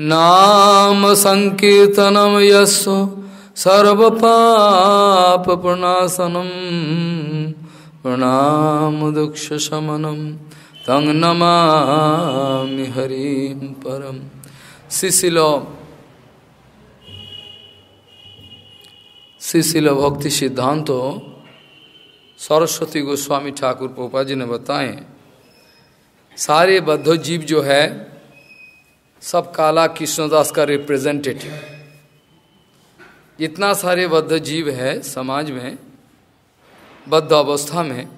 नाम संकीर्तनम सर्व पाप प्रणाशनम प्रणाम दुख शमनम तंग नमा हरिम परम शिशिलो शिशिल भक्ति सिद्धांत सरस्वती गोस्वामी ठाकुर पोपा जी ने बताए सारे बद्ध जीव जो है सब काला कृष्णदास का रिप्रेजेंटेटिव इतना सारे बद्ध जीव है समाज में बद्ध अवस्था में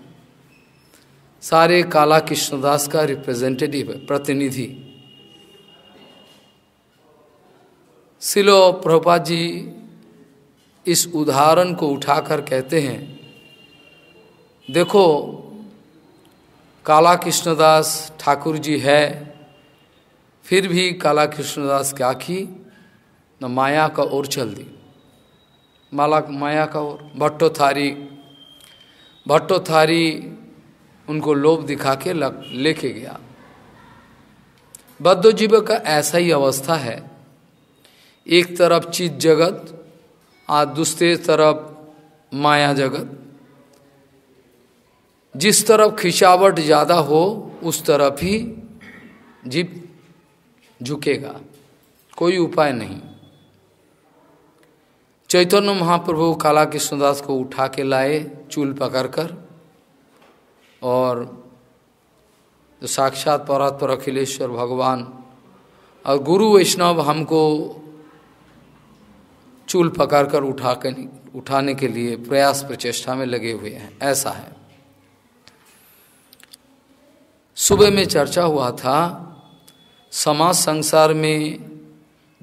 सारे काला कृष्णदास का रिप्रेजेंटेटिव है प्रतिनिधि सिलो प्रभुपा जी इस उदाहरण को उठाकर कहते हैं देखो काला कृष्णदास ठाकुर जी है फिर भी काला कृष्णदास क्या की न माया का ओर चल दी माला माया का ओर भट्टो थारी भट्टो थारी उनको लोभ दिखा के लेके गया बद्ध जीव का ऐसा ही अवस्था है एक तरफ चीज जगत और दूसरे तरफ माया जगत जिस तरफ खिंचावट ज़्यादा हो उस तरफ ही जीव झुकेगा कोई उपाय नहीं चैतन्य महाप्रभु काला कृष्णदास को उठा के लाए चूल पकड़कर और तो साक्षात पर अखिलेश्वर भगवान और गुरु वैष्णव हमको चूल पकड़कर उठा के उठाने के लिए प्रयास प्रचेष्टा में लगे हुए हैं ऐसा है सुबह में चर्चा हुआ था समाज संसार में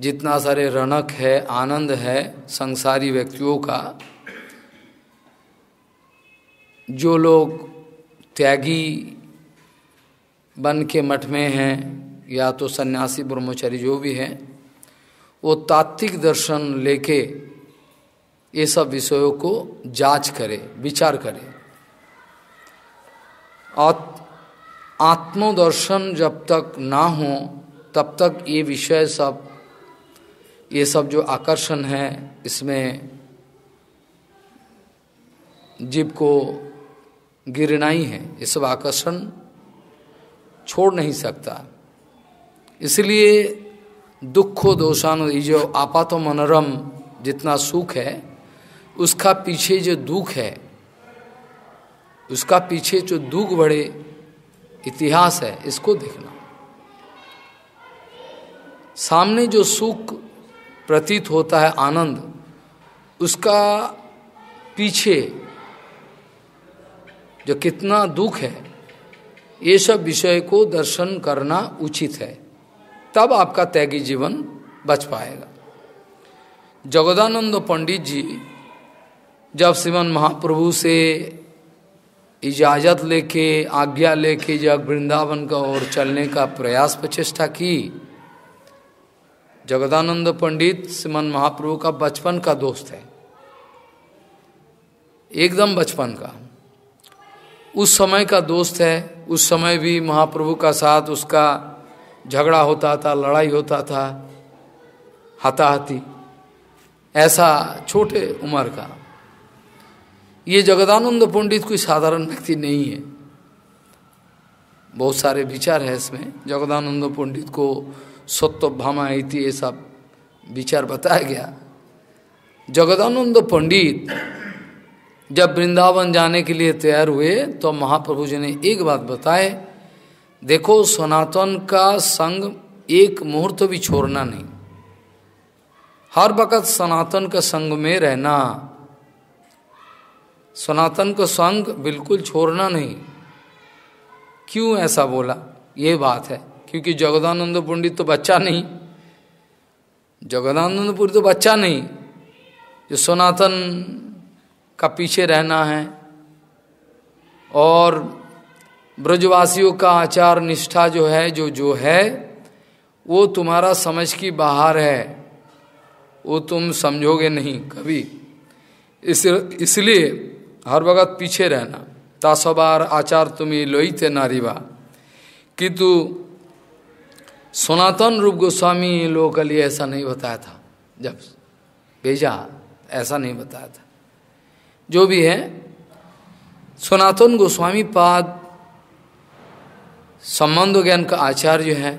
जितना सारे रनक है आनंद है संसारी व्यक्तियों का जो लोग त्यागी बन के मठ में हैं या तो सन्यासी ब्रह्मचारी जो भी हैं वो तात्विक दर्शन लेके ये सब विषयों को जांच करे विचार करे और आत्मदर्शन जब तक ना हो तब तक ये विषय सब ये सब जो आकर्षण है इसमें जीव को गिरना ही है ये सब आकर्षण छोड़ नहीं सकता इसलिए दुखो दोषानु ये जो आपातो मनोरम जितना सुख है उसका पीछे जो दुख है उसका पीछे जो दुख बड़े इतिहास है इसको देखना सामने जो सुख प्रतीत होता है आनंद उसका पीछे जो कितना दुख है ये सब विषय को दर्शन करना उचित है तब आपका त्यागी जीवन बच पाएगा जगदानंद पंडित जी जब श्रीमन महाप्रभु से इजाज़त लेके आज्ञा लेके जब वृंदावन का ओर चलने का प्रयास प्रचेष्टा की जगदानंद पंडित श्रीमन महाप्रभु का बचपन का दोस्त है एकदम बचपन का उस समय का दोस्त है उस समय भी महाप्रभु का साथ उसका झगड़ा होता था लड़ाई होता था हताहती ऐसा छोटे उम्र का ये जगदानंद पंडित कोई साधारण व्यक्ति नहीं है बहुत सारे विचार है इसमें जगदानंद पंडित को सत्य भामा इति ये सब विचार बताया गया जगदानंद पंडित जब वृंदावन जाने के लिए तैयार हुए तो महाप्रभु जी ने एक बात बताए देखो सनातन का संग एक मुहूर्त भी छोड़ना नहीं हर वक्त सनातन का संग में रहना सनातन का संग बिल्कुल छोड़ना नहीं क्यों ऐसा बोला ये बात है क्योंकि जगदानंद पंडित तो बच्चा नहीं जगदानंद पंडित तो बच्चा नहीं जो सनातन का पीछे रहना है और ब्रजवासियों का आचार निष्ठा जो है जो जो है वो तुम्हारा समझ की बाहर है वो तुम समझोगे नहीं कभी इस इसलिए हर वक्त पीछे रहना तासबार आचार तुम्हें थे नारीवा किंतु सनातन रूप गोस्वामी लोगों के लिए ऐसा नहीं बताया था जब भेजा ऐसा नहीं बताया था जो भी है सनातन गोस्वामी पाद संबंध ज्ञान का आचार्य है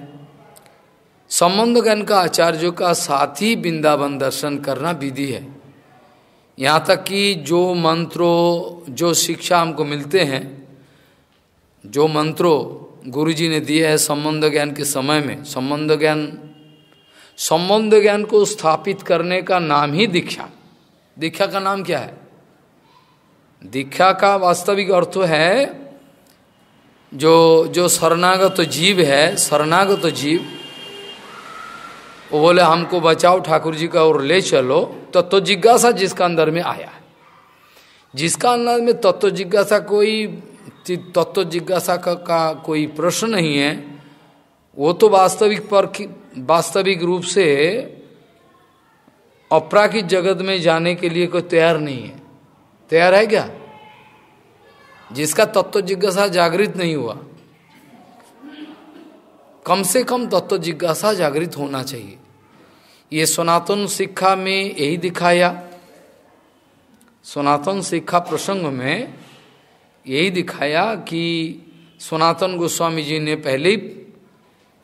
संबंध ज्ञान का आचार्यों का साथ ही वृंदावन दर्शन करना विधि है यहाँ तक कि जो मंत्रों जो शिक्षा हमको मिलते हैं जो मंत्रों गुरु जी ने दिया है संबंध ज्ञान के समय में संबंध ज्ञान संबंध ज्ञान को स्थापित करने का नाम ही दीक्षा दीक्षा का नाम क्या है दीक्षा का वास्तविक अर्थ है जो जो शरणागत तो जीव है शरणागत तो जीव वो बोले हमको बचाओ ठाकुर जी का और ले चलो तत्व तो जिज्ञासा जिसका अंदर में आया है जिसका अंदर में तत्व जिज्ञासा कोई तत्व जिज्ञासा का, का कोई प्रश्न नहीं है वो तो वास्तविक पर वास्तविक रूप से अपराकित जगत में जाने के लिए कोई तैयार नहीं है तैयार है क्या जिसका तत्व जिज्ञासा जागृत नहीं हुआ कम से कम तत्व जिज्ञासा जागृत होना चाहिए ये सनातन शिक्षा में यही दिखाया सनातन शिक्षा प्रसंग में यही दिखाया कि सनातन गोस्वामी जी ने पहले ही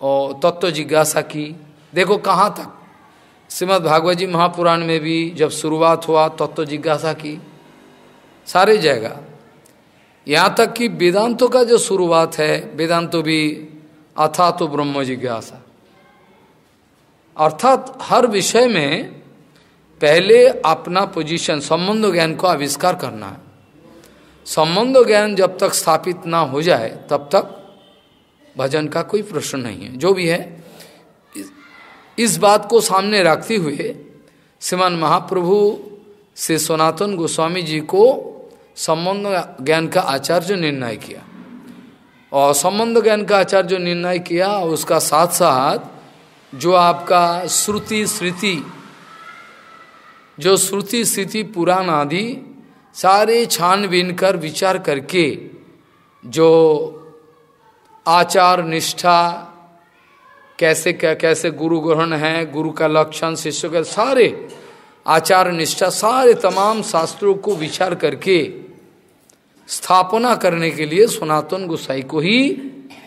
और तत्व जिज्ञासा की देखो कहाँ तक श्रीमद भागवत जी महापुराण में भी जब शुरुआत हुआ तत्व जिज्ञासा की सारे जगह यहाँ तक कि वेदांतों का जो शुरुआत है वेदांतो भी अथा तो ब्रह्म जिज्ञासा अर्थात हर विषय में पहले अपना पोजीशन संबंध ज्ञान को आविष्कार करना है संबंध ज्ञान जब तक स्थापित ना हो जाए तब तक भजन का कोई प्रश्न नहीं है जो भी है इस बात को सामने रखते हुए श्रीमान महाप्रभु से सनातन गोस्वामी जी को संबंध ज्ञान का आचार्य निर्णय किया और संबंध ज्ञान का आचार्य निर्णय किया उसका साथ साथ जो आपका श्रुति स्मृति जो श्रुति स्थिति पुराण आदि सारे छानबीन कर विचार करके जो आचार निष्ठा कैसे क्या कैसे गुरु ग्रहण है गुरु का लक्षण शिष्य का सारे आचार निष्ठा सारे तमाम शास्त्रों को विचार करके स्थापना करने के लिए सनातन गोसाई को ही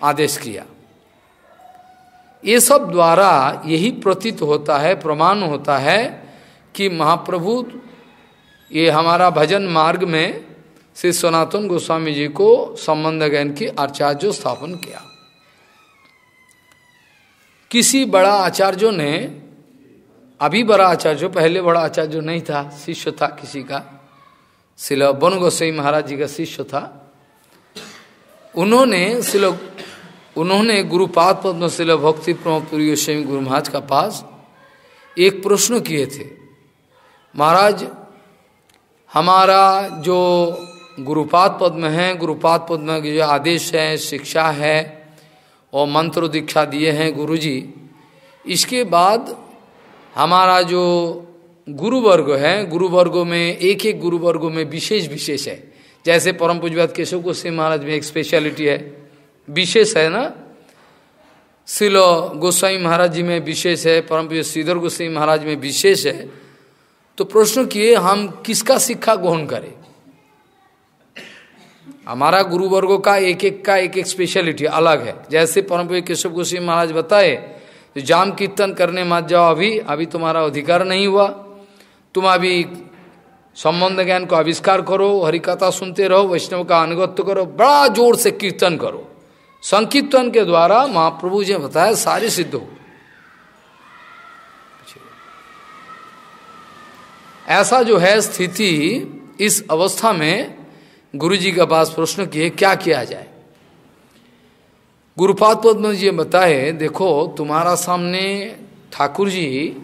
आदेश किया ये सब द्वारा यही प्रतीत होता है प्रमाण होता है कि महाप्रभु ये हमारा भजन मार्ग में श्री सनातन गोस्वामी जी को संबंध ज्ञान की आचार्य स्थापन किया किसी बड़ा आचार्यों ने अभी बड़ा आचार्य पहले बड़ा आचार्य नहीं था शिष्य था किसी का शिल वन गोसाई महाराज जी का शिष्य था उन्होंने शिल उन्होंने गुरुपाद पद्म शिल भक्ति प्रमोपुरी गोस्वामी गुरु महाराज का पास एक प्रश्न किए थे महाराज हमारा जो गुरुपाद पद्म है गुरुपाद पद्म के जो आदेश है शिक्षा है और मंत्र दीक्षा दिए हैं गुरु जी इसके बाद हमारा जो गुरुवर्ग है गुरुवर्गों में एक एक गुरुवर्गों में विशेष विशेष है जैसे परम पूजवाद केशव गोस्वामी महाराज में एक स्पेशलिटी है विशेष है ना शिलो गोस्वामी महाराज जी में विशेष है परम पूज श्रीधर गोस्वामी महाराज में विशेष है तो प्रश्न किए हम किसका शिक्षा ग्रहण करें हमारा गुरुवर्गो का एक एक का एक एक स्पेशलिटी अलग है जैसे परमपुर केशव गोस्वामी महाराज बताए तो जाम कीर्तन करने मत जाओ अभी अभी तुम्हारा अधिकार नहीं हुआ तुम अभी संबंध ज्ञान को आविष्कार करो हरिकथा सुनते रहो वैष्णव का अनुगत्य करो बड़ा जोर से कीर्तन करो संकीर्तन के द्वारा महाप्रभु जी ने बताया सारे सिद्ध हो ऐसा जो है स्थिति इस अवस्था में गुरु जी का पास प्रश्न किए क्या किया जाए गुरुपाद पद में ये बताए देखो तुम्हारा सामने ठाकुर जी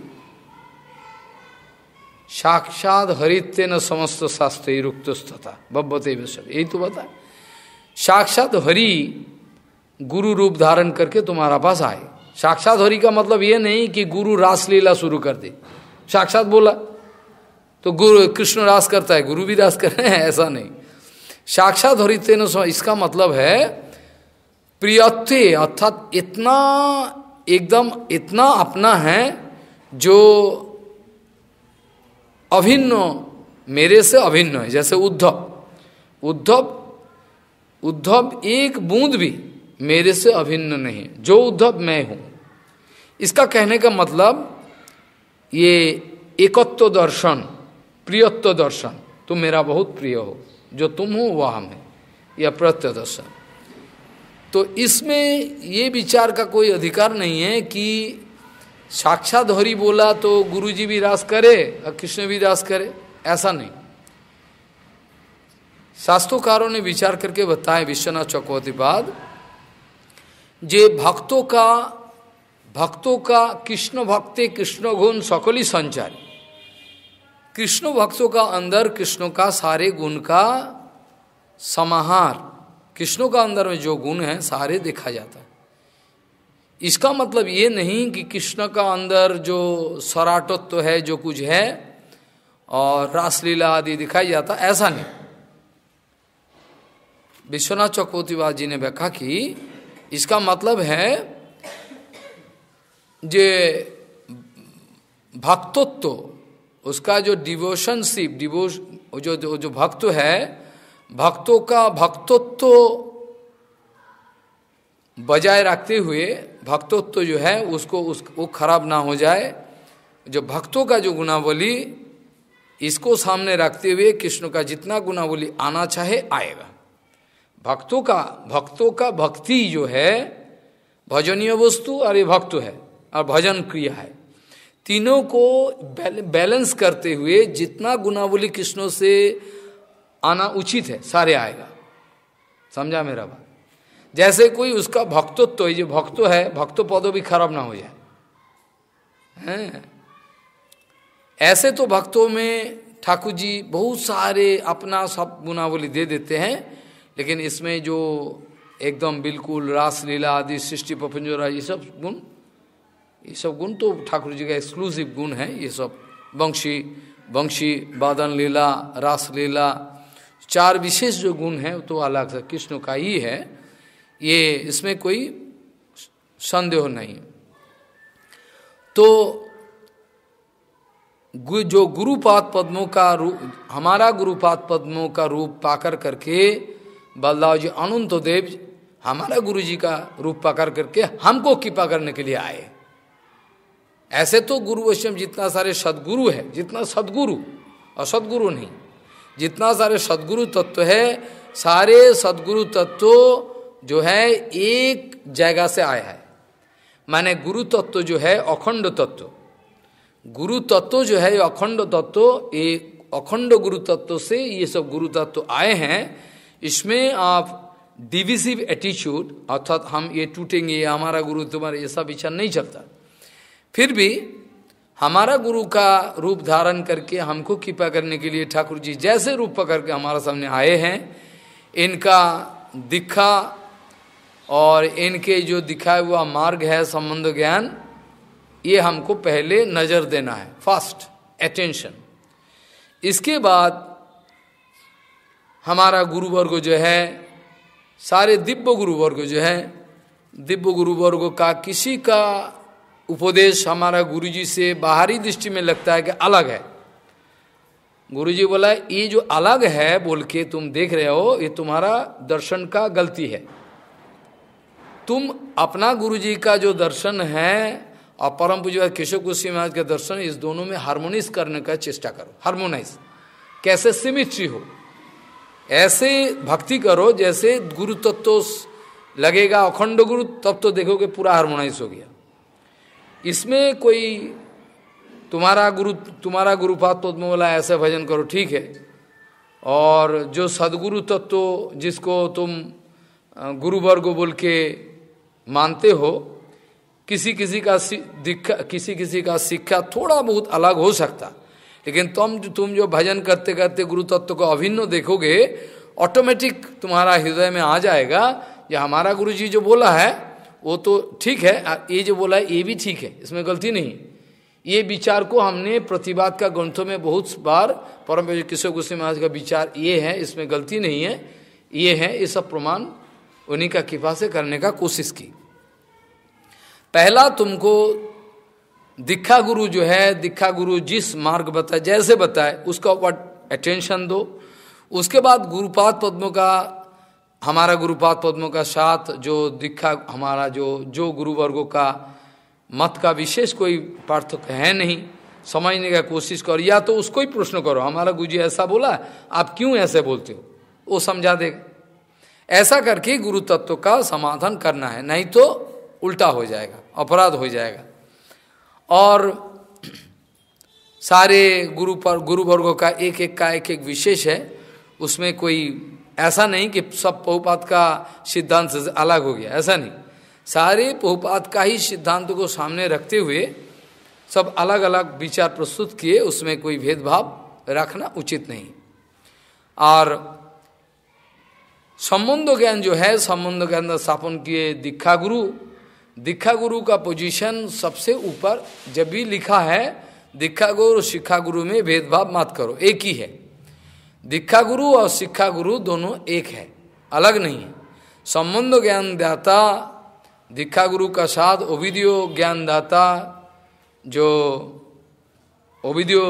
साक्षात हरित्य न समस्त शास्त्र रुक्तस्तथा बब्बते विश्व यही तो बता साक्षात हरि गुरु रूप धारण करके तुम्हारा पास आए साक्षात हरि का मतलब ये नहीं कि गुरु रासलीला शुरू कर दे साक्षात बोला तो गुरु कृष्ण रास करता है गुरु भी रास कर रहे हैं ऐसा नहीं साक्षात हरित इसका मतलब है प्रियत्व अर्थात इतना एकदम इतना अपना है जो अभिन्न मेरे से अभिन्न है जैसे उद्धव उद्धव उद्धव एक बूंद भी मेरे से अभिन्न नहीं जो उद्धव मैं हूं इसका कहने का मतलब ये एकत्व दर्शन प्रियत्व दर्शन तुम मेरा बहुत प्रिय हो जो तुम हो वह हम है यह प्रत्यय दर्शन तो इसमें ये विचार का कोई अधिकार नहीं है कि साक्षात हरि बोला तो गुरु जी भी रास करे और कृष्ण भी रास करे ऐसा नहीं शास्त्रोकारों ने विचार करके बताए विश्वनाथ बाद जे भक्तों का भक्तों का कृष्ण भक्ते कृष्ण गुण सकली संचारी कृष्ण भक्तों का अंदर कृष्ण का सारे गुण का समाहार कृष्णों का अंदर में जो गुण है सारे देखा जाता है इसका मतलब ये नहीं कि कृष्ण का अंदर जो सराटत्व तो है जो कुछ है और रासलीला आदि दिखाई जाता ऐसा नहीं विश्वनाथ चकोतीवास जी ने व्याख्या कि इसका मतलब है जे भक्तोत्व उसका जो डिवोशनशिप डिवोश जो जो, जो भक्त है भक्तों का भक्तोत्व तो बजाय रखते हुए भक्तोत्व तो जो है उसको उस वो खराब ना हो जाए जो भक्तों का जो गुणावली इसको सामने रखते हुए कृष्ण का जितना गुणावली आना चाहे आएगा भक्तों का भक्तों का भक्ति जो है भजनीय वस्तु और ये भक्त है और भजन क्रिया है तीनों को बैलेंस करते हुए जितना गुनावली कृष्णों से आना उचित है सारे आएगा समझा मेरा बात जैसे कोई उसका भक्तोत्व जो भक्तो है भक्तो पदों भी खराब ना हो जाए हैं ऐसे तो भक्तों में ठाकुर जी बहुत सारे अपना सब गुनावली दे देते हैं लेकिन इसमें जो एकदम बिल्कुल रासलीला आदि सृष्टि पपंजोरा ये सब गुण ये सब गुण तो ठाकुर जी का एक्सक्लूसिव गुण है ये सब वंशी वंशी बादन लीला रास लीला चार विशेष जो गुण है तो अलग से कृष्ण का ही है ये इसमें कोई संदेह नहीं तो जो गुरुपाद पद्मों का रूप हमारा गुरुपाद पद्मों का रूप पाकर करके बलदाव जी अनंत देव हमारा गुरु जी का रूप पाकर करके हमको कृपा करने के लिए आए ऐसे तो गुरु वैष्णव जितना सारे सदगुरु है जितना सदगुरु और सदगुरु नहीं जितना सारे सदगुरु तत्व है सारे सदगुरु तत्व जो है एक जगह से आया है माने गुरु तत्व जो है अखंड तत्व गुरु तत्व जो है अखंड तत्व ये अखंड गुरु तत्व से ये सब गुरु तत्व आए हैं इसमें आप डिविजिव एटीट्यूड अर्थात हम ये टूटेंगे हमारा गुरु तुम्हारा ये सब विचार नहीं चलता फिर भी हमारा गुरु का रूप धारण करके हमको कृपा करने के लिए ठाकुर जी जैसे रूप पकड़ के हमारे सामने आए हैं इनका दिखा और इनके जो दिखाया हुआ मार्ग है संबंध ज्ञान ये हमको पहले नजर देना है फर्स्ट अटेंशन इसके बाद हमारा गुरुवर्ग जो है सारे दिव्य गुरुवर्ग जो है दिव्य गुरुवर्ग का किसी का उपदेश हमारा गुरुजी से बाहरी दृष्टि में लगता है कि अलग है गुरुजी बोला ये जो अलग है बोल के तुम देख रहे हो ये तुम्हारा दर्शन का गलती है तुम अपना गुरुजी का जो दर्शन है और परम पूजा केशव कुशी महाराज के दर्शन इस दोनों में हारमोनाइज करने का चेष्टा करो हारमोनाइज कैसे सिमिट्री हो ऐसे भक्ति करो जैसे गुरु तत्व तो लगेगा अखंड गुरु तब तो देखोगे पूरा हारमोनाइज हो गया इसमें कोई तुम्हारा गुरु तुम्हारा गुरुपात तो बोला ऐसे भजन करो ठीक है और जो सदगुरु तत्व तो जिसको तुम गुरुवर्ग बोल के मानते हो किसी किसी का दिखा किसी किसी का शिक्षा थोड़ा बहुत अलग हो सकता लेकिन तुम जो तुम जो भजन करते करते गुरु तत्व को अभिन्न देखोगे ऑटोमेटिक तुम्हारा हृदय में आ जाएगा या हमारा गुरु जी जो बोला है वो तो ठीक है ये जो बोला है ये भी ठीक है इसमें गलती नहीं ये विचार को हमने प्रतिवाद का ग्रंथों में बहुत बार परम किशोर गोस्वी महाराज का विचार ये है इसमें गलती नहीं है ये है ये सब प्रमाण उन्हीं का कृपा से करने का कोशिश की पहला तुमको दिखा गुरु जो है दिखा गुरु जिस मार्ग बताए जैसे बताए उसका ऊपर अटेंशन दो उसके बाद गुरुपाद पद्म का हमारा गुरुपाद पद्मों का साथ जो दीक्षा हमारा जो जो गुरुवर्गो का मत का विशेष कोई पार्थक्य है नहीं समझने का कोशिश करो या तो उसको ही प्रश्न करो हमारा गुरु ऐसा बोला आप क्यों ऐसे बोलते हो वो समझा देगा ऐसा करके गुरु तत्व का समाधान करना है नहीं तो उल्टा हो जाएगा अपराध हो जाएगा और सारे गुरु पर वर्गों का एक एक का एक एक विशेष है उसमें कोई ऐसा नहीं कि सब पहुपात का सिद्धांत अलग हो गया ऐसा नहीं सारे पहुपात का ही सिद्धांत को सामने रखते हुए सब अलग अलग विचार प्रस्तुत किए उसमें कोई भेदभाव रखना उचित नहीं और संबंध ज्ञान जो है संबंध के अंदर स्थापन किए दीक्षा गुरु दीक्षा गुरु का पोजीशन सबसे ऊपर जब भी लिखा है दीक्षा गुरु और शिक्षा गुरु में भेदभाव मत करो एक ही है दीक्षा गुरु और शिक्षा गुरु दोनों एक है अलग नहीं है संबंध ज्ञान दाता दीक्षा गुरु का साथ ओविदियो ज्ञान दाता जो ओविदियो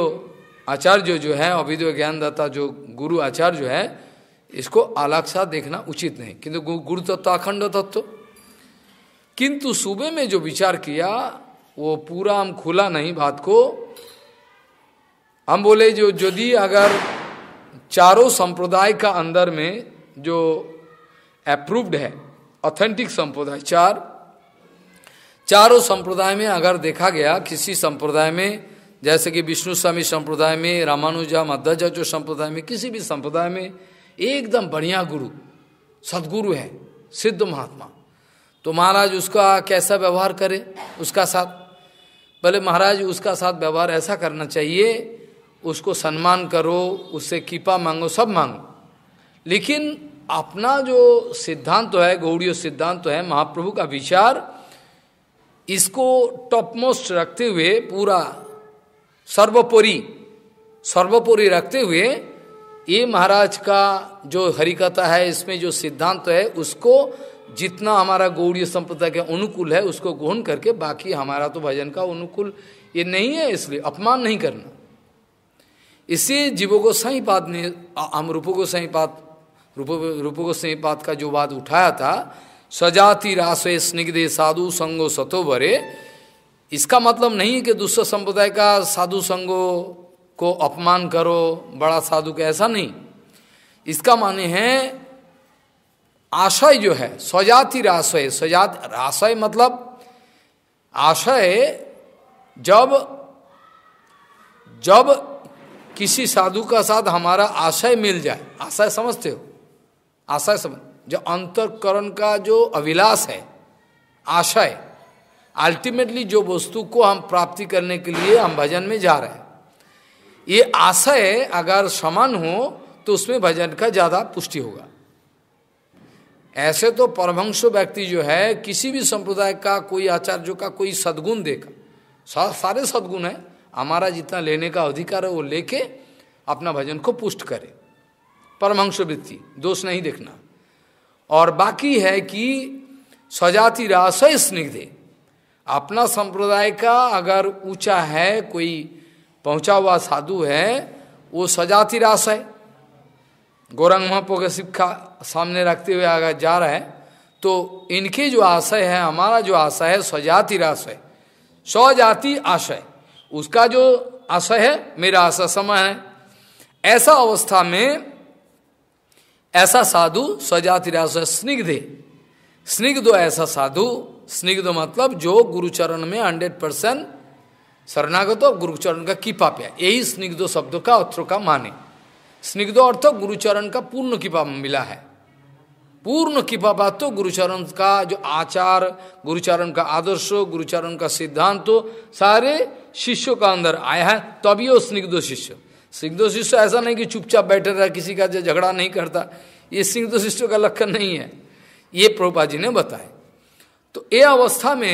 आचार्य जो है ओविदियो ज्ञानदाता जो गुरु आचार्य जो है इसको अलग सा देखना उचित नहीं किंतु गुरु तत्व तो अखंड तत्व तो। किंतु सुबह में जो विचार किया वो पूरा हम खुला नहीं बात को हम बोले जो यदि अगर चारों संप्रदाय का अंदर में जो अप्रूव्ड है ऑथेंटिक संप्रदाय चार चारों संप्रदाय में अगर देखा गया किसी संप्रदाय में जैसे कि विष्णु स्वामी संप्रदाय में रामानुजा जो संप्रदाय में किसी भी संप्रदाय में एकदम बढ़िया गुरु सदगुरु है सिद्ध महात्मा तो महाराज उसका कैसा व्यवहार करे उसका साथ भले महाराज उसका साथ व्यवहार ऐसा करना चाहिए उसको सम्मान करो उससे कृपा मांगो सब मांगो लेकिन अपना जो सिद्धांत तो है गौड़ीय सिद्धांत तो है महाप्रभु का विचार इसको टॉप मोस्ट रखते हुए पूरा सर्वोपरि सर्वोपरि रखते हुए ये महाराज का जो हरिकथा है इसमें जो सिद्धांत तो है उसको जितना हमारा गौड़ीय संप्रदाय के अनुकूल है उसको गोहन करके बाकी हमारा तो भजन का अनुकूल ये नहीं है इसलिए अपमान नहीं करना इसे जीवो सही पाद ने हम रूपों सही पात रूप रूपों को सही पाद का जो बात उठाया था सजाति रासय स्निग्धे साधु संगो सतो भरे इसका मतलब नहीं है कि दूसरे संप्रदाय का साधु संगो को अपमान करो बड़ा साधु का ऐसा नहीं इसका माने है आशय जो है स्वजाति राशय स्वजात राशय मतलब आशय जब जब किसी साधु का साथ हमारा आशय मिल जाए आशय समझते हो आशय समझ जो अंतकरण का जो अभिलाष है आशय अल्टीमेटली जो वस्तु को हम प्राप्ति करने के लिए हम भजन में जा रहे हैं ये आशय अगर समान हो तो उसमें भजन का ज्यादा पुष्टि होगा ऐसे तो परमहंस व्यक्ति जो है किसी भी संप्रदाय का कोई आचार्य का कोई सदगुण देखा सारे सदगुण है हमारा जितना लेने का अधिकार है वो लेके अपना भजन को पुष्ट करे परमहंस वृत्ति दोष नहीं देखना और बाकी है कि स्वजाति रास स्निग्धे अपना संप्रदाय का अगर ऊंचा है कोई पहुंचा हुआ साधु है वो स्वजाति रास है गौरंग महापो के शिक्षा सामने रखते हुए अगर जा रहा है तो इनके जो आशय है हमारा जो आशय है स्वजाति राशय स्वजाति आशय उसका जो आशय है मेरा आशा समय है ऐसा अवस्था में ऐसा साधु स्वजाति राशय स्निग्धे स्निग्ध ऐसा साधु स्निग्ध मतलब जो गुरुचरण में हंड्रेड परसेंट शरणागत और गुरुचरण का कीपा पे यही स्निग्धो शब्द का अर्थ का माने स्निग्धो अर्थ गुरुचरण का पूर्ण कीपा मिला है पूर्ण कीपा बात तो गुरुचरण का जो आचार गुरुचरण का आदर्श गुरुचरण का सिद्धांत तो सारे शिष्य का अंदर आया है तभी वो स्निग्ध शिष्य स्निग्ध शिष्य ऐसा नहीं कि चुपचाप बैठे रहा किसी का झगड़ा नहीं करता ये स्निग्ध शिष्य का लक्षण नहीं है ये प्रोपा जी ने बताया तो ये अवस्था में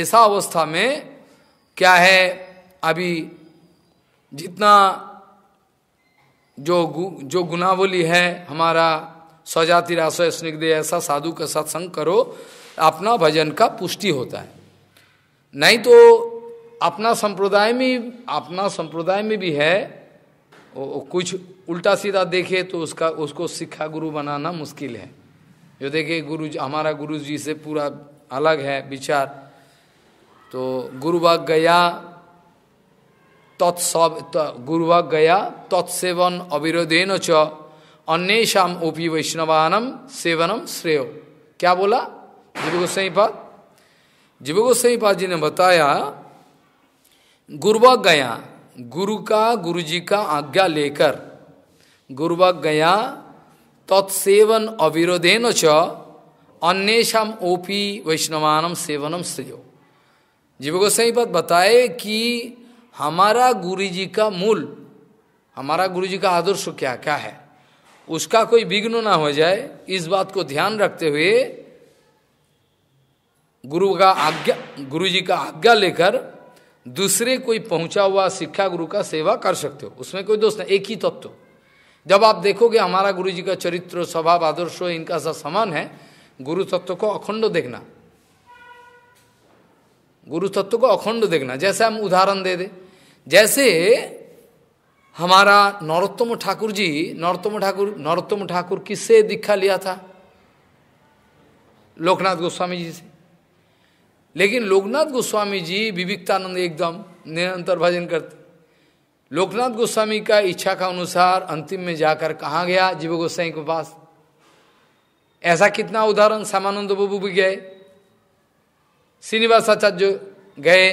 ऐसा अवस्था में क्या है अभी जितना जो गु, जो गुनावली है हमारा स्वजाति रासो स्निग्ध ऐसा साधु का सत्संग करो अपना भजन का पुष्टि होता है नहीं तो अपना संप्रदाय में अपना संप्रदाय में भी है वो कुछ उल्टा सीधा देखे तो उसका उसको शिक्षा गुरु बनाना मुश्किल है जो देखे गुरु हमारा गुरु जी से पूरा अलग है विचार तो गुरुवा गया तत्सव गुरुवा गया तत्सेवन अविरोधेन च अन्यम ओपी वैष्णवानम सेवनम श्रेय क्या बोला जीव गोस्वाई पाद जीव गोस्वाई पाद जी ने बताया गुरुवक गया गुरु का गुरु जी का आज्ञा लेकर गुरुवक गया तत्सेवन अविरोधेन च अन्यम ओपी वैष्णवानम सेवनम श्रेय जीव सही बात बताए कि हमारा गुरु जी का मूल हमारा गुरु जी का आदर्श क्या क्या है उसका कोई विघ्न ना हो जाए इस बात को ध्यान रखते हुए गुरु का आज्ञा गुरु जी का आज्ञा लेकर दूसरे कोई पहुंचा हुआ शिक्षा गुरु का सेवा कर सकते हो उसमें कोई दोस्त नहीं एक ही तत्व तो। जब आप देखोगे हमारा गुरु जी का चरित्र स्वभाव आदर्श इनका सा समान है गुरु तत्व को अखंड देखना गुरु तत्व को अखंड देखना जैसे हम उदाहरण दे दे जैसे हमारा नरोत्तम ठाकुर जी नरोत्तम ठाकुर नरोत्तम ठाकुर किससे दीक्षा लिया था लोकनाथ गोस्वामी जी से लेकिन लोकनाथ गोस्वामी जी विविकतानंद एकदम निरंतर भजन करते लोकनाथ गोस्वामी का इच्छा का अनुसार अंतिम में जाकर कहा गया जीव गोस्वाई के पास ऐसा कितना उदाहरण सामानंद बाबू भी गए श्रीनिवास आचार्य गए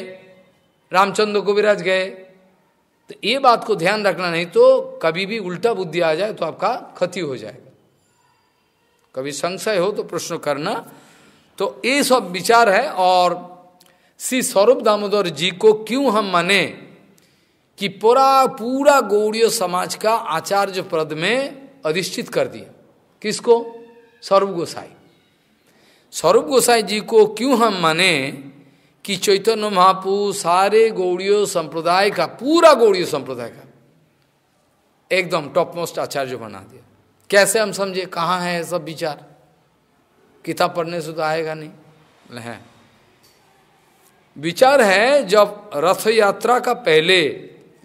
रामचंद्र गोविराज गए तो ये बात को ध्यान रखना नहीं तो कभी भी उल्टा बुद्धि आ जाए तो आपका क्षति हो जाएगा कभी संशय हो तो प्रश्न करना तो ये सब विचार है और श्री स्वरूप दामोदर जी को क्यों हम माने कि पूरा पूरा गौड़ीय समाज का आचार्य पद में अधिष्ठित कर दिया किसको स्वरूप गोसाई स्वरूप गोसाई जी को क्यों हम माने कि चैतन्य महापू सारे गौड़ीय संप्रदाय का पूरा गौड़ीय संप्रदाय का एकदम टॉप मोस्ट आचार्य बना दिया कैसे हम समझे कहाँ है सब विचार किताब पढ़ने से तो आएगा नहीं है विचार है जब रथ यात्रा का पहले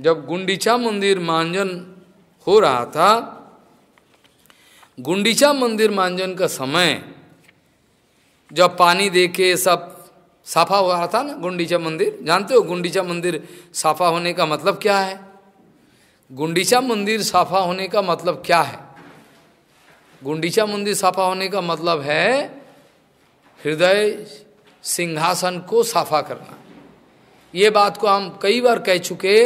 जब गुंडीचा मंदिर मांजन हो रहा था गुंडीचा मंदिर मांजन का समय जब पानी देके सब साफा हो रहा था ना गुंडीचा मंदिर जानते हो गुंडीचा मंदिर साफा होने का मतलब क्या है गुंडीचा मंदिर साफा होने का मतलब क्या है गुंडीचा मंदिर साफा होने का मतलब है हृदय सिंहासन को साफा करना ये बात को हम कई बार कह चुके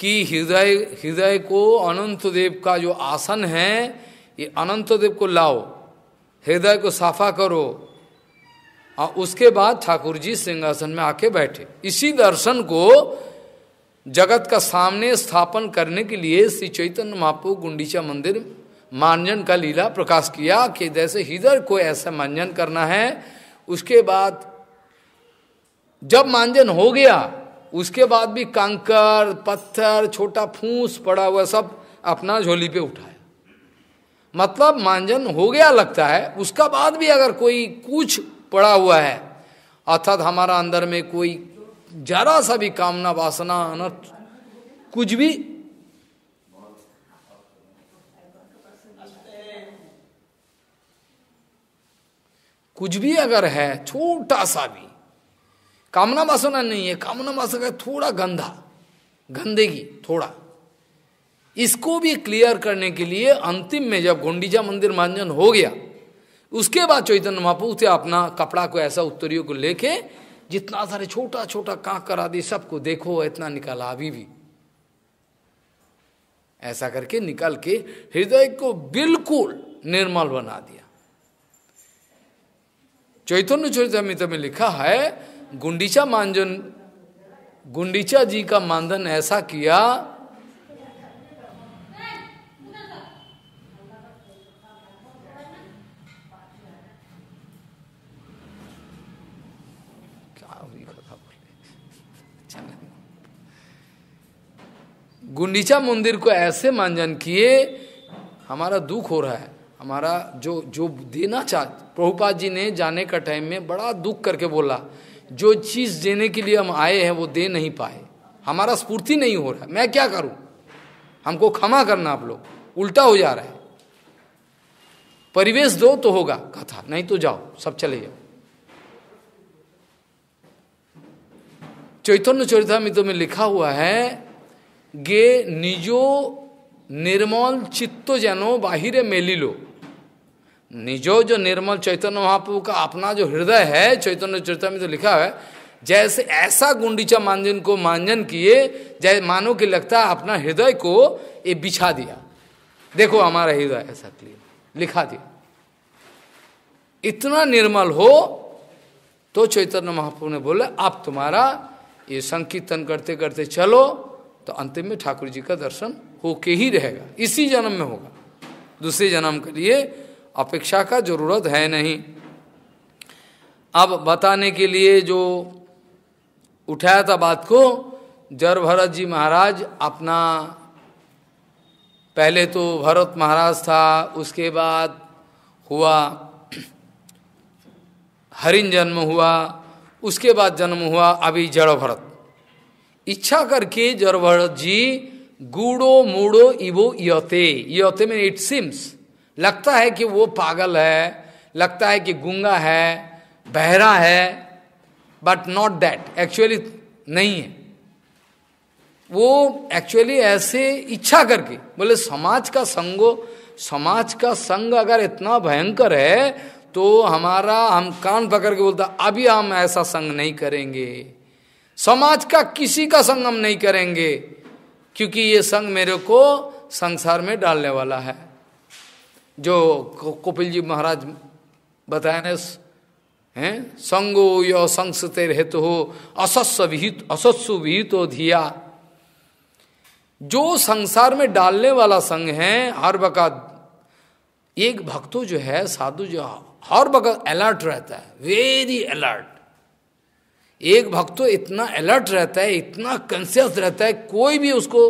कि हृदय हृदय को अनंत देव का जो आसन है ये अनंत देव को लाओ हृदय को साफा करो और उसके बाद ठाकुर जी सिंहासन में आके बैठे इसी दर्शन को जगत का सामने स्थापन करने के लिए श्री चैतन्य महापू गुंडीचा मंदिर मांजन का लीला प्रकाश किया कि जैसे हिदर को ऐसा मांजन करना है उसके बाद जब मांजन हो गया उसके बाद भी कंकर पत्थर छोटा फूस पड़ा हुआ सब अपना झोली पे उठाया मतलब मांजन हो गया लगता है उसका बाद भी अगर कोई कुछ पड़ा हुआ है अर्थात हमारा अंदर में कोई जरा सा भी कामना वासना अनर्थ कुछ भी कुछ भी अगर है छोटा सा भी कामना वासना नहीं है कामना वासना थोड़ा गंधा गंदेगी थोड़ा इसको भी क्लियर करने के लिए अंतिम में जब गोंडीजा मंदिर मांजन हो गया उसके बाद चैतन्य महापू से अपना कपड़ा को ऐसा उत्तरियों को लेके जितना सारे छोटा छोटा कांक करा दी सबको देखो इतना निकाला अभी भी ऐसा करके निकल के हृदय को बिल्कुल निर्मल बना दिया चैतन्य चरितमित में लिखा है गुंडीचा मांजन गुंडीचा जी का मानधन ऐसा किया गुंडीचा मंदिर को ऐसे मांजन किए हमारा दुख हो रहा है हमारा जो जो देना चाह प्रभुपाद जी ने जाने का टाइम में बड़ा दुख करके बोला जो चीज देने के लिए हम आए हैं वो दे नहीं पाए हमारा स्फूर्ति नहीं हो रहा मैं क्या करूं हमको क्षमा करना आप लोग उल्टा हो जा रहा है परिवेश दो तो होगा कथा नहीं तो जाओ सब चले जाओ चैतन्य मित्र में लिखा हुआ है गे निजो निर्मल चित्तो जनो बाहिरे मेलिलो निजो जो निर्मल चैतन्य महाप्रभु का अपना जो हृदय है चैतन्य चैतन्य में तो लिखा है जैसे ऐसा गुंडीचा मांजन को मांजन किए जय मानो कि लगता है अपना हृदय को ये बिछा दिया देखो हमारा हृदय ऐसा क्लियर लिखा दिया इतना निर्मल हो तो चैतन्य महाप्रभु ने बोले आप तुम्हारा ये संकीर्तन करते करते चलो तो अंतिम में ठाकुर जी का दर्शन होके ही रहेगा इसी जन्म में होगा दूसरे जन्म के लिए अपेक्षा का जरूरत है नहीं अब बताने के लिए जो उठाया था बात को जर भरत जी महाराज अपना पहले तो भरत महाराज था उसके बाद हुआ हरिन जन्म हुआ उसके बाद जन्म हुआ अभी जड़ भरत इच्छा करके जड़ भरत जी गुड़ो मूड़ो इवो यते यते में इट सिम्स लगता है कि वो पागल है लगता है कि गुंगा है बहरा है बट नॉट दैट एक्चुअली नहीं है वो एक्चुअली ऐसे इच्छा करके बोले समाज का संगो समाज का संग अगर इतना भयंकर है तो हमारा हम कान पकड़ के बोलता अभी हम ऐसा संग नहीं करेंगे समाज का किसी का संग हम नहीं करेंगे क्योंकि ये संग मेरे को संसार में डालने वाला है जो कपिल जी महाराज बताए ना हैं संगो यो संसते हेतु हो असस्व विहित असस्व विहित हो धिया जो संसार में डालने वाला संग है हर वक़्त एक भक्तो जो है साधु जो हर वक़्त अलर्ट रहता है वेरी अलर्ट एक भक्तो इतना अलर्ट रहता है इतना कंसियस रहता है कोई भी उसको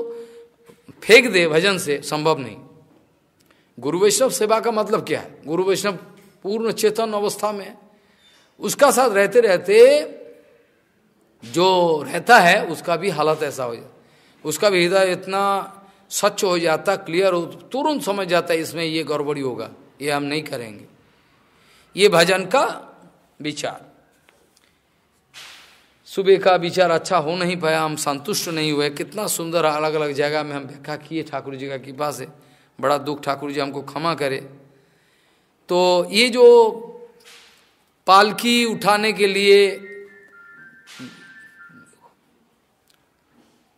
फेंक दे भजन से संभव नहीं गुरु वैष्णव सेवा का मतलब क्या है गुरु वैष्णव पूर्ण चेतन अवस्था में उसका साथ रहते रहते जो रहता है उसका भी हालत ऐसा हो जाता उसका भी हृदय इतना स्वच्छ हो जाता क्लियर हो तुरंत समझ जाता है इसमें ये गड़बड़ी होगा ये हम नहीं करेंगे ये भजन का विचार सुबह का विचार अच्छा हो नहीं पाया हम संतुष्ट नहीं हुए कितना सुंदर अलग अलग जगह में हम व्याख्या किए ठाकुर जी का कृपा से बड़ा दुख ठाकुर जी हमको क्षमा करे तो ये जो पालकी उठाने के लिए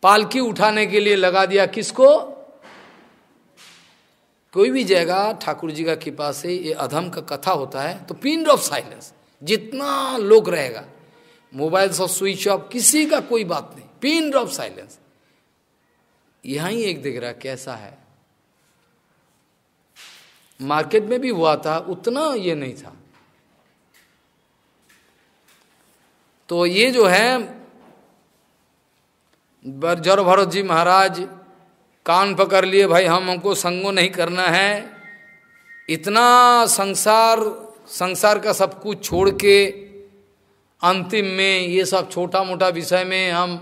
पालकी उठाने के लिए लगा दिया किसको कोई भी जगह ठाकुर जी का कृपा से ये अधम का कथा होता है तो पिंड ऑफ साइलेंस जितना लोग रहेगा मोबाइल सब स्विच ऑफ किसी का कोई बात नहीं पिंड ऑफ साइलेंस यहाँ ही एक दिख रहा कैसा है मार्केट में भी हुआ था उतना ये नहीं था तो ये जो है जर भरत जी महाराज कान पकड़ लिए भाई हम हमको संगो नहीं करना है इतना संसार संसार का सब कुछ छोड़ के अंतिम में ये सब छोटा मोटा विषय में हम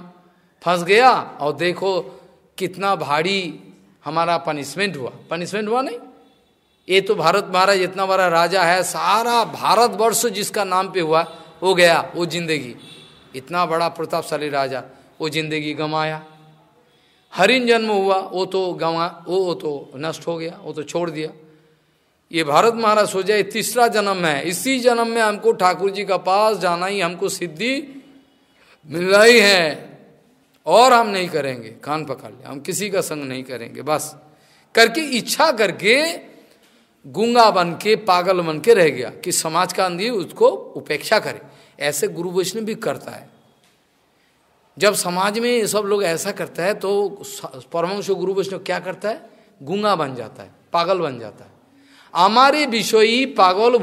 फंस गया और देखो कितना भारी हमारा पनिशमेंट हुआ पनिशमेंट हुआ नहीं ये तो भारत महाराज इतना बड़ा राजा है सारा भारत वर्ष जिसका नाम पे हुआ वो गया वो जिंदगी इतना बड़ा प्रतापशाली राजा वो जिंदगी गंवाया हरिन जन्म हुआ वो तो गंवा वो वो तो नष्ट हो गया वो तो छोड़ दिया ये भारत महाराज सोचा ये तीसरा जन्म है इसी जन्म में हमको ठाकुर जी का पास जाना ही हमको सिद्धि मिल रही है और हम नहीं करेंगे कान पकड़ लिया हम किसी का संग नहीं करेंगे बस करके इच्छा करके गुंगा बन के पागल बन के रह गया कि समाज का अंधी उसको उपेक्षा करे ऐसे गुरु वैष्णव भी करता है जब समाज में ये सब लोग ऐसा करता है तो परमंश गुरु वैष्णव क्या करता है गुंगा बन जाता है पागल बन जाता है हमारे विषयी पागल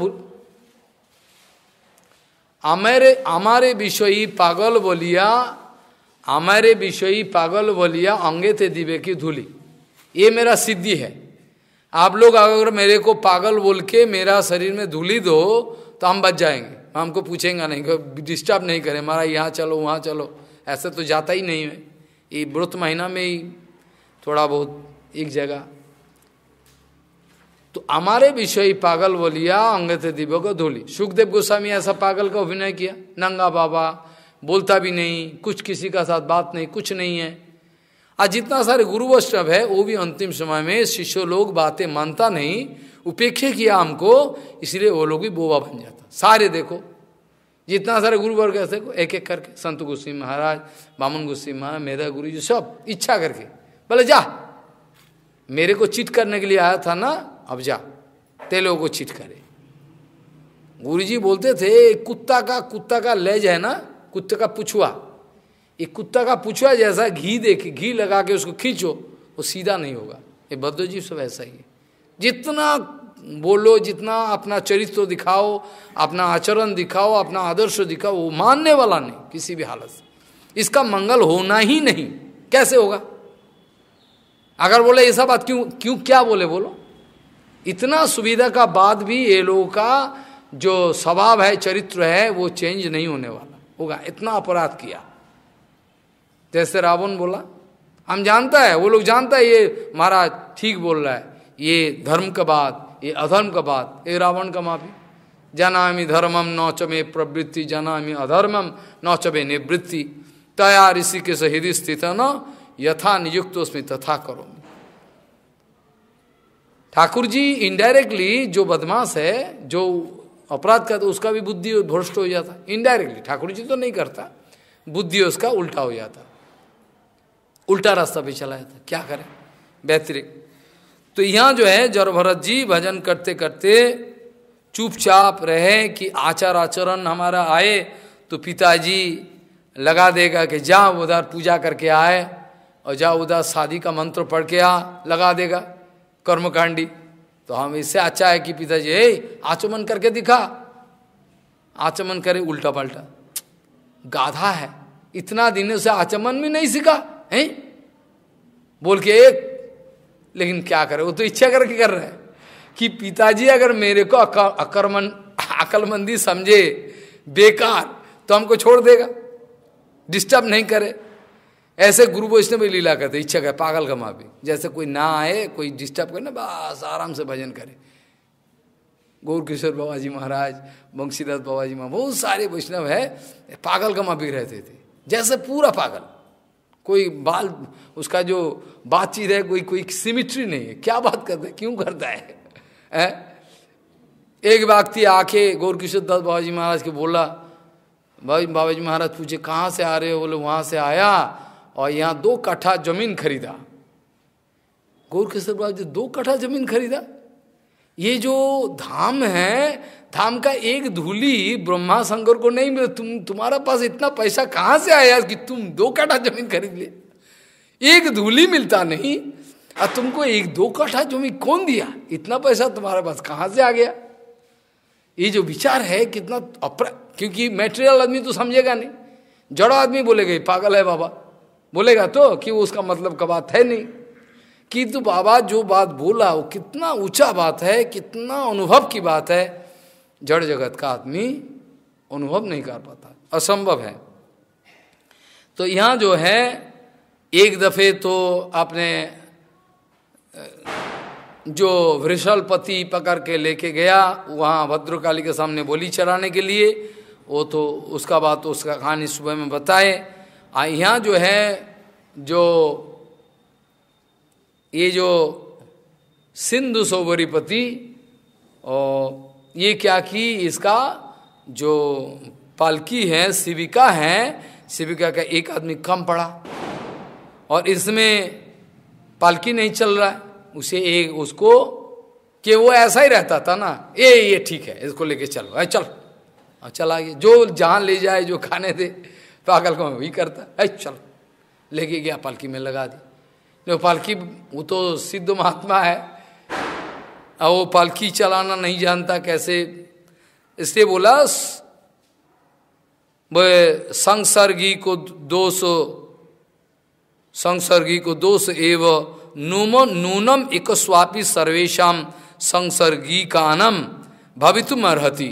हमारे हमारे विषयी पागल बोलिया हमारे विषयी पागल बोलिया अंगे थे दिवे की धूली ये मेरा सिद्धि है आप लोग अगर मेरे को पागल बोल के मेरा शरीर में धूली दो तो हम बच जाएंगे हमको पूछेंगे नहीं डिस्टर्ब नहीं करें हमारा यहाँ चलो वहाँ चलो ऐसा तो जाता ही नहीं है ये व्रत महीना में ही थोड़ा बहुत एक जगह तो हमारे विषय पागल बोलिया अंगत दिव को धोली सुखदेव गोस्वामी ऐसा पागल का अभिनय किया नंगा बाबा बोलता भी नहीं कुछ किसी का साथ बात नहीं कुछ नहीं है आज हाँ, जितना सारे गुरु वैष्णव है वो भी अंतिम समय में शिष्य लोग बातें मानता नहीं उपेक्षा किया हमको इसलिए वो लोग भी बोवा बन जाता सारे देखो जितना सारे गुरु वर्ग ऐसे एक एक करके संत गुस्सी महाराज बामन गुस्सी महाराज मेरा गुरु जी सब इच्छा करके बोले जा मेरे को चिट करने के लिए आया था ना अब जा ते लोगों को चिट करे गुरुजी बोलते थे कुत्ता का कुत्ता का लेज है ना कुत्ते का पुछुआ एक कुत्ता का पूछा जैसा घी दे के घी लगा के उसको खींचो वो सीधा नहीं होगा ये भद्र जीव सब ऐसा ही है जितना बोलो जितना अपना चरित्र दिखाओ अपना आचरण दिखाओ अपना आदर्श दिखाओ वो मानने वाला नहीं किसी भी हालत से इसका मंगल होना ही नहीं कैसे होगा अगर बोले ऐसा बात क्यों क्यों क्या बोले बोलो इतना सुविधा का बाद भी ये लोगों का जो स्वभाव है चरित्र है वो चेंज नहीं होने वाला होगा इतना अपराध किया जैसे रावण बोला हम जानता है वो लोग जानता है ये महाराज ठीक बोल रहा है ये धर्म का बात ये अधर्म का बात ये रावण का माफी जनामी धर्मम नौचमे प्रवृत्ति जनामी अधर्मम नौचमे निवृत्ति तया ऋषि के सहित स्थित न यथा नियुक्त उसमें तथा करो ठाकुर जी इनडायरेक्टली जो बदमाश है जो अपराध करता उसका भी बुद्धि भ्रष्ट हो जाता इनडायरेक्टली ठाकुर जी तो नहीं करता बुद्धि उसका उल्टा हो जाता उल्टा रास्ता पे चलाया था क्या करें व्यतिरिक तो यहाँ जो है जर भरत जी भजन करते करते चुपचाप रहे कि आचार आचरण हमारा आए तो पिताजी लगा देगा कि जा उधर पूजा करके आए और जा उधर शादी का मंत्र पढ़ के आ लगा देगा कर्मकांडी तो हम इससे अच्छा है कि पिताजी हे आचमन करके दिखा आचमन करे उल्टा पल्टा गाधा है इतना दिनों से आचमन भी नहीं सीखा है बोल के एक लेकिन क्या करे वो तो इच्छा करके कर रहे हैं कि पिताजी अगर मेरे को अकर्मन अकलमंदी समझे बेकार तो हमको छोड़ देगा डिस्टर्ब नहीं करे ऐसे गुरु वैष्णव लीला करते इच्छा कर पागल माँ भी जैसे कोई ना आए कोई डिस्टर्ब करे ना बस आराम से भजन करे गौर किशोर बाबा जी महाराज बंशीदास बाबा जी महाराज बहुत सारे वैष्णव है पागल माँ भी रहते थे जैसे पूरा पागल कोई बाल उसका जो बातचीत है कोई कोई सिमिट्री नहीं है क्या बात करता है क्यों करता है, ए? एक व्यक्ति आके गौरकिशोर दास बाबा जी महाराज के बोला बाबा जी महाराज पूछे कहाँ से आ रहे हो बोले वहां से आया और यहाँ दो कट्ठा जमीन खरीदा गौरकिशोर बाबा जी दो कट्ठा जमीन खरीदा ये जो धाम है धाम का एक धूली ब्रह्मा शंकर को नहीं मिले तुम तुम्हारा पास इतना पैसा कहाँ से आया कि तुम दो काठा जमीन खरीद ले एक धूली मिलता नहीं और तुमको एक दो काठा जमीन कौन दिया इतना पैसा तुम्हारे पास कहाँ से आ गया ये जो विचार है कितना अपरा क्योंकि मेटेरियल आदमी तो समझेगा नहीं जड़ा आदमी बोलेगा पागल है बाबा बोलेगा तो कि उसका मतलब कबात है नहीं किंतु बाबा जो बात बोला वो कितना ऊंचा बात है कितना अनुभव की बात है जड़ जगत का आदमी अनुभव नहीं कर पाता असंभव है तो यहाँ जो है एक दफे तो आपने जो वृषलपति पकड़ के लेके गया वहाँ भद्रकाली के सामने बोली चलाने के लिए वो तो उसका बात उसका कहानी सुबह में बताए यहाँ जो है जो ये जो सिंधु सोबरीपति और ये क्या कि इसका जो पालकी है शिविका है शिविका का एक आदमी कम पड़ा और इसमें पालकी नहीं चल रहा है उसे एक उसको कि वो ऐसा ही रहता था ना ये ये ठीक है इसको लेके चलो अरे चल और चला गया जो जहाँ ले जाए जो खाने दे पागल को वही करता है चल लेके गया पालकी में लगा दी पालकी वो तो सिद्ध महात्मा है और वो पालकी चलाना नहीं जानता कैसे इसलिए बोला वो संसर्गी को दोष संसर्गी को दोष एव नूम नूनम एक स्वापी सर्वेशा संसर्गी कानम भवित अर्ति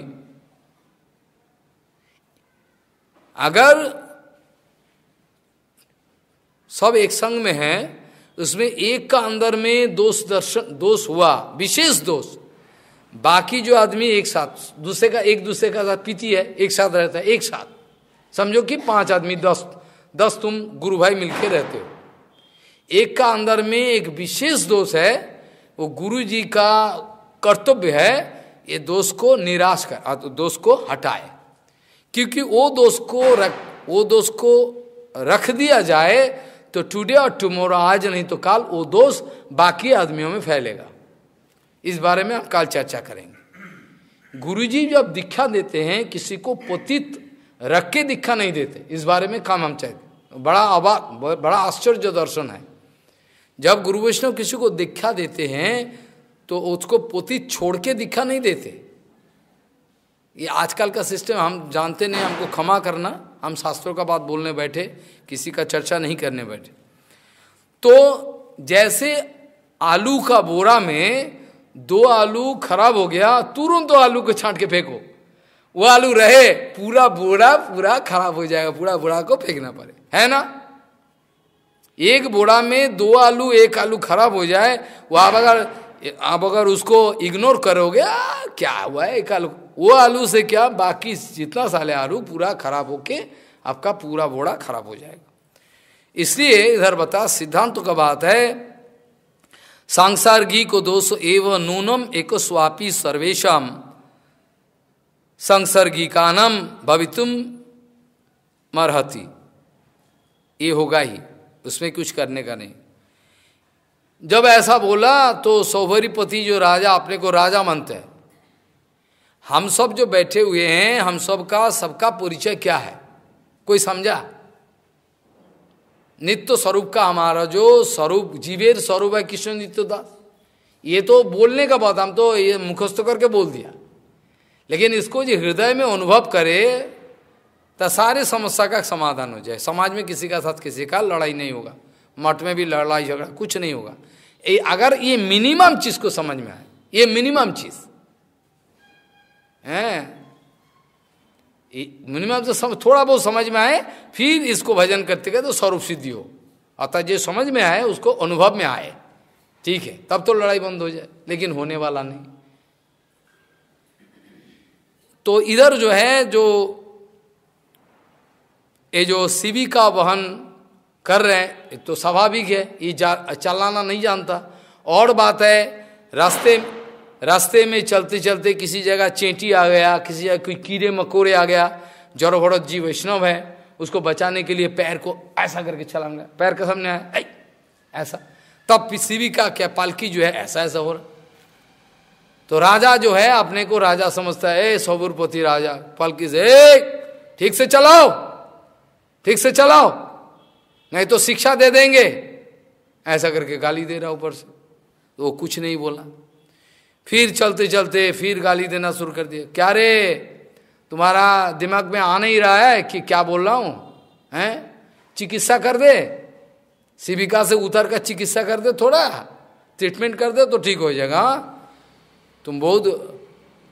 अगर सब एक संग में हैं उसमें एक का अंदर में दोष दर्शन दोष हुआ विशेष दोष बाकी जो आदमी एक साथ दूसरे का एक दूसरे का साथ पीती है एक साथ रहता है एक साथ समझो कि पांच आदमी दस दस तुम गुरु भाई मिलके रहते हो एक का अंदर में एक विशेष दोष है वो गुरु जी का कर्तव्य है ये दोष को निराश कर दोष को हटाए क्योंकि वो दोष को रख वो दोष को रख दिया जाए तो टुडे और टुमोरो आज नहीं तो काल वो दोष बाकी आदमियों में फैलेगा इस बारे में हम कल चर्चा करेंगे गुरुजी जब दीक्षा देते हैं किसी को पतित रख के दीक्षा नहीं देते इस बारे में काम हम चाहते बड़ा आवा बड़ा आश्चर्य दर्शन है जब गुरु वैष्णव किसी को दीक्षा देते हैं तो उसको पोतित छोड़ के दीक्षा नहीं देते ये आजकल का सिस्टम हम जानते नहीं हमको क्षमा करना हम शास्त्रों का बात बोलने बैठे किसी का चर्चा नहीं करने बैठे तो जैसे आलू का बोरा में दो आलू खराब हो गया तुरंत तो आलू को छांट के फेंको वो आलू रहे पूरा बोरा पूरा खराब हो जाएगा पूरा बोरा को फेंकना पड़े है ना एक बोरा में दो आलू एक आलू खराब हो जाए वह अगर आप अगर उसको इग्नोर करोगे आ, क्या हुआ है एक आलू वो आलू से क्या बाकी जितना साले आलू पूरा खराब होके आपका पूरा बोड़ा खराब हो जाएगा इसलिए इधर बता सिद्धांत तो का बात है घी को दोष एव नूनम एक स्वापी सर्वेशम संसर्गिकानम भवितुम मरहती ये होगा ही उसमें कुछ करने का नहीं जब ऐसा बोला तो सौभरीपति जो राजा अपने को राजा मानते हैं हम सब जो बैठे हुए हैं हम सब का सबका परिचय क्या है कोई समझा नित्य स्वरूप का हमारा जो स्वरूप जीवेर स्वरूप है किशन नित्य दास ये तो बोलने का बात हम तो ये मुखस्त करके बोल दिया लेकिन इसको जो हृदय में अनुभव करे तो सारे समस्या का समाधान हो जाए समाज में किसी का साथ किसी का लड़ाई नहीं होगा मठ में भी लड़ाई झगड़ा कुछ नहीं होगा ये अगर ये मिनिमम चीज को समझ में आए ये मिनिमम चीज है मिनिमम तो सम, थोड़ा बहुत समझ में आए फिर इसको भजन करते गए तो स्वरूप सिद्धि हो अतः जो समझ में आए उसको अनुभव में आए ठीक है तब तो लड़ाई बंद हो जाए लेकिन होने वाला नहीं तो इधर जो है जो ये जो शिविका का वहन कर रहे हैं तो स्वाभाविक है ये चलाना नहीं जानता और बात है रास्ते रास्ते में चलते चलते किसी जगह चेंटी आ गया किसी जगह कोई कीड़े मकोड़े आ गया जड़ भरत जी वैष्णव है उसको बचाने के लिए पैर को ऐसा करके चलाऊंगा पैर के सामने आया ऐसा तब शिवी का क्या पालकी जो है ऐसा ऐसा हो रहा तो राजा जो है अपने को राजा समझता है ए सौबुरपति राजा पालकी से ठीक से चलाओ ठीक से चलाओ नहीं तो शिक्षा दे देंगे ऐसा करके गाली दे रहा ऊपर से तो वो कुछ नहीं बोला फिर चलते चलते फिर गाली देना शुरू कर दिया क्या रे तुम्हारा दिमाग में आ नहीं रहा है कि क्या बोल रहा हूँ हैं चिकित्सा कर दे शिविका से उतर कर चिकित्सा कर दे थोड़ा ट्रीटमेंट कर दे तो ठीक हो जाएगा हाँ? तुम बहुत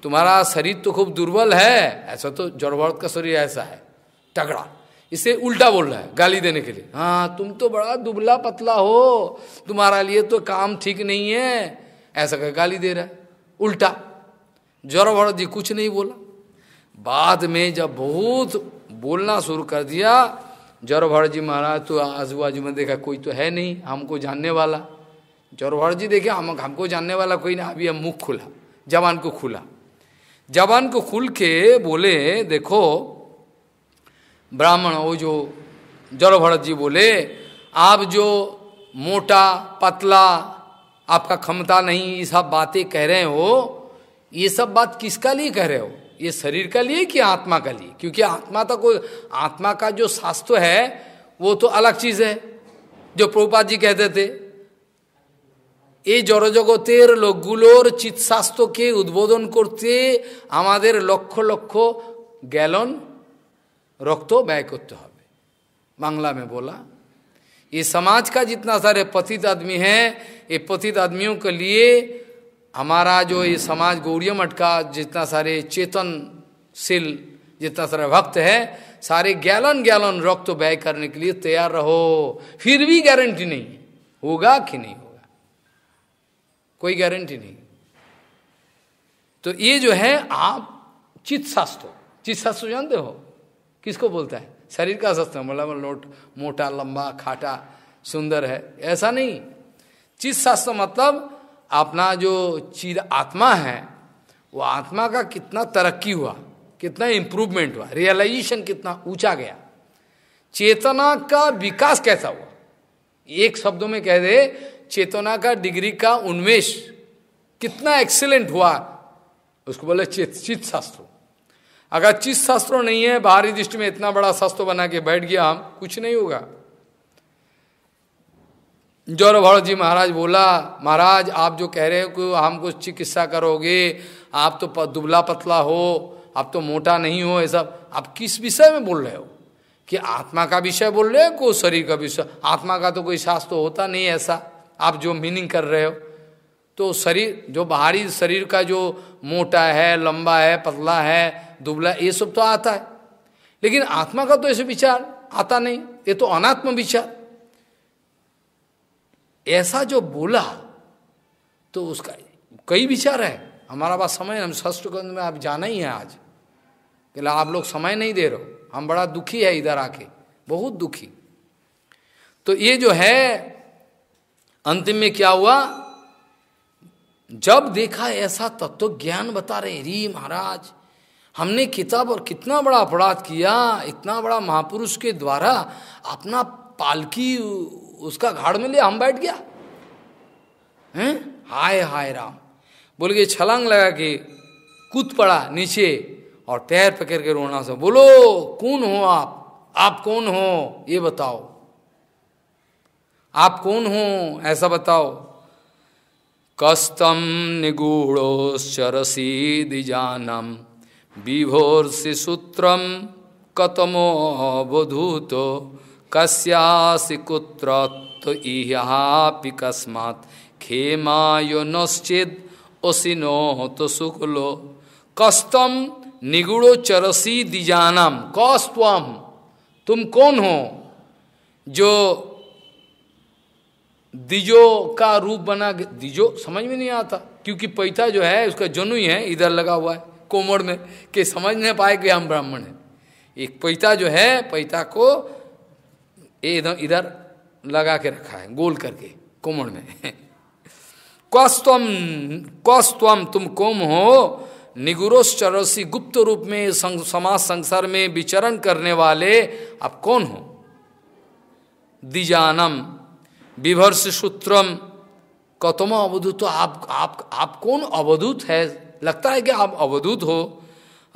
तुम्हारा शरीर तो खूब दुर्बल है ऐसा तो जड़वर्त का शरीर ऐसा है तगड़ा इसे उल्टा बोल रहा है गाली देने के लिए हाँ तुम तो बड़ा दुबला पतला हो तुम्हारा लिए तो काम ठीक नहीं है ऐसा कर गाली दे रहा है उल्टा जोरावर जी कुछ नहीं बोला बाद में जब बहुत बोलना शुरू कर दिया भर जी महाराज तो आजू बाजू में देखा कोई तो है नहीं हमको जानने वाला भर जी देखे हम हमको जानने वाला कोई ना अभी हम मुख खुला जवान को खुला जवान को खुल के बोले देखो ब्राह्मण वो जो जड़ भरत जी बोले आप जो मोटा पतला आपका क्षमता नहीं ये सब बातें कह रहे हो ये सब बात किसका लिए कह रहे हो ये शरीर का लिए कि आत्मा का लिए क्योंकि आत्मा तो कोई आत्मा का जो शास्त्र है वो तो अलग चीज है जो प्रभुपाद जी कहते थे ये এই चित्त शास्त्र के उद्बोधन करते हमारे लक्ष लक्ष গ্যালন रक्त व्यय करते बांगला में बोला ये समाज का जितना सारे पतित आदमी है ये पतित आदमियों के लिए हमारा जो ये समाज गौरी मठ का जितना सारे चेतनशील जितना सारे भक्त है सारे गैलन गैलन रक्त व्यय करने के लिए तैयार रहो फिर भी गारंटी नहीं होगा कि नहीं होगा कोई गारंटी नहीं तो ये जो है आप चित्त शास्त्र चित्त शास्त्र जानते हो किसको बोलता है शरीर का सत्संग मतलब लोट मोटा लंबा खाटा सुंदर है ऐसा नहीं चित शास्त्र मतलब अपना जो चीज आत्मा है वो आत्मा का कितना तरक्की हुआ कितना इम्प्रूवमेंट हुआ रियलाइजेशन कितना ऊंचा गया चेतना का विकास कैसा हुआ एक शब्दों में कह दे चेतना का डिग्री का उन्मेष कितना एक्सीलेंट हुआ उसको बोले चेत चित शास्त्र अगर चित शास्त्रों नहीं है बाहरी दृष्टि में इतना बड़ा शास्त्र बना के बैठ गया हम कुछ नहीं होगा जोर भर जी महाराज बोला महाराज आप जो कह रहे हो कि हमको चिकित्सा करोगे आप तो दुबला पतला हो आप तो मोटा नहीं हो ये सब आप किस विषय में बोल रहे हो कि आत्मा का विषय बोल रहे हो को शरीर का विषय आत्मा का तो कोई शास्त्र होता नहीं ऐसा आप जो मीनिंग कर रहे हो तो शरीर जो बाहरी शरीर का जो मोटा है लंबा है पतला है दुबला ये सब तो आता है लेकिन आत्मा का तो ऐसे विचार आता नहीं ये तो अनात्म विचार ऐसा जो बोला तो उसका कई विचार है हमारा बात समय हम षष्ठ कंध में आप जाना ही है आज कि आप लोग समय नहीं दे रहे हो हम बड़ा दुखी है इधर आके बहुत दुखी तो ये जो है अंतिम में क्या हुआ जब देखा ऐसा तत्व तो ज्ञान बता रहे री महाराज हमने किताब और कितना बड़ा अपराध किया इतना बड़ा महापुरुष के द्वारा अपना पालकी उसका घाड़ में ले हम बैठ गया हैं हाय हाय राम बोल के छलांग लगा के कूद पड़ा नीचे और पैर पकड़ के रोना से बोलो कौन हो आप आप कौन हो ये बताओ आप कौन हो ऐसा बताओ कस्तम निगूढ़ोशरसी दिजानम विभोर्षिसूत्रम कतमो बधूत कस्यासि कुत्र तो इहापि कस्मात् खेमायो नश्चिद ओसिनो तो शुक्लो कस्तम निगुड़ो चरसी दिजानम कौस्तम तुम कौन हो जो दिजो का रूप बना दिजो समझ में नहीं आता क्योंकि पैता जो है उसका जनु ही है इधर लगा हुआ है कोमर में कि समझ नहीं पाए कि हम ब्राह्मण हैं एक पैता जो है पैता को इधर इधर लगा के रखा है गोल करके कोमर में कौस्तम कौस्तम तुम कोम हो निगुरोश्चरसी गुप्त रूप में संग, समाज संसार में विचरण करने वाले आप कौन हो दिजानम विभर्ष सूत्रम कतम अवधूत तो आप आप आप कौन अवधूत है लगता है कि आप अवधूत हो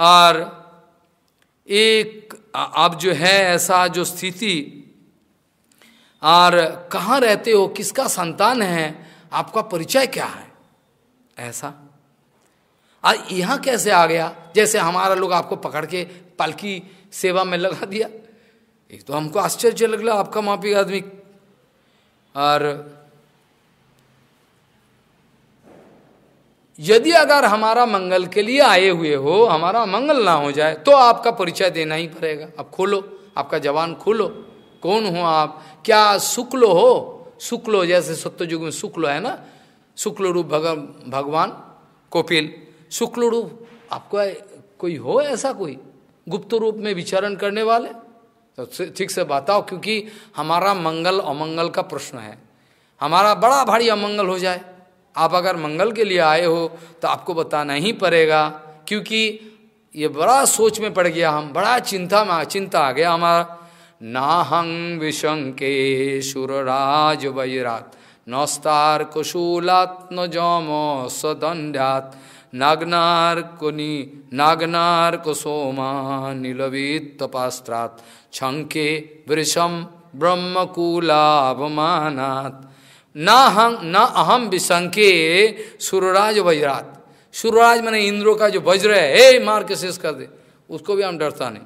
और एक आप जो है ऐसा जो स्थिति और कहाँ रहते हो किसका संतान है आपका परिचय क्या है ऐसा और यहाँ कैसे आ गया जैसे हमारा लोग आपको पकड़ के पालकी सेवा में लगा दिया एक तो हमको आश्चर्य लगला आपका माफी आदमी और यदि अगर हमारा मंगल के लिए आए हुए हो हमारा मंगल ना हो जाए तो आपका परिचय देना ही पड़ेगा अब खोलो आपका जवान खोलो कौन हो आप क्या शुक्ल हो शुक्ल जैसे सत्य युग में शुक्ल है ना शुक्ल रूप भग, भगवान कोपिल शुक्ल रूप आपका कोई हो ऐसा कोई गुप्त रूप में विचरण करने वाले तो ठीक से बताओ क्योंकि हमारा मंगल अमंगल का प्रश्न है हमारा बड़ा भारी अमंगल हो जाए आप अगर मंगल के लिए आए हो तो आपको बताना ही पड़ेगा क्योंकि ये बड़ा सोच में पड़ गया हम बड़ा चिंता में चिंता आ गया हमारा नाहंग विशंके सुरराज वैरात नौस्तार कुशूलात्म जमो सदंड्यात नागनार कुनी नागनार कुसोमा नीलवीत तपास्त्रात छंके वृषम ब्रह्मकूलाभमानात् न हम न अहम विशंके सुरराज वज्रात सुरराज मैंने इंद्रो का जो वज्र है हे मार के शेष कर दे उसको भी हम डरता नहीं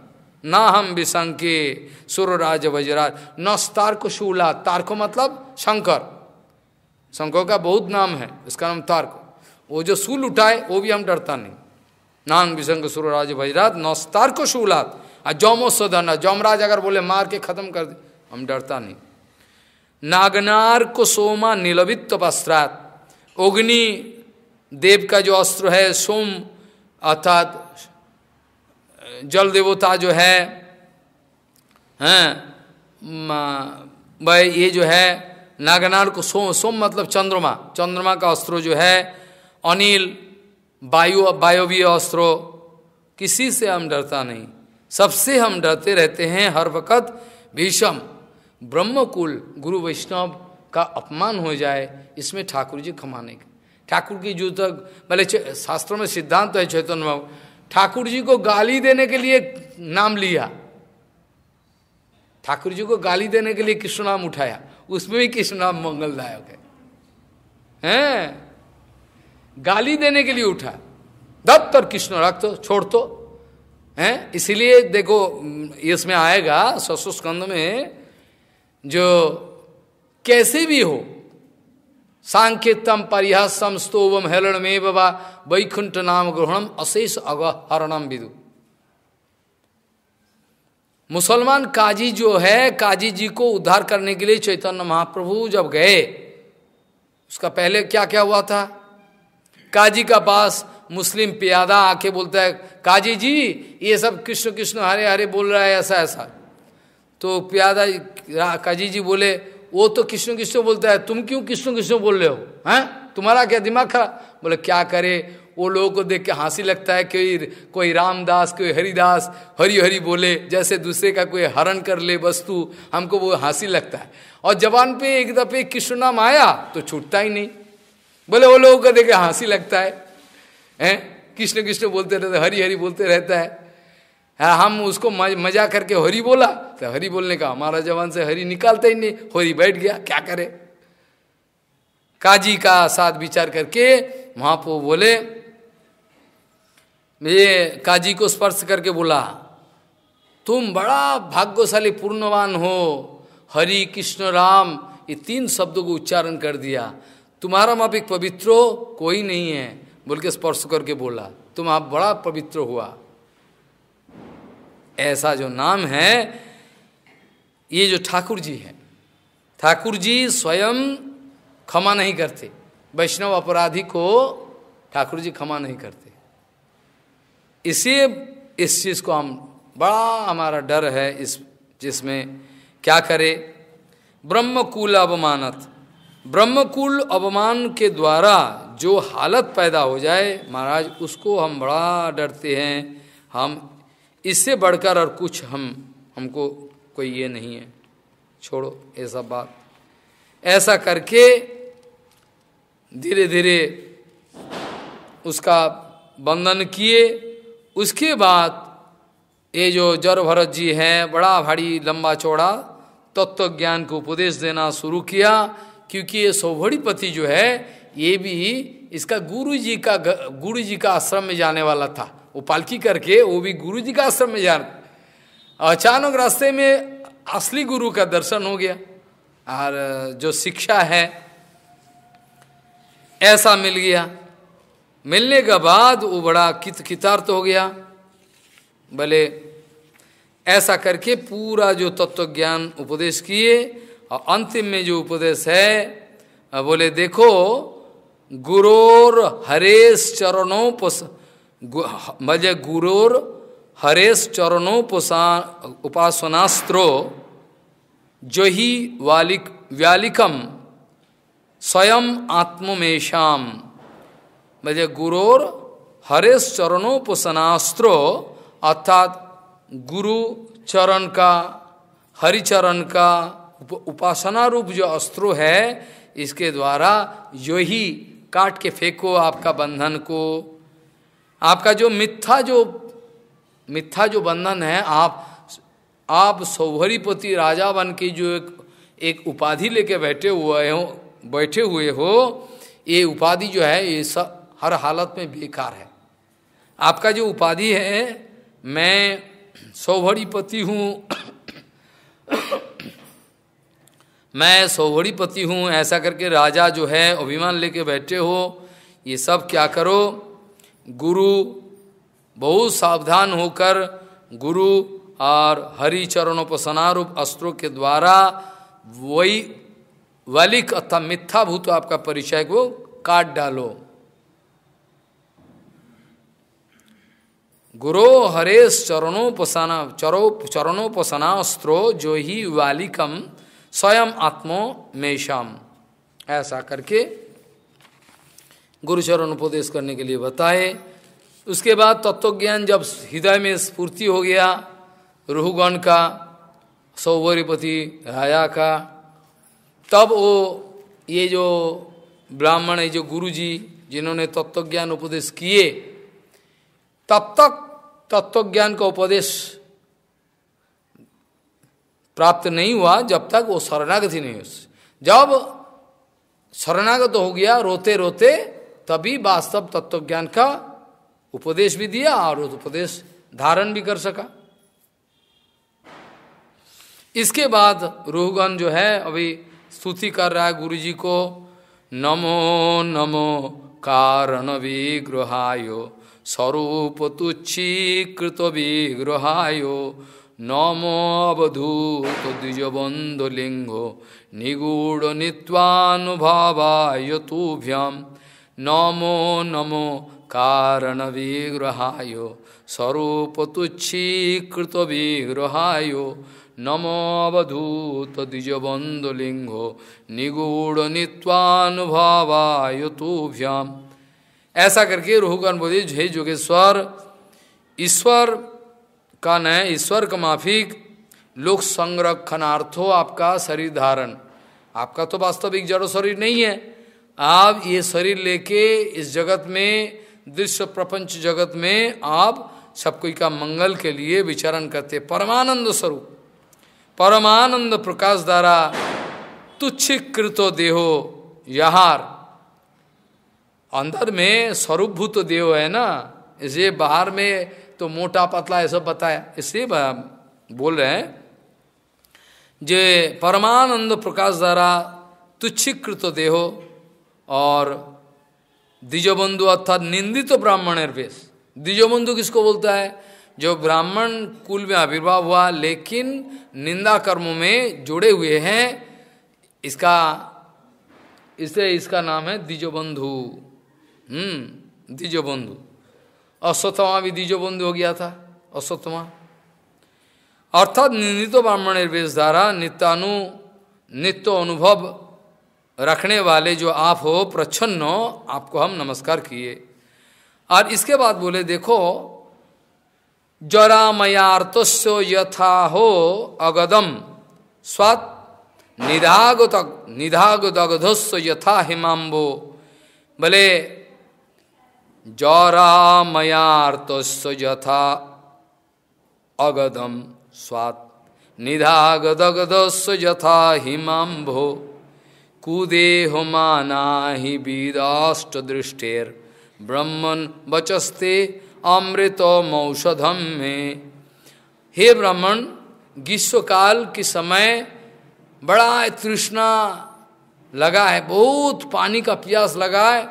ना हम विशंके सुरराज वज्रात न तार्क शूला तार्क मतलब शंकर शंकर का बहुत नाम है इसका नाम तार्क वो जो सूल उठाए वो भी हम डरता नहीं नांग विसंग राज भजरात नौस्तार को शूलात और जौमो सदन जौमराज अगर बोले मार के खत्म कर दे हम डरता नहीं नागनार को सोमा निलवित वस्त्रात अग्नि देव का जो अस्त्र है सोम अर्थात जल देवता जो है हैं भाई ये जो है नागनार को सोम सोम मतलब चंद्रमा चंद्रमा का अस्त्र जो है अनिल वायु वायवीय अस्त्र किसी से हम डरता नहीं सबसे हम डरते रहते हैं हर वक़्त भीषम ब्रह्मकुल गुरु वैष्णव का अपमान हो जाए इसमें ठाकुर जी खमाने के ठाकुर की जो तक मतलब शास्त्रों में सिद्धांत तो है चैतन्य भाव ठाकुर जी को गाली देने के लिए नाम लिया ठाकुर जी को गाली देने के लिए कृष्ण नाम उठाया उसमें भी कृष्ण नाम मंगलदायक है हैं गाली देने के लिए उठा दत्त और कृष्ण रख दो छोड़ तो हैं इसीलिए देखो इसमें आएगा स्कंद में जो कैसे भी हो सांख्यतम परिहासम स्तोवम में बबा वैकुंठ नाम ग्रहणम अशेष अगहरणम विदु मुसलमान काजी जो है काजी जी को उद्धार करने के लिए चैतन्य महाप्रभु जब गए उसका पहले क्या क्या हुआ था काजी का पास मुस्लिम प्यादा आके बोलता है काजी जी ये सब कृष्ण कृष्ण हरे हरे बोल रहा है ऐसा ऐसा तो प्यादा काजी जी बोले वो तो कृष्ण कृष्ण बोलता है तुम क्यों कृष्ण कृष्ण बोल रहे हो हैं तुम्हारा क्या दिमाग खराब बोले क्या करे वो लोगों को देख के हंसी लगता है कोई कोई रामदास कोई हरिदास हरी हरी बोले जैसे दूसरे का कोई हरण कर ले वस्तु हमको वो हंसी लगता है और जबान पे एक दफे कृष्ण नाम आया तो छूटता ही नहीं बोले वो लोगों को देखे हंसी लगता है हैं कृष्ण कृष्ण बोलते रहते हरी हरी बोलते रहता है हाँ, हम उसको मजा करके हरी बोला तो हरी बोलने का हमारा जवान से हरी निकालते ही नहीं हरी बैठ गया क्या करे काजी का साथ विचार करके महापो बोले ये काजी को स्पर्श करके बोला तुम बड़ा भाग्यशाली पूर्णवान हो हरि कृष्ण राम ये तीन शब्दों को उच्चारण कर दिया तुम्हारा मापिक पवित्र कोई नहीं है बोल के स्पर्श करके बोला तुम आप बड़ा पवित्र हुआ ऐसा जो नाम है ये जो ठाकुर जी हैं ठाकुर जी स्वयं क्षमा नहीं करते वैष्णव अपराधी को ठाकुर जी क्षमा नहीं करते इसी इस चीज़ को हम बड़ा हमारा डर है इस जिसमें क्या करे ब्रह्म कुल अवमानत ब्रह्मकुल अवमान के द्वारा जो हालत पैदा हो जाए महाराज उसको हम बड़ा डरते हैं हम इससे बढ़कर और कुछ हम हमको कोई ये नहीं है छोड़ो ये सब बात ऐसा करके धीरे धीरे उसका बंधन किए उसके बाद ये जो जर भरत जी हैं बड़ा भारी लंबा चौड़ा तत्व ज्ञान को उपदेश देना शुरू किया क्योंकि ये सौभरीपति जो है ये भी इसका गुरु जी का गुरु जी का आश्रम में जाने वाला था वो पालकी करके वो भी गुरु जी का आश्रम में जा अचानक रास्ते में असली गुरु का दर्शन हो गया और जो शिक्षा है ऐसा मिल गया मिलने के बाद वो बड़ा कित कितार्थ हो गया भले ऐसा करके पूरा जो तत्व ज्ञान उपदेश किए और अंतिम में जो उपदेश है बोले देखो गुरोर हरेश चरणों मजे गुरोर हरेश चरणों उपासनास्त्रो जो ही वालिक व्यालिकम स्वयं आत्ममेशम मजे गुरोर हरेश चरणोपनास्त्रो अर्थात गुरु चरण का हरिचरण का उप, उपासना रूप जो अस्त्रो है इसके द्वारा जो ही काट के फेंको आपका बंधन को आपका जो मिथ्या जो मिथ्या जो बंधन है आप आप सौहरीपति राजा बन के जो एक, एक उपाधि लेके बैठे हुए हो बैठे हुए हो ये उपाधि जो है ये सब हर हालत में बेकार है आपका जो उपाधि है मैं सौभरीपति हूँ मैं पति हूँ ऐसा करके राजा जो है अभिमान लेके बैठे हो ये सब क्या करो गुरु बहुत सावधान होकर गुरु और हरि चरणोपसनारूप अस्त्रों के द्वारा वही वलिक अथवा मिथ्या भूत आपका परिचय को काट डालो गुरो हरेश चरणोपसना चरो अस्त्रो जो ही वालिकम स्वयं आत्मो मेषाम ऐसा करके गुरुचरण उपदेश करने के लिए बताए उसके बाद तत्वज्ञान जब हृदय में स्फूर्ति हो गया रूहगण का सौवरीपति राया का तब वो ये जो ब्राह्मण है जो गुरु जी जिन्होंने तत्वज्ञान उपदेश किए तब तक तत्वज्ञान का उपदेश प्राप्त नहीं हुआ जब तक वो शरणागति नहीं हुई जब शरणागत हो गया रोते रोते तभी वास्तव तत्व ज्ञान का उपदेश भी दिया और उपदेश धारण भी कर सका इसके बाद रोहगन जो है अभी स्तुति कर रहा है गुरु जी को नमो नमो कारण विग्रहायो स्वरूप तुच्छी कृत विग्रहायो নমবধূত দ্বিজবন্ধুলিঙ্গ नमो नमो कारण নমো स्वरूप कारणविग्रहाय स्वरूपतुच्छीकृतविग्रहाय नमो अवधूतद्विजबन्धुलिङ्गो निगूढनित्वानुभावाय तुभ्याम ऐसा करके रोहुगण बोधि हे जोगेश्वर ईश्वर कौन है ईश्वर का माफिक लोक संरक्षणार्थो आपका शरीर धारण आपका तो वास्तविक जड़ो शरीर नहीं है आप ये शरीर लेके इस जगत में दृश्य प्रपंच जगत में आप सबको का मंगल के लिए विचरण करते परमानंद स्वरूप परमानंद प्रकाश द्वारा तुच्छीकृतो देहो यहार अंदर में स्वरूपभूत देह है ना इसे बाहर में तो मोटा पतला ये सब बताया इसलिए बोल रहे हैं जे परमानंद प्रकाश द्वारा तुच्छीकृत देहो और बंधु अर्थात निंदित तो ब्राह्मण द्विजो बंधु किसको बोलता है जो ब्राह्मण कुल में आविर्भाव हुआ लेकिन निंदा कर्मों में जुड़े हुए हैं इसका इसे इसका नाम है द्विजोबंधु हम्म द्विजबंधु अश्वत्थमा भी द्विजोबंधु हो गया था अश्वत्थमा अर्थात निंदित ब्राह्मण वेश धारा नित्यानु नित्य अनुभव रखने वाले जो आप हो प्रच्छन्न आपको हम नमस्कार किए और इसके बाद बोले देखो जरा जरामयार्तस्यो यथा हो अगदम स्वात निधागत निधाग दगधस्व यथा हिमांबो भले जौरामयार्तस्व यथा अगदम स्वात् निधागदगदस्व यथा माना ही हि दृष्टेर ब्रह्मन बचस्ते अमृत मौषधम में हे ब्राह्मण ग्रीष्मकाल के समय बड़ा तृष्णा लगा है बहुत पानी का प्यास लगा है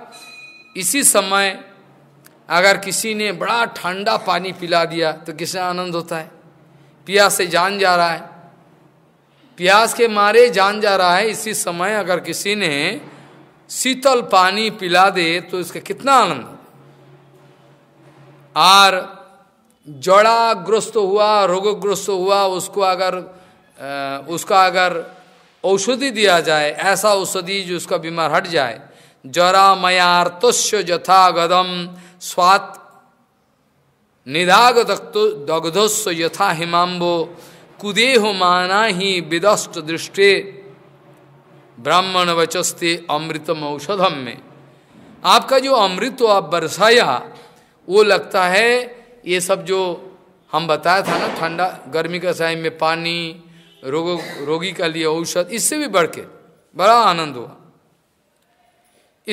इसी समय अगर किसी ने बड़ा ठंडा पानी पिला दिया तो किसे आनंद होता है प्यास से जान जा रहा है प्यास के मारे जान जा रहा है इसी समय अगर किसी ने शीतल पानी पिला दे तो इसका कितना आनंद और जड़ा ग्रस्त हुआ रोगग्रस्त हुआ उसको अगर उसका अगर औषधि दिया जाए ऐसा औषधि जो उसका बीमार हट जाए जरा मयार तुष्य जथा गदम स्वात निदाग दग्धस्व यथा हिमांबो कुदेह माना ही विदस्त दृष्टे ब्राह्मण वचस्ते अमृतम औषधम में आपका जो अमृत तो आप बरसाया वो लगता है ये सब जो हम बताया था ना ठंडा गर्मी का समय में पानी रोग रोगी का लिए औषध इससे भी बढ़ के बड़ा आनंद हुआ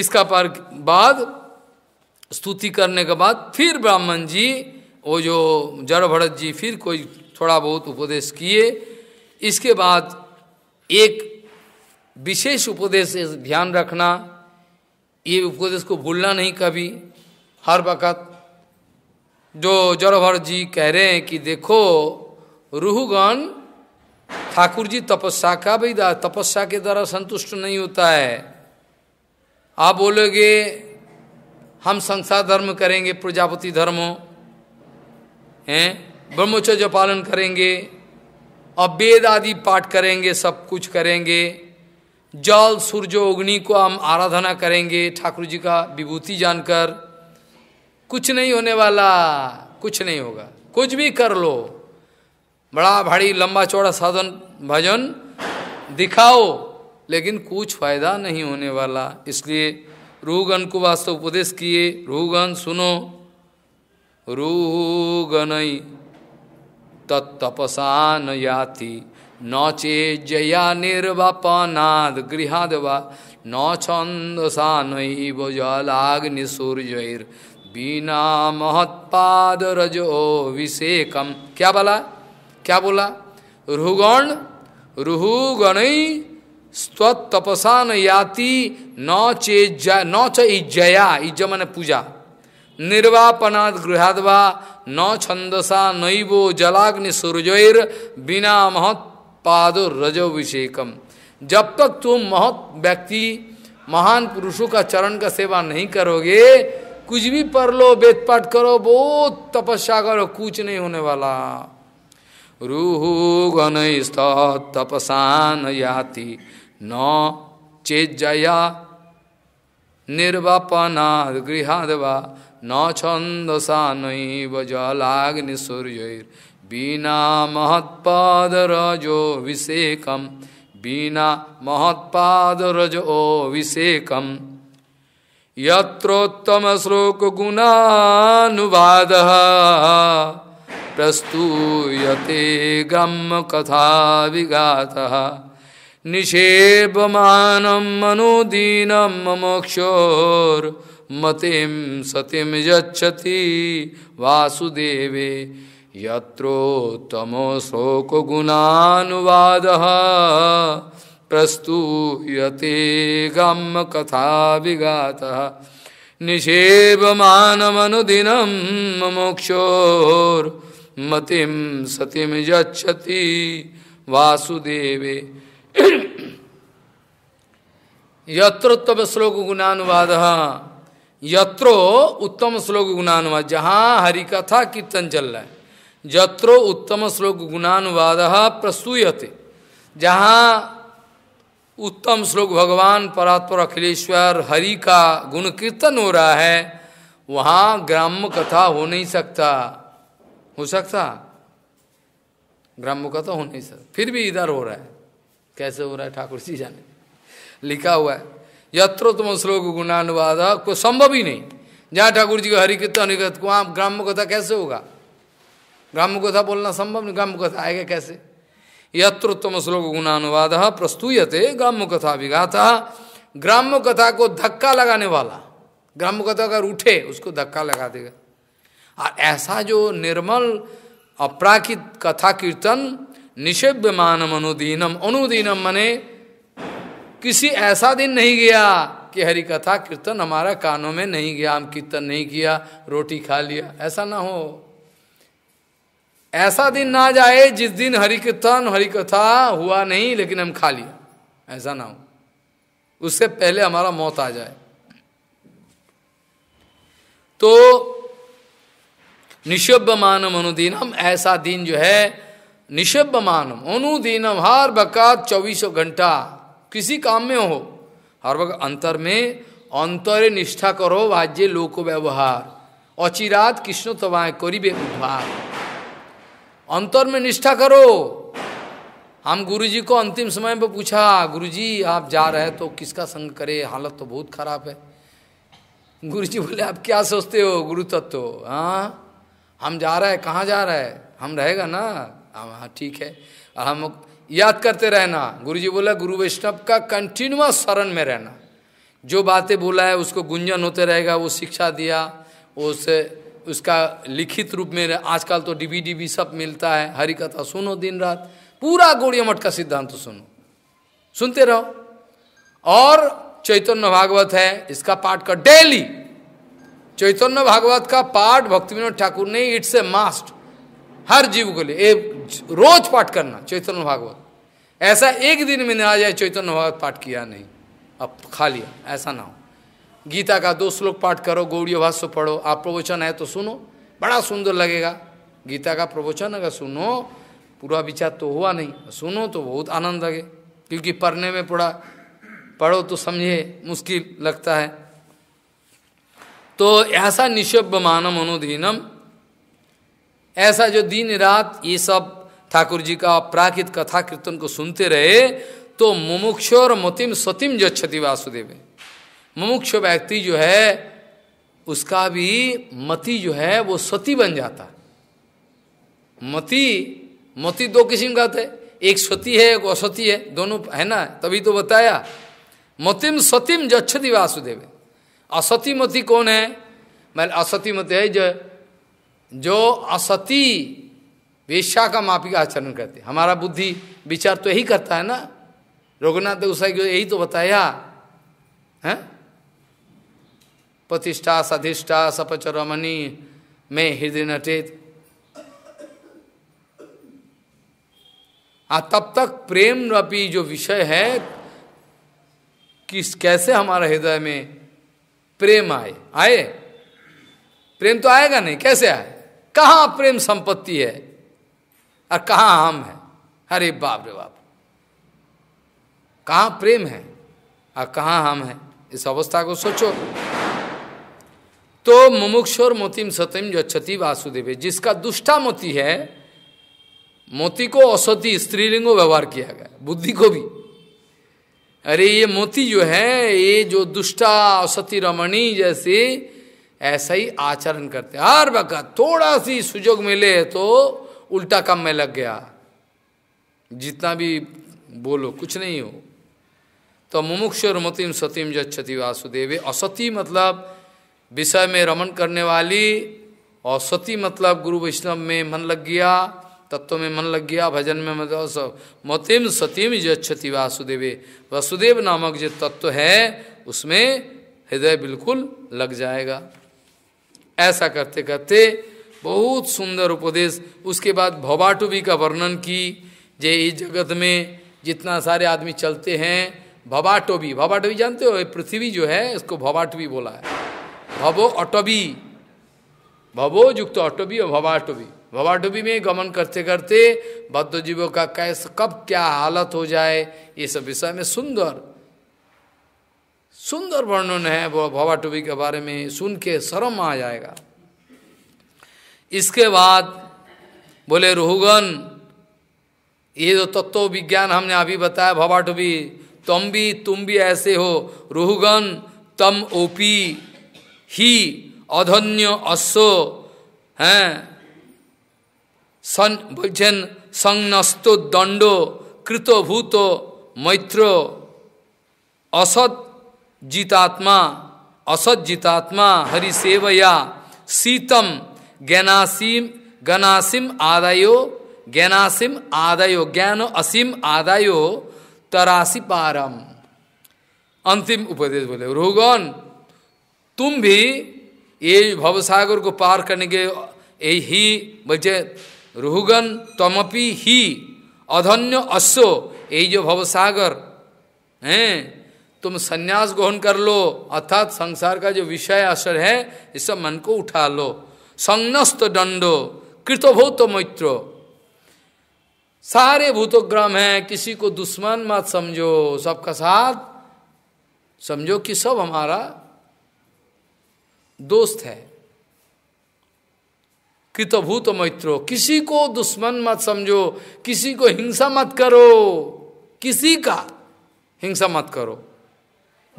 इसका पर बाद स्तुति करने के बाद फिर ब्राह्मण जी वो जो जड़ भरत जी फिर कोई थोड़ा बहुत उपदेश किए इसके बाद एक विशेष उपदेश ध्यान रखना ये उपदेश को भूलना नहीं कभी हर वक़्त जो भरत जी कह रहे हैं कि देखो रूहगण ठाकुर जी तपस्या का भी तपस्या के द्वारा संतुष्ट नहीं होता है आप बोलोगे हम संसार धर्म करेंगे प्रजापति धर्म हैं ब्रह्मचर्य पालन करेंगे अवेद आदि पाठ करेंगे सब कुछ करेंगे जल सूर्य अग्नि को हम आराधना करेंगे ठाकुर जी का विभूति जानकर कुछ नहीं होने वाला कुछ नहीं होगा कुछ भी कर लो बड़ा भारी लंबा चौड़ा साधन भजन दिखाओ लेकिन कुछ फायदा नहीं होने वाला इसलिए रुगन को वास्तव उपदेश किए रोगन सुनो रोगनई तत्तपसान याति न चे जया निर्वापनाद गृहाद वा न छंदसा नैव जलाग्नि सूर्यर बिना महत्पाद रजो अभिषेकम क्या बोला क्या बोला रुगण रुहुगण स्वतपसा याति नौ चे नौ च इज्जया इज्ज मन पूजा निर्वापनाद गृहादवा न छंदसा नैवो जलाग्नि सूर्योर बिना महत पादो रजोभिषेकम जब तक तुम महत व्यक्ति महान पुरुषों का चरण का सेवा नहीं करोगे कुछ भी पढ़ लो वेद पाठ करो बहुत तपस्या करो कुछ नहीं होने वाला रूहु गण तपसान याति न चेजया निर्वपना गृहा न छंदसा नैव जलाग्नि सूर्यर बीना महत्पाद रजो विषेकम बीना महत्पाद रजो विषेकम यत्रोत्तम श्लोक गुणानुवाद प्रस्तूयते गम कथा विघाता निषेवमानं मनोदीनं ममोक्षोर्मतिं सतिं यच्छति वासुदेवे यत्रो तमोशोकगुणानुवादः प्रस्तूयते गम्मकथाभिघातः निषेवमानमनुदिनं ममोक्षोर्मतिं सतिं यछति वासुदेवे यत्रोत्तम श्लोक गुणानुवाद हाँ। यत्रो उत्तम श्लोक गुणानुवाद जहाँ हरि कथा कीर्तन चल रहा है यत्रो उत्तम श्लोक गुणानुवाद हाँ, प्रसूयते जहाँ उत्तम श्लोक भगवान परात्पर अखिलेश्वर हरि का गुण कीर्तन हो रहा है वहाँ ग्राम्य कथा हो नहीं सकता हो सकता ग्राम्य कथा हो नहीं सकता फिर भी इधर हो रहा है कैसे हो रहा है ठाकुर जी जाने लिखा हुआ है यत्र तुम श्लोक गुणानुवाद को संभव ही नहीं जहाँ ठाकुर जी को हरि कीर्तन हरिकत आप ग्राम्य कथा कैसे होगा ग्राम्य कथा बोलना संभव नहीं ग्राम्य कथा आएगा कैसे यत्र तुम श्लोक गुणानुवाद प्रस्तूयते ग्राम्य कथा विघाता ग्राम्य कथा को धक्का लगाने वाला ग्राम्य कथा अगर उठे उसको धक्का लगा देगा और ऐसा जो निर्मल अपराकित कथा कीर्तन मानम अनुदीनम अनुदीनम मने किसी ऐसा दिन नहीं गया कि हरि कथा कीर्तन हमारा कानों में नहीं गया हम कीर्तन नहीं किया रोटी खा लिया ऐसा ना हो ऐसा दिन ना जाए जिस दिन हरि कीर्तन हरि कथा हुआ नहीं लेकिन हम खा लिया ऐसा ना हो उससे पहले हमारा मौत आ जाए तो निशब्द मानम अनुदीन हम ऐसा दिन जो है मानम अनुदीनम हर बकात चौबीसों घंटा किसी काम में हो हर वक्त अंतर में अंतरे निष्ठा करो वाज्य लोक व्यवहार अचिरात कृष्ण तवाए करीबे उद्धार अंतर में निष्ठा करो हम गुरुजी को अंतिम समय पर पूछा गुरुजी आप जा रहे हैं तो किसका संग करे हालत तो बहुत खराब है गुरुजी बोले आप क्या सोचते हो गुरु तत्व हाँ हम जा रहे हैं कहाँ जा रहे हैं हम रहेगा ना हाँ, हाँ ठीक है हम याद करते रहना गुरु जी बोला गुरु वैष्णव का कंटिन्यूस शरण में रहना जो बातें बोला है उसको गुंजन होते रहेगा वो शिक्षा दिया उस उसका लिखित रूप में आजकल तो डीवीडी भी सब मिलता है हरि कथा सुनो दिन रात पूरा गोड़िया मठ का सिद्धांत तो सुनो सुनते रहो और चैतन्य भागवत है इसका पाठ कर डेली चैतन्य भागवत का पाठ भक्ति विनोद ठाकुर ने इट्स ए मास्ट हर जीव को लिए रोज पाठ करना चैतन्य भागवत ऐसा एक दिन में आ जाए चैतन्य भागवत पाठ किया नहीं अब खा लिया ऐसा ना हो गीता का दो श्लोक पाठ करो गौड़ी भाष्य पढ़ो आप प्रवचन है तो सुनो बड़ा सुंदर लगेगा गीता का प्रवचन अगर सुनो पूरा विचार तो हुआ नहीं सुनो तो बहुत आनंद लगे क्योंकि पढ़ने में पूरा पढ़ो तो समझे मुश्किल लगता है तो ऐसा निशभ्य मानम अनुधीनम ऐसा जो दिन रात ये सब ठाकुर जी का प्राकृत कथा कीर्तन को सुनते रहे तो मुमुक्ष और मतिम सतिम जो क्षति वासुदेव मुमुक्ष व्यक्ति जो है उसका भी मति जो है वो सती बन जाता मति मति दो किस्म का थे एक सती है एक असती है दोनों है ना तभी तो बताया मतिम सतिम क्षति वासुदेव असती मति कौन है मैं असती मत है जो जो असती वेश्या का मापी का आचरण करते हमारा बुद्धि विचार तो यही करता है ना रघुनाथ गोसाई को यही तो बताया है प्रतिष्ठा सधिष्ठा सपच में हृदय नटेत आ हाँ, तब तक प्रेम रूपी जो विषय है किस कैसे हमारा हृदय में प्रेम आए आए प्रेम तो आएगा नहीं कैसे आए कहाँ प्रेम संपत्ति है और कहाँ हम है अरे बाप रे बाप कहाँ प्रेम है और कहाँ हम है इस अवस्था को सोचो तो मुमुक्षोर मोतिम सतिम जो क्षति वासुदेव जिसका दुष्टा मोती है मोती को औसती स्त्रीलिंगो व्यवहार किया गया बुद्धि को भी अरे ये मोती जो है ये जो दुष्टा औसती रमणी जैसे ऐसा ही आचरण करते हर वक्त थोड़ा सी सुजोग मिले तो उल्टा कम में लग गया जितना भी बोलो कुछ नहीं हो तो मुमुक्ष और मतिम सतीम क्षति वासुदेव असती मतलब विषय में रमन करने वाली और सती मतलब गुरु वैष्णव में मन लग गया तत्व में मन लग गया भजन में मतलब सब मतिम सतीम जच्छति वासुदेवे वसुदेव नामक जो तत्व है उसमें हृदय बिल्कुल लग जाएगा ऐसा करते करते बहुत सुंदर उपदेश उसके बाद भवाटुबी का वर्णन की जे इस जगत में जितना सारे आदमी चलते हैं भवाटोबी भवाटोबी जानते हो पृथ्वी जो है इसको भवाटोबी बोला है भवो ऑटोबी भवो युक्त ऑटोबी और भवाटोबी भवाटोबी में गमन करते करते बद्धजीवों का कैस कब क्या हालत हो जाए ये सब विषय में सुंदर सुंदर वर्णन है वो भवाटुबी के बारे में सुन के शर्म आ जाएगा इसके बाद बोले रोहुगन ये जो तत्व विज्ञान हमने अभी बताया भवाटुबी तुम भी तुम भी ऐसे हो रोहुगन तम ओपी ही অধন্য অশ্ব सन বলছেন संगनस्तो दंडो কৃতভূত মৈত্র असत जीतात्मा असत जीतात्मा हरि सेवया सीतम ज्ञानासीम ज्ञानासिम आदयो ज्ञानासिम आदयो ज्ञान असीम आदयो तरासी पारम अंतिम उपदेश बोले रोहगन तुम भी ये भवसागर को पार करने के ये ही बचे रोहगन तमपी ही अधन्य अश्व ये जो भवसागर हैं तुम सन्यास ग्रहण कर लो अर्थात संसार का जो विषय असर है इस सब मन को उठा लो संनस्त दंडो कृतभूत मित्र सारे भूतोग्राम है किसी को दुश्मन मत समझो सबका साथ समझो कि सब हमारा दोस्त है कृतभूत मित्रो किसी को दुश्मन मत समझो किसी को हिंसा मत करो किसी का हिंसा मत करो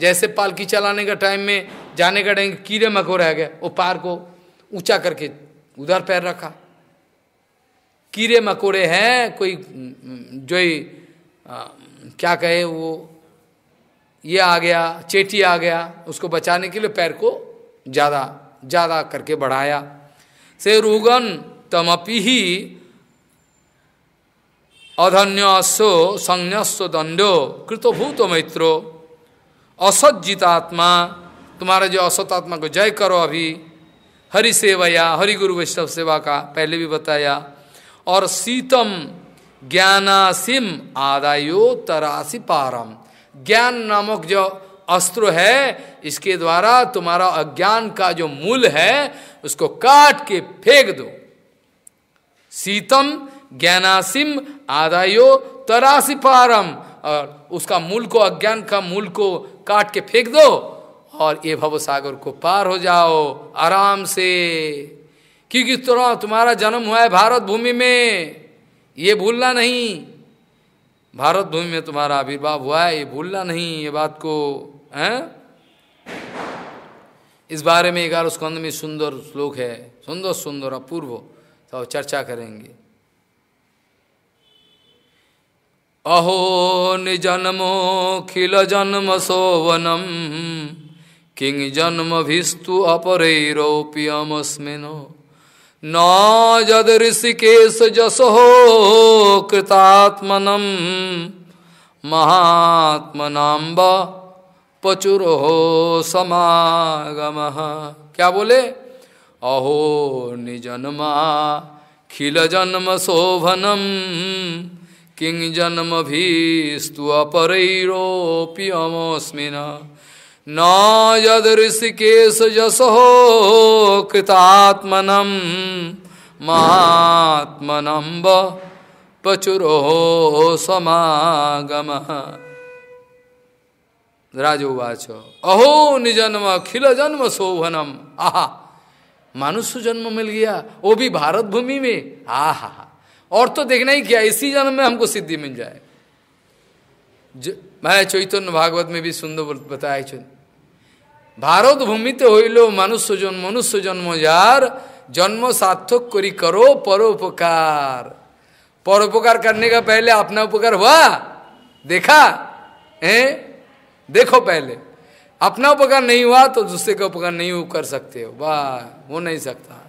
जैसे पालकी चलाने का टाइम में जाने का टाइम कीड़े मको रह गए वो पार को ऊंचा करके उधर पैर रखा कीड़े मकोड़े हैं कोई जो ही आ, क्या कहे वो ये आ गया चेटी आ गया उसको बचाने के लिए पैर को ज़्यादा ज़्यादा करके बढ़ाया से रुगन तमपी ही अधन्य सो दंडो कृतभूत मैत्रो असत आत्मा तुम्हारा जो असत आत्मा को जय करो अभी हरि सेवया हरि गुरु वैष्णव सेवा का पहले भी बताया और सीतम ज्ञानासिम आदायो तरासी पारम ज्ञान नामक जो अस्त्र है इसके द्वारा तुम्हारा अज्ञान का जो मूल है उसको काट के फेंक दो सीतम ज्ञानासिम आदायो तरासी पारम और उसका मूल को अज्ञान का मूल को काट के फेंक दो और ये भव सागर को पार हो जाओ आराम से क्योंकि तुरा तुम्हारा जन्म हुआ है भारत भूमि में ये भूलना नहीं भारत भूमि में तुम्हारा आविर्भाव हुआ है ये भूलना नहीं ये बात को हैं इस बारे में ग्यारह स्कंद में सुंदर श्लोक है सुंदर सुंदर अपूर्व तो चर्चा करेंगे अहो निजन्मोऽखिलजन्मशोभनं किं जन्मभिस्तु अपरैरोप्यमस्मिन् न ऋषिकेश जसो कृतात्मनं महात्मनाम्ब पचुरहो समागम क्या बोले अहो निजन्मा खिल जन्म शोभनम जन्म जन्मभिस्तुअपरैरोऽप्यमोऽस्मिन् न यदृषिकेश जसो कृतात्मन महात्मनं प्रचुरो समागमः राजोवाच अहो निजन्म अखिल जन्म शोभनम आहा मनुष्य जन्म मिल गया वो भी भारत भूमि में आहा और तो देखना ही क्या इसी जन्म में हमको सिद्धि मिल जाए मैं चैतन्य भागवत में भी सुंदर बताया भारत भूमि ভূমিতে लो मनुष्य जन्म मनुष्य जन्म यार जन्म सार्थक करी करो परोपकार परोपकार करने का पहले अपना उपकार हुआ देखा है देखो पहले अपना उपकार नहीं हुआ तो दूसरे का उपकार नहीं कर सकते हो वाह हो नहीं सकता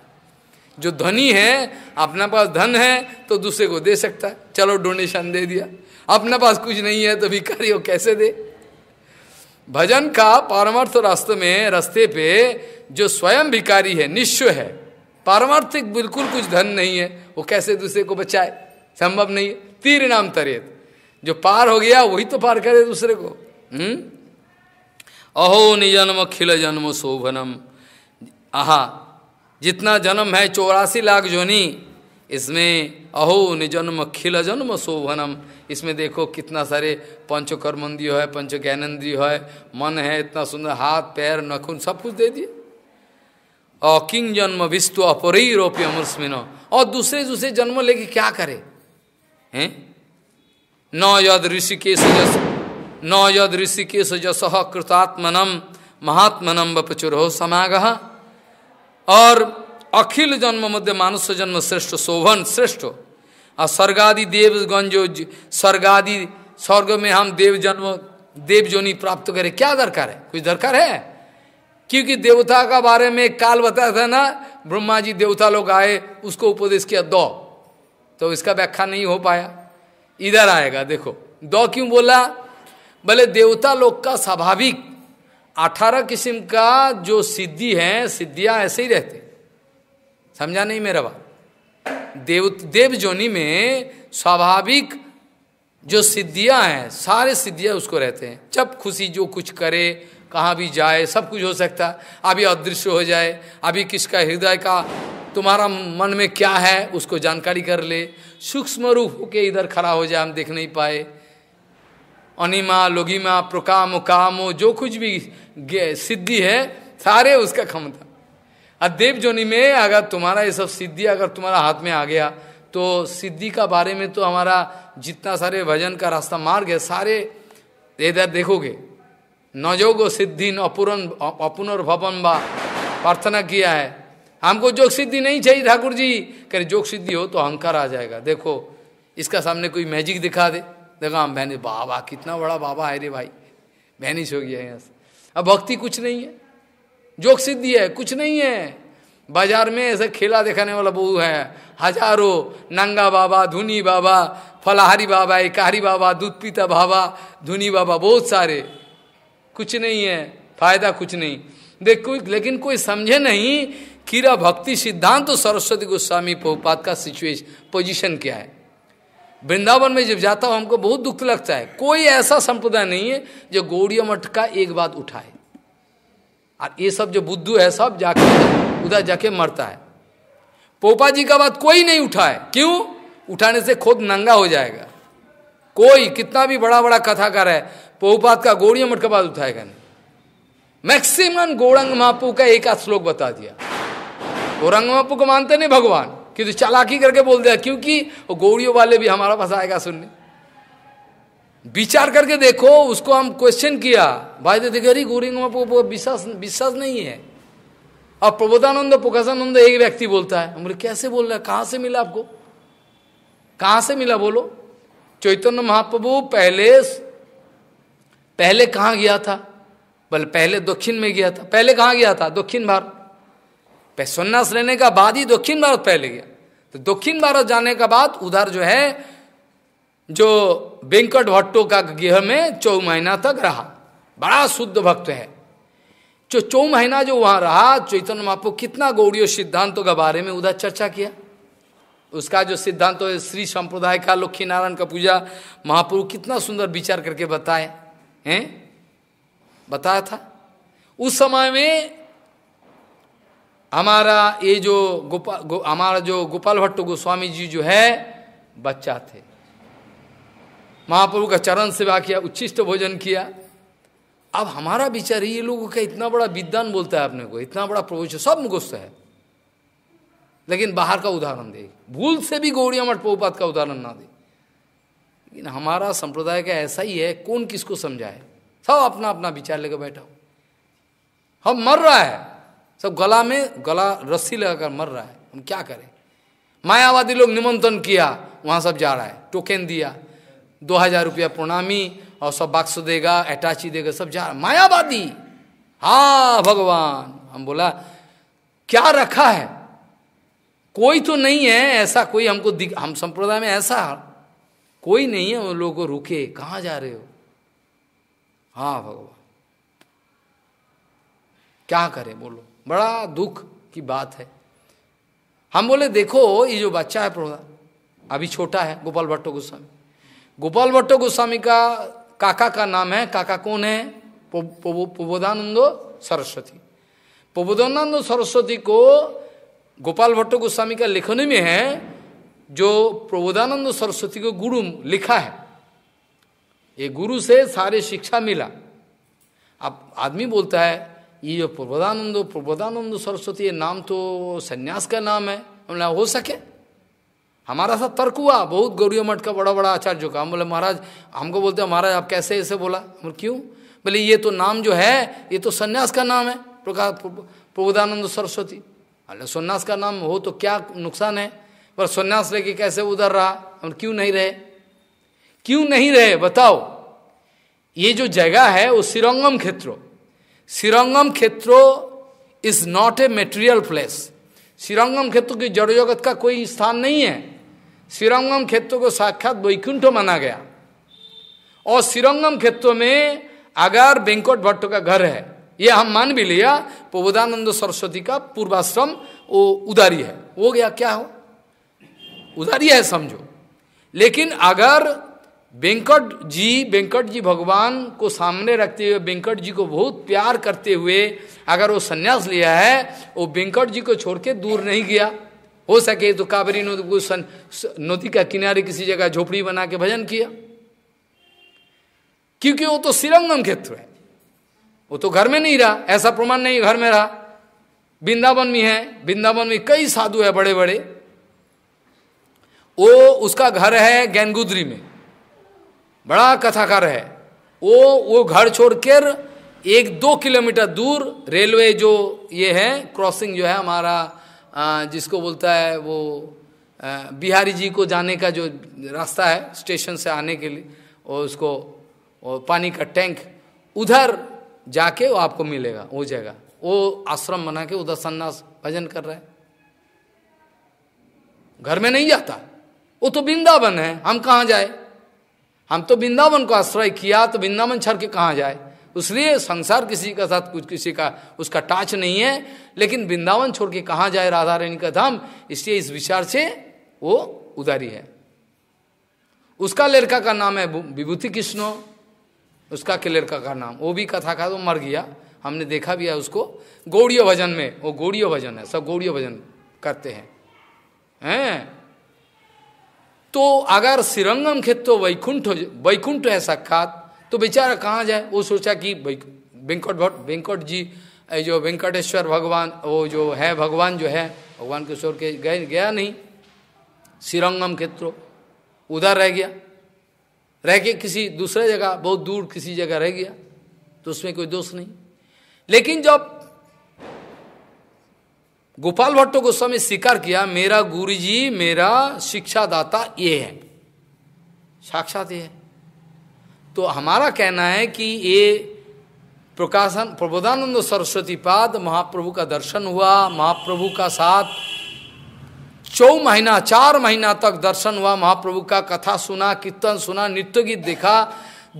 जो धनी है अपने पास धन है तो दूसरे को दे सकता है चलो डोनेशन दे दिया अपने पास कुछ नहीं है तो भिखारी हो कैसे दे भजन का पारमार्थ रास्ते में रास्ते पे जो स्वयं भिकारी है निश्चय है पारमार्थिक बिल्कुल कुछ धन नहीं है वो कैसे दूसरे को बचाए संभव नहीं है तीर नाम तरेत जो पार हो गया वही तो पार करे दूसरे को हम्म अहो निजन्म खिल जन्म शोभनम आहा जितना जन्म है चौरासी लाख जोनी इसमें अहो निजन्म खिल जन्म शोभनम इसमें देखो कितना सारे कर्मंदी है पंच ज्ञानंदी है मन है इतना सुंदर हाथ पैर नखुन सब कुछ दे दिए और किंग जन्म विस्तु ही रोपी अमृतमिन और दूसरे दूसरे जन्म लेके क्या करे हैं न यद ऋषिकेश जस न यद ऋषिकेश जस कृतात्मनम महात्मनम बपचुर हो समागह और अखिल जन्म मध्य मानुष्य जन्म श्रेष्ठ शोभन श्रेष्ठ और स्वर्गादि देवगण जो स्वर्गादि स्वर्ग में हम देव जन्म देव जोनी प्राप्त करें क्या दरकार है कुछ दरकार है क्योंकि देवता का बारे में काल बताया था ना ब्रह्मा जी देवता लोग आए उसको उपदेश किया दो तो इसका व्याख्या नहीं हो पाया इधर आएगा देखो दो क्यों बोला भले देवता लोग का स्वाभाविक अठारह किस्म का जो सिद्धि है सिद्धियां ऐसे ही रहते समझा नहीं मेरा बात देव देव जोनी में स्वाभाविक जो सिद्धियां हैं सारे सिद्धियां उसको रहते हैं जब खुशी जो कुछ करे कहाँ भी जाए सब कुछ हो सकता है अभी अदृश्य हो जाए अभी किसका हृदय का तुम्हारा मन में क्या है उसको जानकारी कर ले सूक्ष्म रूप के इधर खड़ा हो जाए हम देख नहीं पाए अनिमा लोगिमा प्रकाम कामो जो कुछ भी सिद्धि है सारे उसका क्षमता और देव जोनि में अगर तुम्हारा ये सब सिद्धि अगर तुम्हारा हाथ में आ गया तो सिद्धि का बारे में तो हमारा जितना सारे भजन का रास्ता मार्ग है सारे इधर देखोगे नजोगो सिद्धि अपूर्ण अपुनर्भवन बा प्रार्थना किया है हमको जोग सिद्धि नहीं चाहिए ठाकुर जी करे जोग सिद्धि हो तो अहंकार आ जाएगा देखो इसका सामने कोई मैजिक दिखा दे देखो हम हाँ, बहनी बाबा कितना बड़ा बाबा है रे भाई बहनिश हो गया से अब भक्ति कुछ नहीं है जोक सिद्धि है कुछ नहीं है बाजार में ऐसे खेला दिखाने वाला बहू है हजारों नंगा बाबा धुनी बाबा फलाहारी बाबा एकहारी बाबा दूध पीता बाबा धुनी बाबा बहुत सारे कुछ नहीं है फायदा कुछ नहीं देखो लेकिन कोई समझे नहीं कीरा भक्ति सिद्धांत तो सरस्वती गोस्वामी पोपात का सिचुएशन पोजिशन क्या है वृंदावन में जब जाता हूं हमको बहुत दुख लगता है कोई ऐसा संप्रदाय नहीं है जो गौड़िया मठ का एक बात उठाए और ये सब जो बुद्धू है सब जाके उधर जाके मरता है पोपा जी का बात कोई नहीं उठाए क्यों उठाने से खुद नंगा हो जाएगा कोई कितना भी बड़ा बड़ा कथाकार है पोपात का गौड़िया मठ का बात उठाएगा नहीं मैक्सिमम गौरंग महापू का एक आध श्लोक बता दिया गौरंग महापू को मानते नहीं भगवान किंतु तो चालाकी करके बोल दिया क्योंकि वो गौड़ियों वाले भी हमारा पास आएगा सुनने विचार करके देखो उसको हम क्वेश्चन किया भाई तो अधिकारी गौरिंग तो विश्वास विश्वास नहीं है अब प्रबोधानंद प्रकाशानंद एक व्यक्ति बोलता है हम बोले कैसे बोल रहे कहां से मिला आपको कहां से मिला बोलो चैतन्य महाप्रभु पहले पहले कहां गया था बोले पहले दक्षिण में गया था पहले कहा गया था दक्षिण भारत सन्यास लेने का बाद ही दक्षिण भारत पहले गया तो दक्षिण भारत जाने का बाद उधर जो है जो वेंकट भट्टो का गृह में चौ महीना तक रहा बड़ा शुद्ध भक्त है जो चौ महीना जो वहां रहा चैतन्य मापो कितना गौड़ी सिद्धांतों के बारे में उधर चर्चा किया उसका जो सिद्धांत तो श्री संप्रदाय का लक्ष्मी नारायण का पूजा महापुरु कितना सुंदर विचार करके बताए हैं बताया था उस समय में हमारा ये जो गोपाल हमारा जो गोपाल भट्ट गोस्वामी जी जो है बच्चा थे महाप्रभु का चरण सेवा किया उच्छिष्ट भोजन किया अब हमारा विचार ये लोगों का इतना बड़ा विद्वान बोलता है अपने को इतना बड़ा प्रवचन सब मुगुस्त है लेकिन बाहर का उदाहरण दे भूल से भी गौड़िया मठ प्रभुपात का उदाहरण ना दे लेकिन हमारा संप्रदाय का ऐसा ही है कौन किसको समझाए सब अपना अपना विचार लेकर बैठा हो हम मर रहा है सब गला में गला रस्सी लगाकर मर रहा है हम क्या करें मायावादी लोग निमंत्रण किया वहाँ सब जा रहा है टोकन दिया दो हजार रुपया प्रणामी और सब बाक्स देगा अटैची देगा सब जा रहा मायावादी हा भगवान हम बोला क्या रखा है कोई तो नहीं है ऐसा कोई हमको दिख हम संप्रदाय में ऐसा कोई नहीं है उन लोगों को रुके कहाँ जा रहे हो हाँ भगवान क्या करें बोलो बड़ा दुख की बात है हम बोले देखो ये जो बच्चा है प्रौढ़ा अभी छोटा है गोपाल भट्टो गोस्वामी गोपाल भट्टो गोस्वामी का काका का नाम है काका कौन है प्रबोधानंदो सरस्वती प्रबोधानंदो सरस्वती को गोपाल भट्टो गोस्वामी का लेखनी में है जो प्रबोधानंद सरस्वती को गुरु लिखा है ये गुरु से सारे शिक्षा मिला अब आदमी बोलता है ये जो प्रबोधानंद प्रबोधानंद सरस्वती ये नाम तो सन्यास का नाम है हमने हो सके हमारा सा तर्क हुआ बहुत गौरिया मठ का बड़ा बड़ा आचार्य का हम बोले महाराज हमको बोलते महाराज आप कैसे ऐसे बोला हम क्यों बोले ये तो नाम जो है ये तो सन्यास का नाम है प्रकाश प्रबोधानंद सरस्वती अरे सन्यास का नाम हो तो क्या नुकसान है पर सन्यास लेके कैसे उधर रहा हम क्यों नहीं रहे क्यों नहीं रहे बताओ ये जो जगह है वो सिरंगम क्षेत्रों सिरंगम क्षेत्र is not a material place Srirangam क्षेत्र की जड़ जगत का कोई स्थान नहीं है श्रीरंगम क्षेत्र को साक्षात वैकुंठ माना गया और श्रीरंगम क्षेत्र में अगर वेंकट भट्ट का घर है ये हम मान भी लिया प्रबोधानंद सरस्वती का पूर्वाश्रम वो उदारी है वो गया क्या हो उदारी है समझो लेकिन अगर वेंकट जी वेंकट जी भगवान को सामने रखते हुए वेंकट जी को बहुत प्यार करते हुए अगर वो सन्यास लिया है वो वेंकट जी को छोड़ के दूर नहीं गया हो सके तो कावेरी नदी का किनारे किसी जगह झोपड़ी बना के भजन किया क्योंकि वो तो श्रीरंगम क्षेत्र है वो तो घर में नहीं रहा ऐसा प्रमाण नहीं घर में रहा वृंदावन में है वृंदावन में कई साधु है बड़े बड़े वो उसका घर है गैनगुदरी में बड़ा कथाकार है वो वो घर छोड़कर एक दो किलोमीटर दूर रेलवे जो ये है क्रॉसिंग जो है हमारा जिसको बोलता है वो बिहारी जी को जाने का जो रास्ता है स्टेशन से आने के लिए और उसको और पानी का टैंक उधर जाके वो आपको मिलेगा वो जगह वो आश्रम बना के उधर सन्नास भजन कर रहा है घर में नहीं जाता वो तो वृंदावन है हम कहाँ जाए हम तो वृंदावन को आश्रय किया तो वृंदावन छर के कहाँ जाए इसलिए संसार किसी का साथ कुछ किसी का उसका टाच नहीं है लेकिन वृंदावन छोड़ के कहाँ जाए राधा रानी का धाम इसलिए इस विचार से वो उदारी है उसका लड़का का नाम है विभूति कृष्णो उसका के लड़का का नाम वो भी कथा का तो मर गया हमने देखा भी है उसको गौड़ीय भजन में वो गौड़ीय भजन है सब गौड़ीय भजन करते हैं हैं तो अगर श्रीरंगम खेत तो वैकुंठ वैकुंठ है साक्षात तो बेचारा कहाँ जाए वो सोचा कि वेंकट भट्ट वेंकट जी जो वेंकटेश्वर भगवान वो जो है भगवान जो है भगवान के स्वर के गए गया नहीं श्रीरंगम खेत्रो तो उधर रह गया रह के किसी दूसरे जगह बहुत दूर किसी जगह रह गया तो उसमें कोई दोष नहीं लेकिन जब गोपाल भट्ट गोस्वामी स्वीकार किया मेरा गुरुजी मेरा शिक्षा दाता ये है साक्षात ये है तो हमारा कहना है कि ये प्रकाशन प्रबोधानंद सरस्वती पाद महाप्रभु का दर्शन हुआ महाप्रभु का साथ चौ महीना चार महीना तक दर्शन हुआ महाप्रभु का कथा सुना कीर्तन सुना नृत्य गीत देखा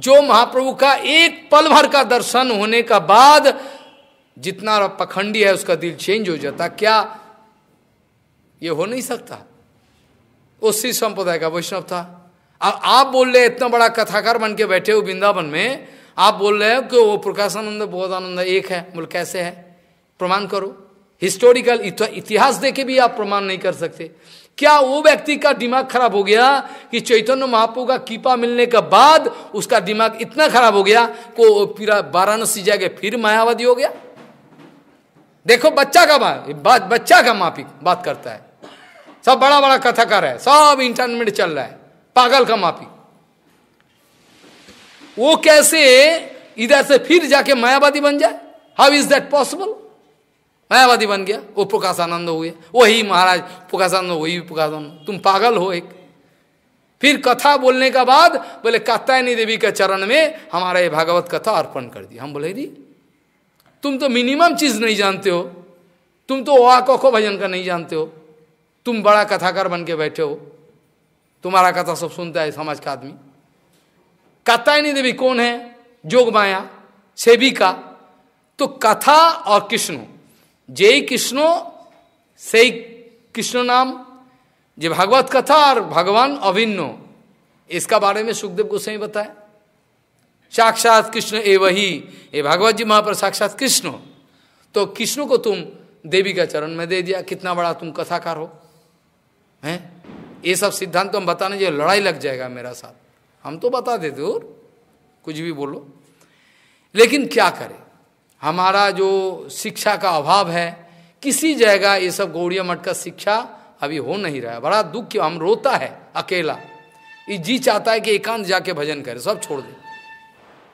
जो महाप्रभु का एक पल भर का दर्शन होने का बाद जितना पखंडी है उसका दिल चेंज हो जाता क्या ये हो नहीं सकता उसी संप्रदाय का वैष्णव था अब आप बोल रहे इतना बड़ा कथाकार बन के बैठे हो वृंदावन में आप बोल रहे हो कि वो प्रकाशानंद बोधानंद एक है बोल कैसे है प्रमाण करो हिस्टोरिकल इतिहास देके भी आप प्रमाण नहीं कर सकते क्या वो व्यक्ति का दिमाग खराब हो गया कि चैतन्य महाप्रभु का कीपा मिलने के बाद उसका दिमाग इतना खराब हो गया को पूरा वाराणसी जाके फिर मायावादी हो गया देखो बच्चा का बात बच्चा का माफी बात करता है सब बड़ा बड़ा कथाकार है सब इंटरनेट चल रहा है पागल का माफी वो कैसे इधर से फिर जाके मायावादी बन जाए हाउ इज दैट पॉसिबल मायावादी बन गया वो प्रकाश आनंद हो गया वही महाराज प्रकाशानंद वही प्रकाशानंद तुम पागल हो एक फिर कथा बोलने का बाद बोले कात्यायनी देवी के चरण में हमारा ये भागवत कथा अर्पण कर दिया हम बोले दी तुम तो मिनिमम चीज नहीं जानते हो तुम तो ओआ कोखो भजन का नहीं जानते हो तुम बड़ा कथाकार बन के बैठे हो तुम्हारा कथा सब सुनता है समाज का आदमी कात्यायनी देवी कौन है जोग माया सेविका तो कथा और कृष्ण जय कृष्ण से कृष्ण नाम जे भागवत कथा और भगवान अभिन्न इसका बारे में सुखदेव गोसाई बताए साक्षात कृष्ण ए वही ये भागवत जी महापर साक्षात कृष्ण तो कृष्ण को तुम देवी का चरण में दे दिया कितना बड़ा तुम कथाकार हो हैं ये सब सिद्धांत तो हम बताने जो लड़ाई लग जाएगा मेरा साथ हम तो बता देते और कुछ भी बोलो लेकिन क्या करें हमारा जो शिक्षा का अभाव है किसी जगह ये सब गौड़िया मठ का शिक्षा अभी हो नहीं रहा है बड़ा दुख हम रोता है अकेला ये जी चाहता है कि एकांत जाके भजन करे सब छोड़ दे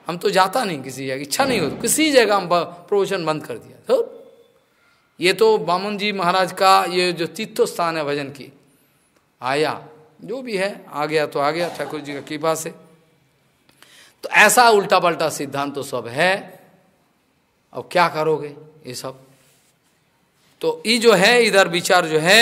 हम तो जाता नहीं किसी जगह इच्छा नहीं होती किसी जगह हम प्रवचन बंद कर दिया तो ये तो बामन जी महाराज का ये जो तीर्थ स्थान है भजन की आया जो भी है आ गया तो आ गया ठाकुर जी का कृपा से तो ऐसा उल्टा पल्टा सिद्धांत तो सब है अब क्या करोगे ये सब तो ये जो है इधर विचार जो है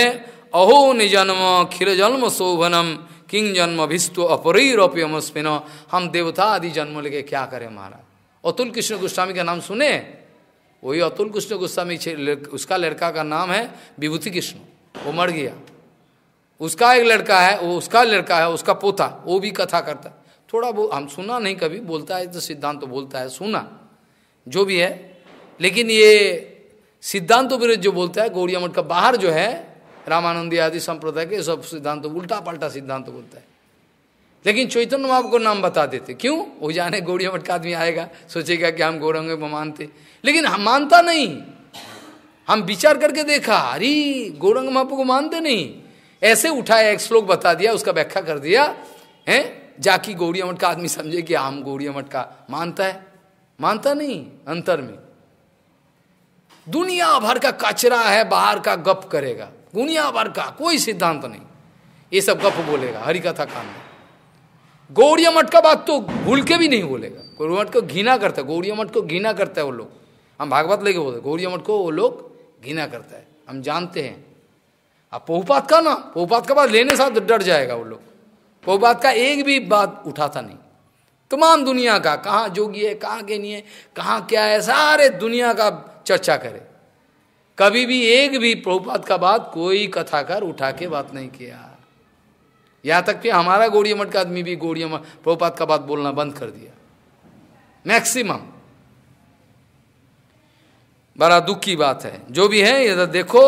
अहो निजन्म खिल जन्म शोभनम किंग जन्म अभिस्तु अपरैरपी अमस्मिन हम देवता आदि जन्म लेके क्या करें महाराज अतुल कृष्ण गोस्वामी का नाम सुने वही अतुल कृष्ण गोस्वामी उसका लड़का का नाम है विभूति कृष्ण वो मर गया उसका एक लड़का है वो उसका लड़का है उसका पोता वो भी कथा करता थोड़ा वो हम सुना नहीं कभी बोलता है तो सिद्धांत तो बोलता है सुना जो भी है लेकिन ये सिद्धांत तो विरुद्ध जो बोलता है गौरिया मठ का बाहर जो है रामानंदी आदि संप्रदाय के सब सिद्धांत तो उल्टा पल्टा सिद्धांत तो बोलता है लेकिन चैतन्य महाप्रभु को नाम बता देते क्यों वो जाने गौड़िया भट्ट का आदमी आएगा सोचेगा कि हम गौरंग को मानते लेकिन हम मानता नहीं हम विचार करके देखा अरे गौरंग महाप्रभु को मानते नहीं ऐसे उठाया एक श्लोक बता दिया उसका व्याख्या कर दिया है जाकि गौड़िया मठ का आदमी समझे कि हम गौड़िया मठ का मानता है मानता नहीं अंतर में दुनिया भर का कचरा है बाहर का गप करेगा गुनिया भर का कोई सिद्धांत नहीं ये सब गप बोलेगा हरि कथा का कान में मठ का बात तो भूल के भी नहीं बोलेगा गौरिया मठ को घिना करता है गौरिया मठ को घिना करता है वो लोग हम भागवत लेके बोलते गौरिया मठ को वो लोग घिना करता है हम जानते हैं अब पहुपात का ना पहुपात का बात लेने साथ तो डर जाएगा वो लोग पहुपात का एक भी बात उठाता नहीं तमाम दुनिया का कहाँ जोगी है कहाँ के नहीं है कहाँ क्या है सारे दुनिया का चर्चा करे कभी भी एक भी प्रभुपाद का बात कोई कथाकार उठा के बात नहीं किया यहाँ तक कि हमारा गोड़िया मठ का आदमी भी गोड़िया मठ का बात बोलना बंद कर दिया मैक्सिमम बड़ा दुख की बात है जो भी है ये तो देखो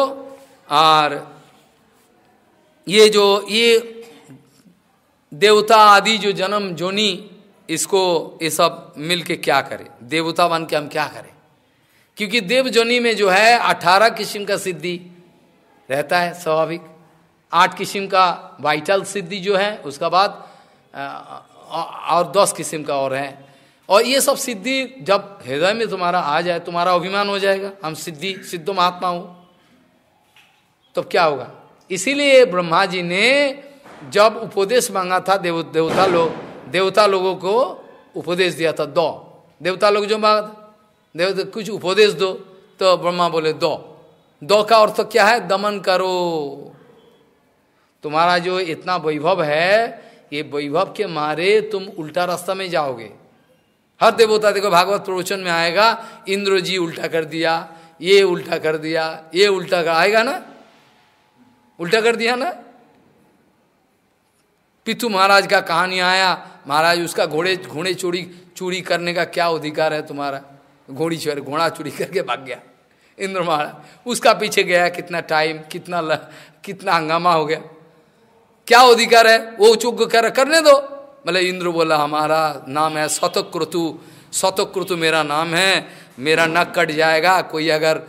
और ये जो ये देवता आदि जो जन्म जोनी इसको ये सब मिलके क्या करे देवता बन के हम क्या करें क्योंकि जोनी में जो है अठारह किस्म का सिद्धि रहता है स्वाभाविक आठ किस्म का वाइटल सिद्धि जो है उसका बाद और दस किस्म का और है और ये सब सिद्धि जब हृदय में तुम्हारा आ जाए तुम्हारा अभिमान हो जाएगा हम सिद्धि सिद्ध महात्मा हो तब तो क्या होगा इसीलिए ब्रह्मा जी ने जब उपदेश मांगा था देव देवता लोग देवता लोगों को उपदेश दिया था दो देवता लोग जो मांगा था देव तो कुछ उपदेश दो तो ब्रह्मा बोले दो दो का अर्थ क्या है दमन करो तुम्हारा जो इतना वैभव है ये वैभव के मारे तुम उल्टा रास्ता में जाओगे हर देवता देखो भागवत प्रवचन में आएगा इंद्र जी उल्टा कर दिया ये उल्टा कर दिया ये उल्टा कर आएगा ना उल्टा कर दिया ना पितु महाराज का कहानी आया महाराज उसका घोड़े घोड़े चोरी चोरी करने का क्या अधिकार है तुम्हारा घोड़ी चोर घोड़ा चोरी करके भाग गया इंद्र महाराज उसका पीछे गया कितना टाइम कितना ल, कितना हंगामा हो गया क्या अधिकार है वो चुग कर करने दो भले इंद्र बोला हमारा नाम है शतक शतक्रतु मेरा नाम है मेरा नक कट जाएगा कोई अगर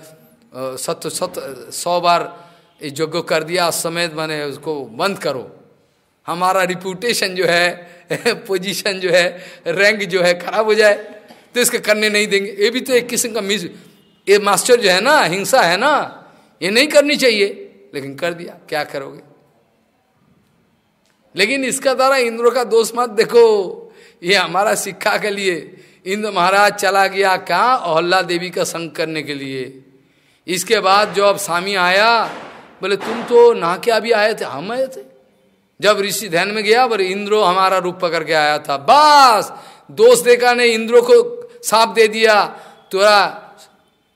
सत सत सौ बार यज्ञ कर दिया समेत मैंने उसको बंद करो हमारा रिप्यूटेशन जो है पोजीशन जो है रैंक जो है खराब हो जाए तो इसके करने नहीं देंगे ये भी तो एक किस्म का मिस ये मास्टर जो है ना हिंसा है ना ये नहीं करनी चाहिए लेकिन कर दिया क्या करोगे लेकिन इसका द्वारा इंद्र का दोष मत देखो ये हमारा सिक्खा के लिए इंद्र महाराज चला गया कहा अहल्ला देवी का संग करने के लिए इसके बाद जो अब स्वामी आया बोले तुम तो ना क्या भी आए थे हम आए थे जब ऋषि ध्यान में गया बोले इंद्रो हमारा रूप पकड़ के आया था बस दोष देखा ने इंद्रो को साफ दे दिया तेरा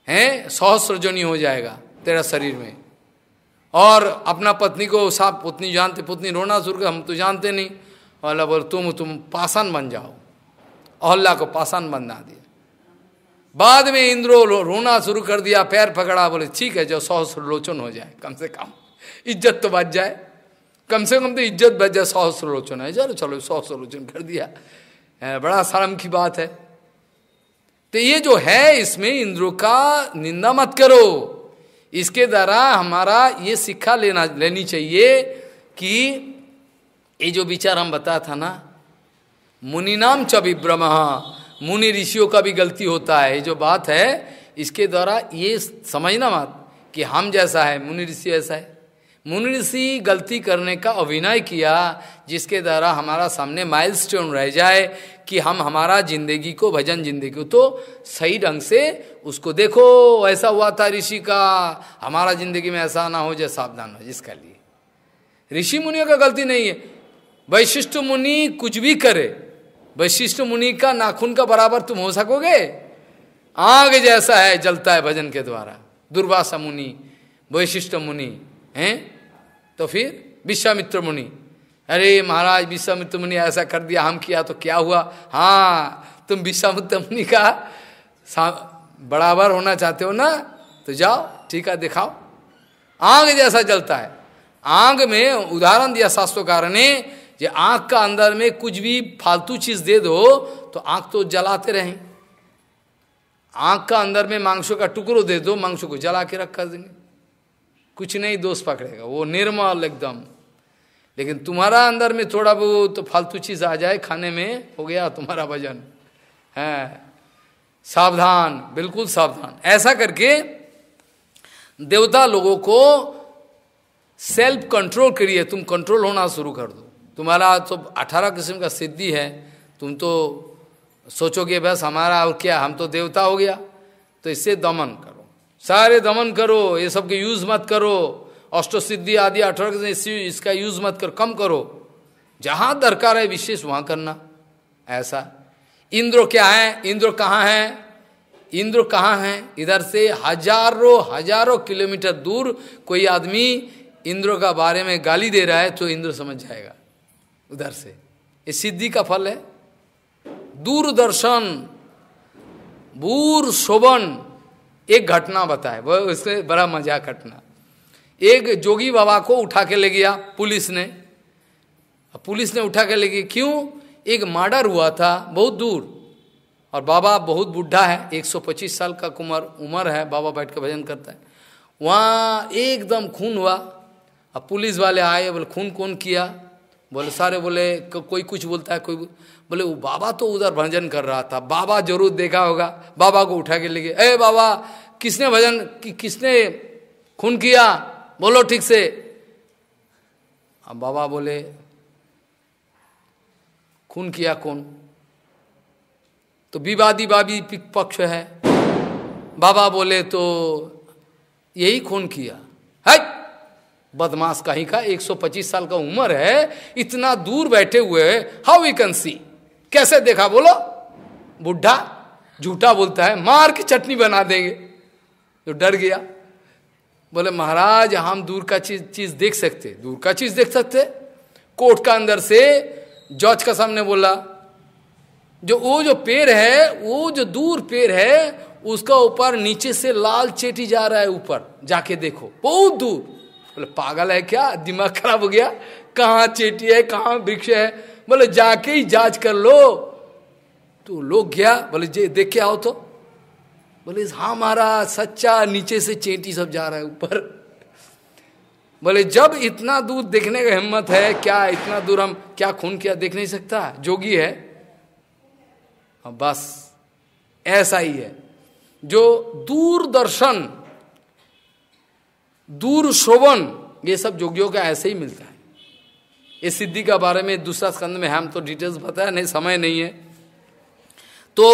है सहस्रजनी हो जाएगा तेरा शरीर में और अपना पत्नी को साफ पत्नी जानते पत्नी रोना शुरू कर हम तो जानते नहीं अल्लाह बोल तुम तुम पासन बन जाओ अल्लाह को पाषाण बना दिया बाद में इंद्रो रोना शुरू कर दिया पैर पकड़ा बोले ठीक है जो सहस्र लोचन हो जाए कम से कम इज्जत तो बच जाए कम से कम तो इज्जत बच जाए सहस्र लोचन है चलो चलो सहस्र लोचन कर दिया बड़ा शर्म की बात है तो ये जो है इसमें इंद्र का निंदा मत करो इसके द्वारा हमारा ये शिक्षा लेना लेनी चाहिए कि ये जो विचार हम बताया था ना मुनि नाम च विभ्रम मुनि ऋषियों का भी गलती होता है ये जो बात है इसके द्वारा ये समझना मत कि हम जैसा है मुनि ऋषि ऐसा है मुनि ऋषि गलती करने का अभिनय किया जिसके द्वारा हमारा सामने माइलस्टोन रह जाए कि हम हमारा जिंदगी को भजन जिंदगी को तो सही ढंग से उसको देखो ऐसा हुआ था ऋषि का हमारा जिंदगी में ऐसा ना हो जाए सावधान हो जिसका लिए ऋषि मुनियों का गलती नहीं है वैशिष्ट मुनि कुछ भी करे वैशिष्ट मुनि का नाखून का बराबर तुम हो सकोगे आग जैसा है जलता है भजन के द्वारा दुर्वासा मुनि वैशिष्ट मुनि हैं तो फिर विश्वामित्र मुनि अरे महाराज विश्वामित्र मुनि ऐसा कर दिया हम किया तो क्या हुआ हाँ तुम विश्वामित्र मुनि का बराबर होना चाहते हो ना तो जाओ ठीक है दिखाओ आग जैसा जलता है आग में उदाहरण दिया शास्त्रोकार ने जे आंख का अंदर में कुछ भी फालतू चीज दे दो तो आंख तो जलाते रहे आंख का अंदर में मांसों का टुकड़ो दे दो मांसों को जला के रख कर देंगे कुछ नहीं दोष पकड़ेगा वो निर्मल एकदम लेकिन तुम्हारा अंदर में थोड़ा बहुत तो फालतू चीज आ जाए खाने में हो गया तुम्हारा वजन है सावधान बिल्कुल सावधान ऐसा करके देवता लोगों को सेल्फ कंट्रोल करिए तुम कंट्रोल होना शुरू कर दो तुम्हारा तो अठारह किस्म का सिद्धि है तुम तो सोचोगे बस हमारा और क्या हम तो देवता हो गया तो इससे दमन कर सारे दमन करो ये सब के यूज मत करो अष्ट सिद्धि आदि अठारह इसका यूज मत कर कम करो जहां दरकार है विशेष वहां करना ऐसा इंद्र क्या है इंद्र कहाँ है इंद्र कहाँ है इधर से हजारों हजारों किलोमीटर दूर कोई आदमी इंद्र का बारे में गाली दे रहा है तो इंद्र समझ जाएगा उधर से ये सिद्धि का फल है दूरदर्शन भूर शोभन एक घटना बताए वह उससे बड़ा मजा घटना एक जोगी बाबा को उठा के ले गया पुलिस ने पुलिस ने उठा के ले गई क्यों एक मर्डर हुआ था बहुत दूर और बाबा बहुत बुढ़ा है 125 साल का कुमार उम्र है बाबा बैठ के भजन करता है वहाँ एकदम खून हुआ अब पुलिस वाले आए बोले खून कौन किया बोले सारे बोले को, कोई कुछ बोलता है कोई बोले वो बाबा तो उधर भजन कर रहा था बाबा जरूर देखा होगा बाबा को उठा के लेके अरे बाबा किसने भजन कि, किसने खून किया बोलो ठीक से अब बाबा बोले खून किया कौन तो विवादी बाबी पक्ष है बाबा बोले तो यही खून किया है बदमाश कहीं का 125 साल का उम्र है इतना दूर बैठे हुए हाउ यू कैन सी कैसे देखा बोलो बुढ़ा झूठा बोलता है मार के चटनी बना देंगे तो डर गया बोले महाराज हम दूर का चीज चीज देख सकते दूर का चीज देख सकते कोर्ट का अंदर से जॉज का सामने बोला जो वो जो पेड़ है वो जो दूर पेड़ है उसका ऊपर नीचे से लाल चेटी जा रहा है ऊपर जाके देखो बहुत दूर बोले पागल है क्या दिमाग खराब हो गया कहाँ चेटी है कहाँ वृक्ष है बोले जाके ही जांच कर लो तो लोग गया बोले जे देख के आओ तो बोले हा मारा सच्चा नीचे से चेटी सब जा रहा है ऊपर बोले जब इतना दूर देखने का हिम्मत है क्या इतना दूर हम क्या खून किया देख नहीं सकता जोगी है हाँ बस ऐसा ही है जो दूरदर्शन दूर श्रोवन ये सब जोगियों का ऐसे ही मिलता है इस सिद्धि का बारे में दूसरा स्कंद में हम तो डिटेल्स बताया नहीं समय नहीं है तो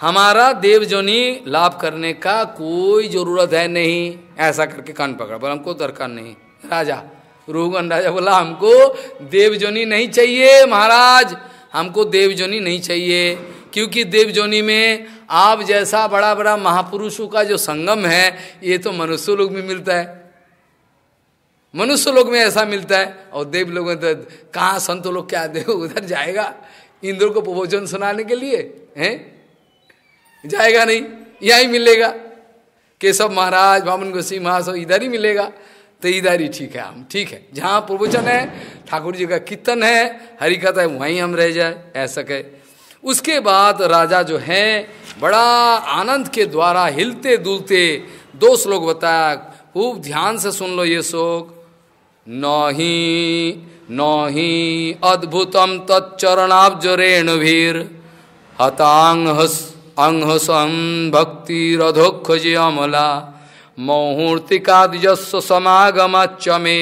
हमारा देवजोनी लाभ करने का कोई जरूरत है नहीं ऐसा करके कान पकड़ा पर हमको दरकार नहीं राजा रोहगन राजा बोला हमको देवजोनी नहीं चाहिए महाराज हमको देवजोनी नहीं चाहिए क्योंकि देवजोनी में आप जैसा बड़ा बड़ा महापुरुषों का जो संगम है ये तो मनुष्य लोग में मिलता है मनुष्य लोग में ऐसा मिलता है और देव लोग में तो कहाँ संत लोग क्या देव उधर जाएगा इंद्र को प्रवचन सुनाने के लिए हैं जाएगा नहीं ही मिलेगा केशव महाराज बामन गोसी महास इधर ही मिलेगा तो इधर ही ठीक है हम ठीक है जहाँ प्रवचन है ठाकुर जी का कीर्तन है हरि कथा है वहीं हम रह जाए ऐसा कहे उसके बाद राजा जो हैं बड़ा आनंद के द्वारा हिलते दुलते दो श्लोक बताया खूब ध्यान से सुन लो ये शोक नही नही अद्भुतम तच्चरणाबरेण भीर हतांग भक्ति भक्तिरधोक्षजे अमला समागम समागमच्च मे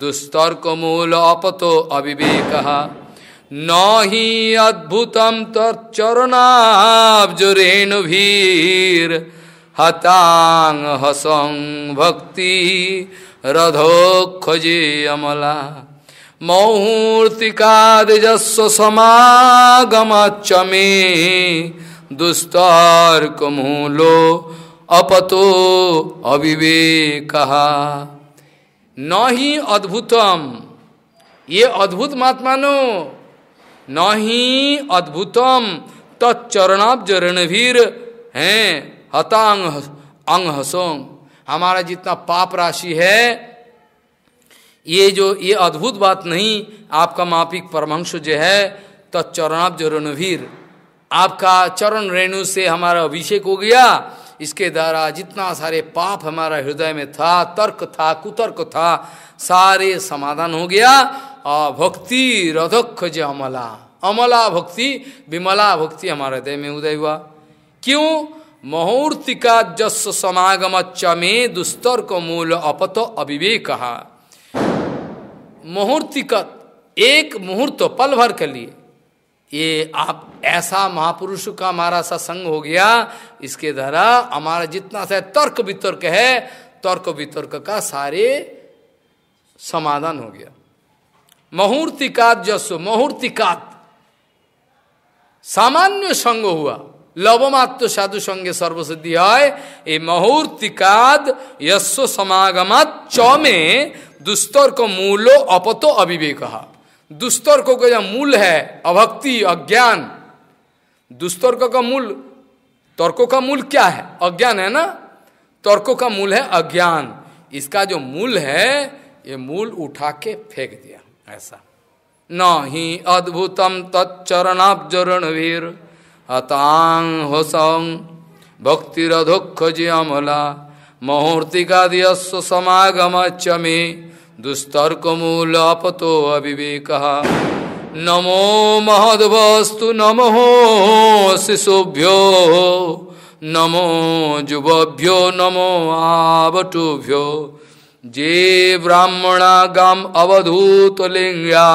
दुस्तर्कमूल अपतो अविवेक न ही तरणाबरेण भीर हतांग हसंग भक्ति रधोखजी अमला समागम चमी मे दुस्तार्कमूलो अपतो अविवेक न ही अद्भुतम ये अद्भुत महात्मा नो न ही अद्भुतम तत्चरणाब जरणवीर हैं हतांग अंग हसोंग हमारा जितना पाप राशि है ये जो ये अद्भुत बात नहीं आपका मापिक परमहंस जो है तो चरणाब जो रणवीर आपका चरण रेणु से हमारा अभिषेक हो गया इसके द्वारा जितना सारे पाप हमारा हृदय में था तर्क था कुतर्क था सारे समाधान हो गया और भक्ति रधक्ष जो अमला अमला भक्ति विमला भक्ति हमारे हृदय में उदय हुआ क्यों मुहूर्तिका जस समागम चमे दुस्तर को मूल अपत अविवेक कहा मुहूर्तिकत एक मुहूर्त पल भर के लिए ये आप ऐसा महापुरुष का हमारा सा संग हो गया इसके द्वारा हमारा जितना सा तर्क वितर्क है तर्क वितर्क का सारे समाधान हो गया मुहूर्तिकात जस मुहूर्तिकात सामान्य संग हुआ লবমাত্র সাধু সঙ্গে সর্বসিদ্ধি হয় এই यश समागम चौमे চমে दुष्तर्क मूलो अपतो अविवेक दुष्तर्क का जो मूल है अभक्ति अज्ञान दुस्तर्क का मूल तर्कों का मूल क्या है अज्ञान है ना तर्कों का मूल है अज्ञान इसका जो मूल है ये मूल उठा के फेंक दिया ऐसा न ही अद्भुतम तत्चरणाब्जरण वीर हतांग जी भक्तिरधुख मुहूर्ति का दियस्व समागम च मे मूल अपतो अविवेक नमो महदस्तु नमो शिशुभ्यो नमो युवभ्यो नमो आवटुभ्यो जे ब्राह्मणा गम अवधूत लिंगा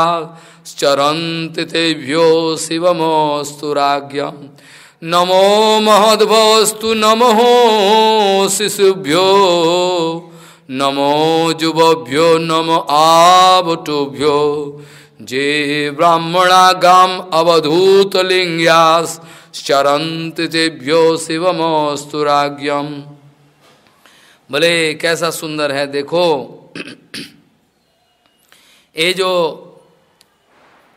चरंति तेभ्यो शिवमस्तु राज्ञ नमो महद्भवस्तु नमो शिशुभ्यो नमो जुवभ्यो नम आवटुभ्यो जे ब्राह्मणा गाम चरंति तेभ्यो शिवमस्तु राज्ञम भले कैसा सुंदर है देखो ये जो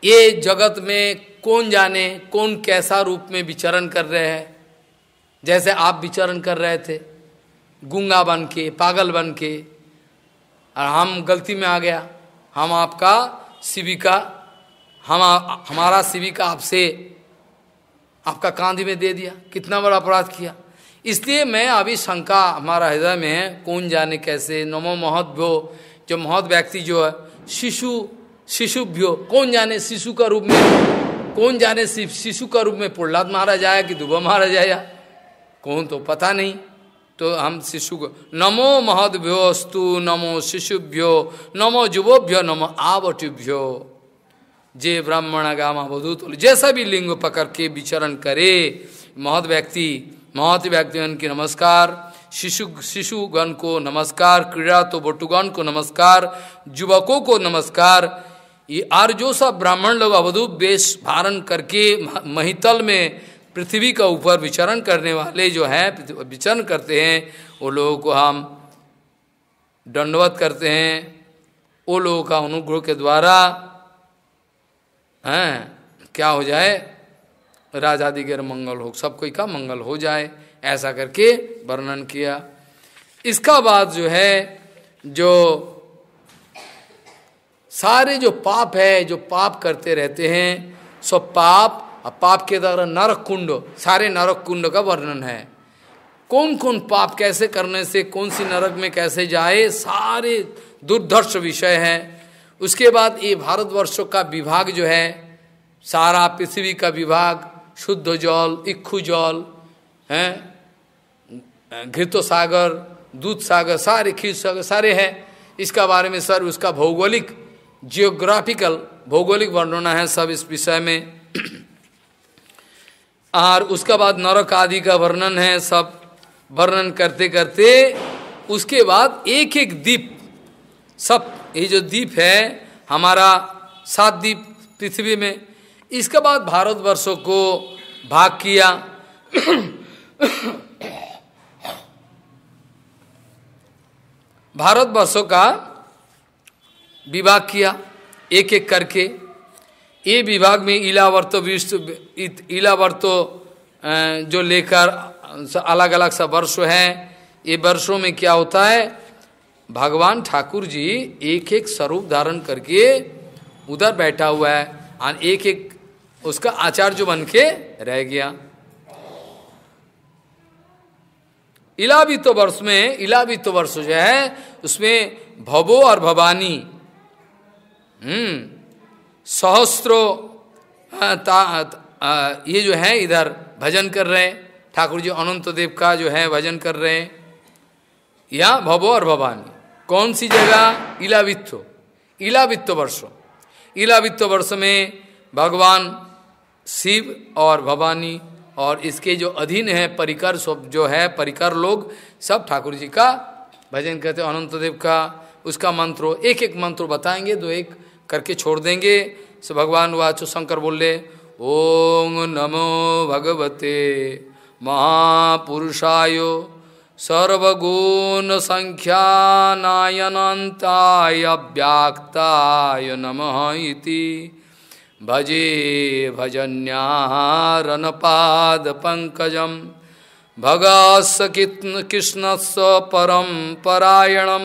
ये जगत में कौन जाने कौन कैसा रूप में विचरण कर रहे हैं जैसे आप विचरण कर रहे थे गुंगा बन के पागल बन के और हम गलती में आ गया हम आपका शिविका हम आ, हमारा शिविका आपसे आपका कांध में दे दिया कितना बड़ा अपराध किया इसलिए मैं अभी शंका हमारा हृदय में है कौन जाने कैसे नमो महत्व जो महत व्यक्ति जो है शिशु शिशुभ्यो कौन जाने शिशु का रूप में कौन जाने शिशु का रूप में प्रहलाद महाराज आया कि दुबा महाराज आया कौन तो पता नहीं तो हम शिशु को नमो महदभ्यो अस्तु नमो शिशुभ्यो नमो युवोभ्यो नमो आवटुभ्यो जे ब्राह्मण गामा वधूत तो जैसा भी लिंग पकड़ के विचरण करे महत व्यक्ति महत व्यक्तिगण की नमस्कार शिशु शिशुगण को नमस्कार क्रीड़ा तो बटुगण को नमस्कार युवकों को नमस्कार ये जो सब ब्राह्मण लोग अवधूत वेश धारण करके महितल में पृथ्वी का ऊपर विचरण करने वाले जो हैं विचरण करते हैं वो लोगों को हम दंडवत करते हैं वो लोगों का अनुग्रह के द्वारा हैं क्या हो जाए राजा दिगर मंगल हो सब कोई का मंगल हो जाए ऐसा करके वर्णन किया इसका बाद जो है जो सारे जो पाप है जो पाप करते रहते हैं सो पाप और पाप के द्वारा नरक कुंड सारे नरक कुंड का वर्णन है कौन कौन पाप कैसे करने से कौन सी नरक में कैसे जाए सारे दुर्धर्ष विषय है उसके बाद ये भारतवर्ष का विभाग जो है सारा पृथ्वी का विभाग शुद्ध जल इक्खु जल है घृतो सागर दूध सागर सारे खीर सागर सारे हैं इसका बारे में सर उसका भौगोलिक जियोग्राफिकल भौगोलिक वर्णना है सब इस विषय में और उसका बाद नरक आदि का वर्णन है सब वर्णन करते करते उसके बाद एक एक दीप सब ये जो दीप है हमारा सात दीप पृथ्वी में इसके बाद भारतवर्षों को भाग किया भारतवर्षों का विभाग किया एक एक करके ये विभाग में इलावर्तो विश्व इलावर्तो जो लेकर अलग अलग सा वर्ष हैं ये वर्षों में क्या होता है भगवान ठाकुर जी एक एक स्वरूप धारण करके उधर बैठा हुआ है और एक एक उसका आचार्य बन के रह गया इलावित तो वर्ष में इलावित तो वर्ष जो है उसमें भवो और भवानी हम्म। सहस्त्रो ये जो है इधर भजन कर रहे हैं ठाकुर जी अनंत देव का जो है भजन कर रहे हैं या भवो और भवानी कौन सी जगह इलावित्तो इलावित्त वर्षो इलावित्त वर्ष में भगवान शिव और भवानी और इसके जो अधीन है परिकर सब जो है परिकर लोग सब ठाकुर जी का भजन करते अनंत देव का उसका मंत्रो एक एक मंत्र बताएंगे तो एक करके छोड़ देंगे सो भगवान वाचो शंकर बोले ओम नमो भगवते महापुरुषाय सर्वगुण संख्यानायनताय व्याक्ताय नम इति भजे भजन्यारणपादपङ्कजं भगस्स कृष्णस्व परम परायणम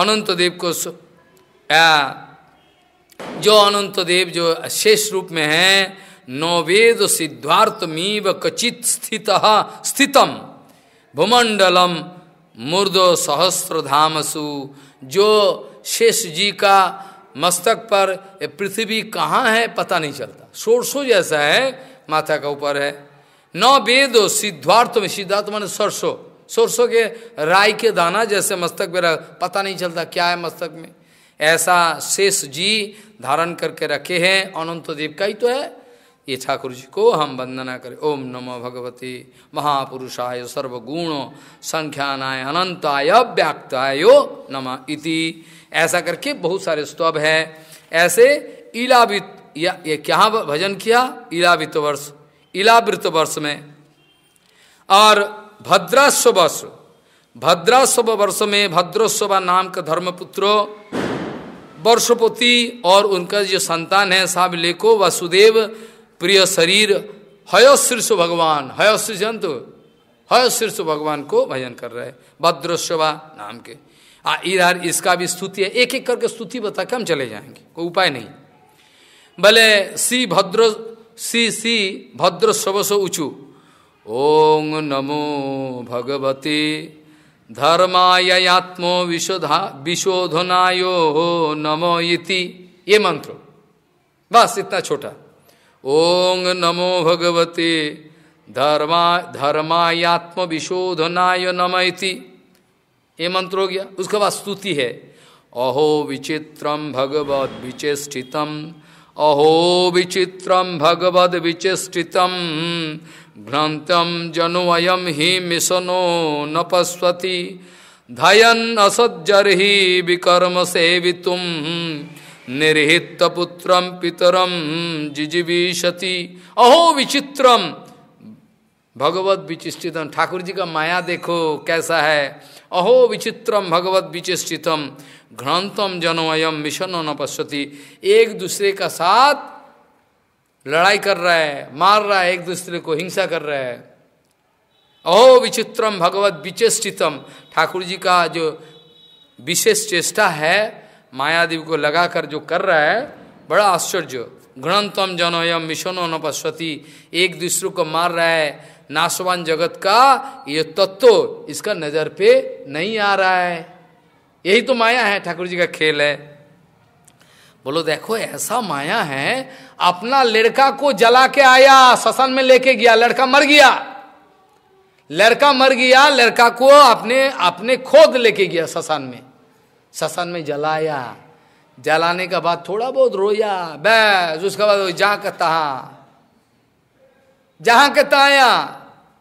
अनंत देव को आ, जो अनंत देव जो शेष रूप में है सिद्धार्थ मीव कचित स्थित स्थितम भूमंडलम मुर्दो सहस्रधामसु जो शेष जी का मस्तक पर पृथ्वी कहाँ है पता नहीं चलता सोरसो जैसा है माथा का ऊपर है नवेद सिद्धार्थ में सिद्धार्थ मान सरसो सरसों के राय के दाना जैसे मस्तक में पता नहीं चलता क्या है मस्तक में ऐसा शेष जी धारण करके रखे हैं अनंत देव का ही तो है ये ठाकुर जी को हम वंदना करें ओम नमो भगवती महापुरुषाय सर्वगुण संख्यानाय अनंताय व्याक्तायो नम इति ऐसा करके बहुत सारे स्तव है ऐसे इलावित या ये क्या भजन किया इलावित वर्ष इलावृत वर्ष में और भद्रास्व वर्ष भद्रास्व वर्ष में भद्रोस्वा नाम का धर्मपुत्र वर्षपति और उनका जो संतान है साब लेखो वसुदेव प्रिय शरीर शीर्ष भगवान हयोशीर्ष जंतु शीर्ष भगवान को भजन कर रहे भद्रोस्वा नाम के आ इधर इसका भी स्तुति है एक एक करके स्तुति बता के हम चले जाएंगे कोई उपाय नहीं भले सी भद्र सी सी भद्र सबसो ऊंचू ओं नमो भगवते धर्मायत्मो विशोधा विशोधनायो नमो इति ये मंत्र बस इतना छोटा ओं नमो भगवते धर्मा धर्मायात्म विशोधनाय नम इति ये मंत्र हो गया उसके बाद स्तुति है अहो विचित्रम भगवद विचेषितम अहो विचित्रम भगवद विचेषितम भ्रांतम जनुअयम हि मिशनो नपस्वती धयन असज्जर ही विकर्म सेवितुम निर्हित पुत्रम पितरम जिजीवीशति अहो विचित्रम भगवत विचिष्टितम ठाकुर जी का माया देखो कैसा है अहो विचित्रम भगवत विचिष्टितम घ्रंतम जनोयम मिशन न एक दूसरे का साथ लड़ाई कर रहा है मार रहा है एक दूसरे को हिंसा कर रहा है अहो विचित्रम भगवत विचेषितम ठाकुर जी का जो विशेष चेष्टा है मायादेव को लगाकर जो कर रहा है बड़ा आश्चर्य घृणतम जनोयम मिशनो नपस्वती एक दूसरे को मार रहा है नाशवान जगत का ये तत्व इसका नजर पे नहीं आ रहा है यही तो माया है ठाकुर जी का खेल है बोलो देखो ऐसा माया है अपना लड़का को जला के आया शसन में लेके गया लड़का मर गया लड़का मर गया लड़का को अपने अपने खोद लेके गया शसन में शसन में जलाया जलाने के बाद थोड़ा बहुत रोया बैस उसके बाद जहां कहता जहां कहता आया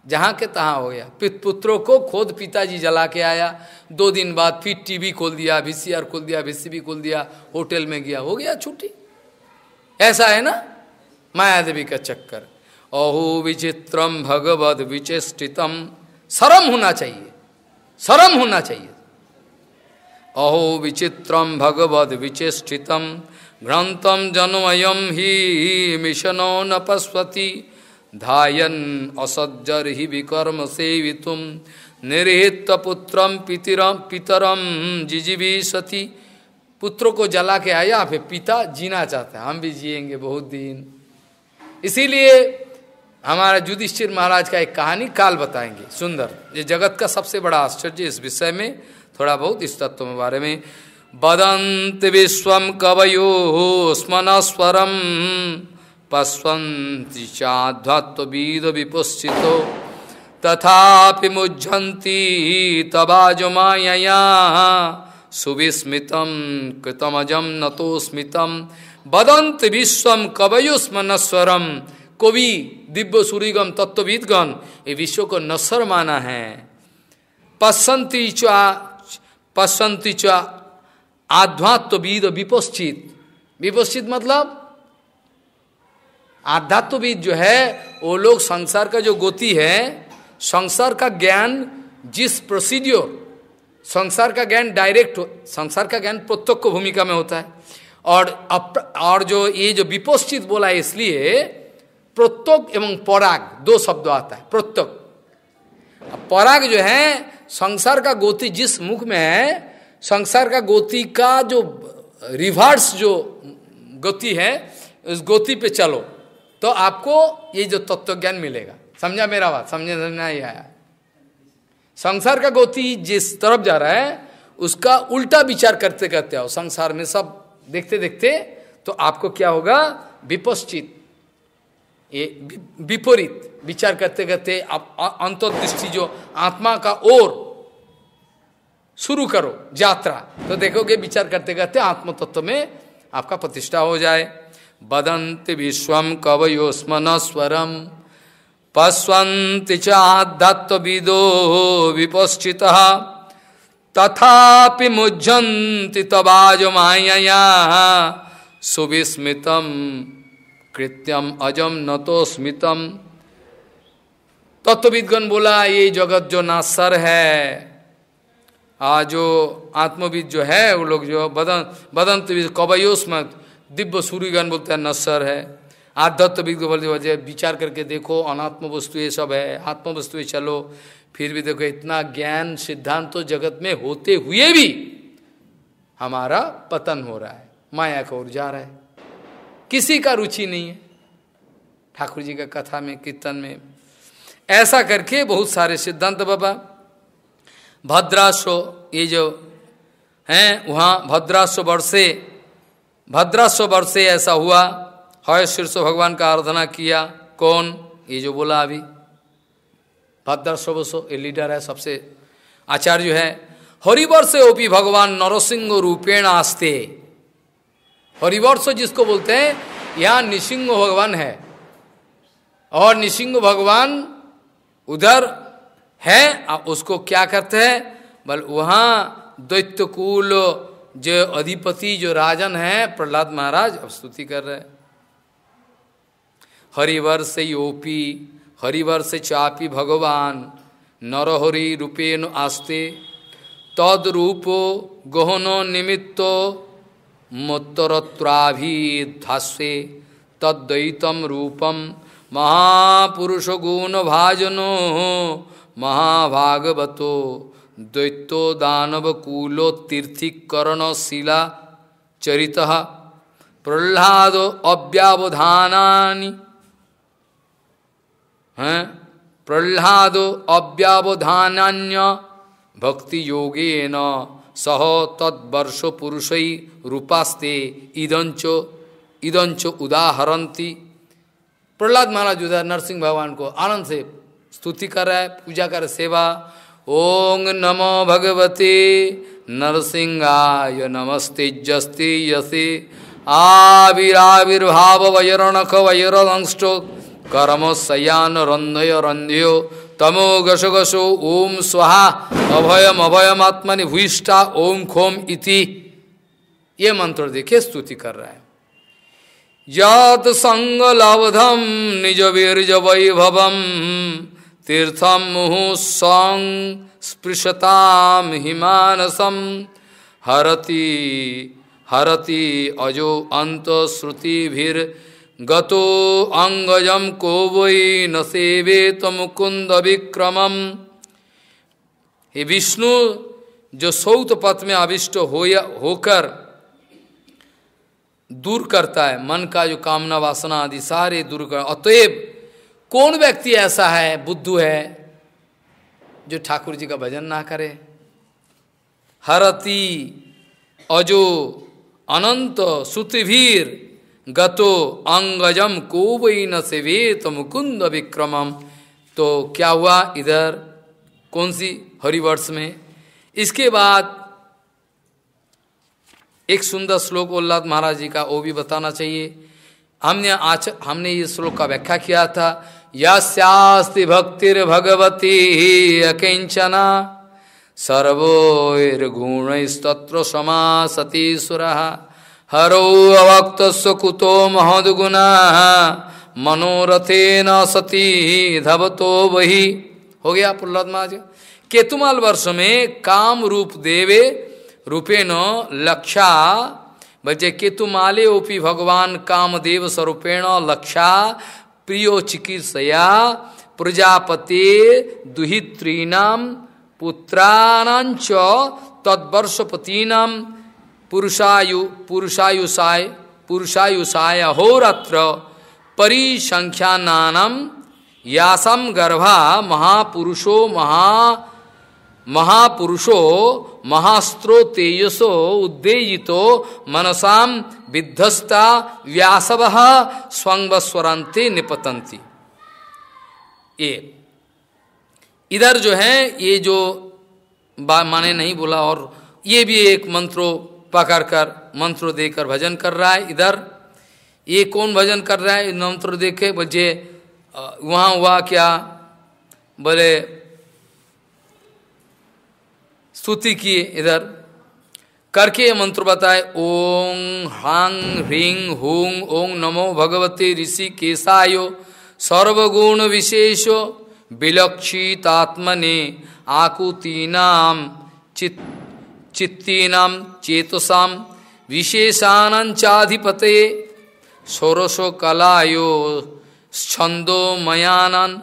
जहाँ के तहाँ हो गया पुत्रों को खोद पिताजी जला के आया दो दिन बाद फिर टीवी खोल दिया वीसीआर खोल दिया वीसीबी खोल दिया होटल में गया हो गया छुट्टी ऐसा है ना माया देवी का चक्कर अहो विचित्रम भगवत विचेष्टितम शरम होना चाहिए शरम होना चाहिए अहो विचित्रम भगवत विचेष्टितम ग्रंथम जनमयम ही मिशनो नपस्वती धायन असज्जर ही विकर्म सेवितुम निर्हित पुत्रम पितरम पितरम जिजीवी सती पुत्र को जला के आया फिर पिता जीना चाहते हैं हम भी जिएंगे बहुत दिन इसीलिए हमारा युधिष्ठिर महाराज का एक कहानी काल बताएंगे सुंदर ये जगत का सबसे बड़ा आश्चर्य इस विषय में थोड़ा बहुत इस तत्व के बारे में बदंत विश्व कवयो स्मन स्वरम पश्वन्ति चाध्वात्वीद विपुषित तथा मुझ्यंती तबाज मयया सुविस्मित कृतमजम नतोस्मित वदंत विश्वम कवयुस्मनस्वरम कवि दिव्य सूरीगम तत्वविदगण ये विश्व को नस्वर माना है पसंती चा पसंती चा आध्वात्वीद विपोषित विपोषित मतलब आध्यात्मविद जो है वो लोग संसार का जो गति है संसार का ज्ञान जिस प्रोसीड्योर संसार का ज्ञान डायरेक्ट संसार का ज्ञान प्रत्यक्ष भूमिका में होता है और अप, और जो ये जो विपोषित बोला है इसलिए प्रत्यक एवं पराग दो शब्द आता है प्रत्यक पराग जो है संसार का गोति जिस मुख में है संसार का गोति का जो रिवर्स जो गति है उस गोति पे चलो तो आपको ये जो तत्व ज्ञान मिलेगा समझा मेरा बात समझे समझना तो आया संसार का गोती जिस तरफ जा रहा है उसका उल्टा विचार करते करते आओ संसार में सब देखते देखते तो आपको क्या होगा विपश्चित ये विपरीत विचार करते करते आप अंतर्दृष्टि जो आत्मा का ओर शुरू करो यात्रा तो देखोगे विचार करते करते आत्म तत्व में आपका प्रतिष्ठा हो जाए बदंति विश्व न स्वरम पश्वंति चादत्तविदो विपश्चिता तथा मुज्जन्ति तबाज मायया सुविस्मित कृत्यम अजम न तो स्मितम तत्वविदगण बोला ये जगत जो नासर है आ जो आत्मविद जो है वो लोग जो बदन बदंत कवयोस्मत दिव्य सूर्यगण बोलते हैं नस्सर है आध्यात्म विज्ञ बोलते वजह विचार करके देखो अनात्म वस्तु ये सब है आत्म वस्तु ये चलो फिर भी देखो इतना ज्ञान सिद्धांत तो जगत में होते हुए भी हमारा पतन हो रहा है माया का ओर जा रहा है किसी का रुचि नहीं है ठाकुर जी का कथा में कीर्तन में ऐसा करके बहुत सारे सिद्धांत बाबा भद्राश्व ये जो हैं वहाँ भद्राश्व वर्षे भद्रास्व वर्ष से ऐसा हुआ हय शीर्ष भगवान का आराधना किया कौन ये जो बोला अभी भद्रास्व ये लीडर है सबसे आचार्य है हरिवर्ष ओपी भगवान नरसिंह रूपेण आस्ते हरिवर्ष जिसको बोलते हैं यहां निसिंह भगवान है और निसिंह भगवान उधर है उसको क्या करते हैं बल वहां दैत्यकूल जो अधिपति जो राजन है प्रहलाद महाराज अब स्तुति कर रहे हरिवर से योपी हरिवर से चापी भगवान नरहरि रूपेण आस्ते तद्रूपो गहनो निमित्तो मोत्तरत्राभिधास्ते तद्वैतम रूपम महापुरुष गुण भाजनो महाभागवतो दैत्यो दानवकूलो तीर्थिकरणशिला चरित प्रहलाद अव्यावधाना हैं प्रहलाद अव्यावधान्य भक्ति योगेन सह तत्वर्ष पुरुषई रूपास्ते ईदंच ईदंच उदाहरती प्रहलाद महाराज उदा नरसिंह भगवान को आनंद से स्तुति कर रहा पूजा कर सेवा ओं नमो भगवती नरसिंहाय नमस्ते जस्ति यसि आविराविर्भाव वयरणख वयरलंष्टो कर्म शयान रंधय रंध्यो तमो गशो गशो ओम स्वाहा अभयम अभयमात्मनि भूष्टा ओम खोम इति ये मंत्र देखिए स्तुति कर रहा है यत संग लवधम निज वीरज वैभवम तीर्थम मुहु सौं स्पृशताम हिमानसम हरती अजो अंत श्रुतिभिर गतो अंगजम को वै न सेवे तमुकुंद विक्रमम हे विष्णु जो सौत पथ में आविष्ट हो होकर दूर करता है मन का जो कामना वासना आदि सारे दूर कर अतएव कौन व्यक्ति ऐसा है बुद्धू है जो ठाकुर जी का भजन ना करे हरती अजो अनंत सुतिभीर गतो अंगजम वही न सेवेत मुकुंद विक्रमम तो क्या हुआ इधर कौन सी हरिवर्ष में इसके बाद एक सुंदर श्लोक उल्लाद महाराज जी का वो भी बताना चाहिए हमने आज हमने ये श्लोक का व्याख्या किया था यस्यास्ति भक्तिर्भगवती अकिंचना सर्वोर्गुणस्तत्र समासतीसुरः हरो सुकुतो कुतो मनोरथे न सती धवतो वही हो गया प्रहलाद महाज केतुमाल वर्ष में काम रूप देवे रूपेण लक्षा बचे केतुमाले ओपी भगवान कामदेव स्वरूपेण लक्षा प्रियो चिकित्सया प्रजापते दुहित्रीणाम पुत्राणांच तद्वर्षपतीनाम पुरुषायु पुरुषायुषाय पुरुषायुषाय होरात्र परिसंख्यानाम यासम गर्भा महापुरुषो महा, महा महापुरुषो महास्त्रो तेजसो उद्देजितो मनसाम विध्वस्ता व्यासव स्वंगस्वरंते निपतंती ये इधर जो है ये जो माने नहीं बोला और ये भी एक मंत्रो पकड़ कर मंत्रो देकर भजन कर रहा है इधर ये कौन भजन कर रहा है मंत्रो देखे बजे वहाँ हुआ क्या बोले स्तुति किए इधर करके मंत्र बताए ओम हांग ह्रीं हूं ओम नमो भगवते ऋषि केशायो सर्वगुण विशेष विलक्षितात्मने आकुतीनाम चित चित्तीनाम चेतसाम विशेषानंचाधिपते षोरशो कलायो छंदो मयानन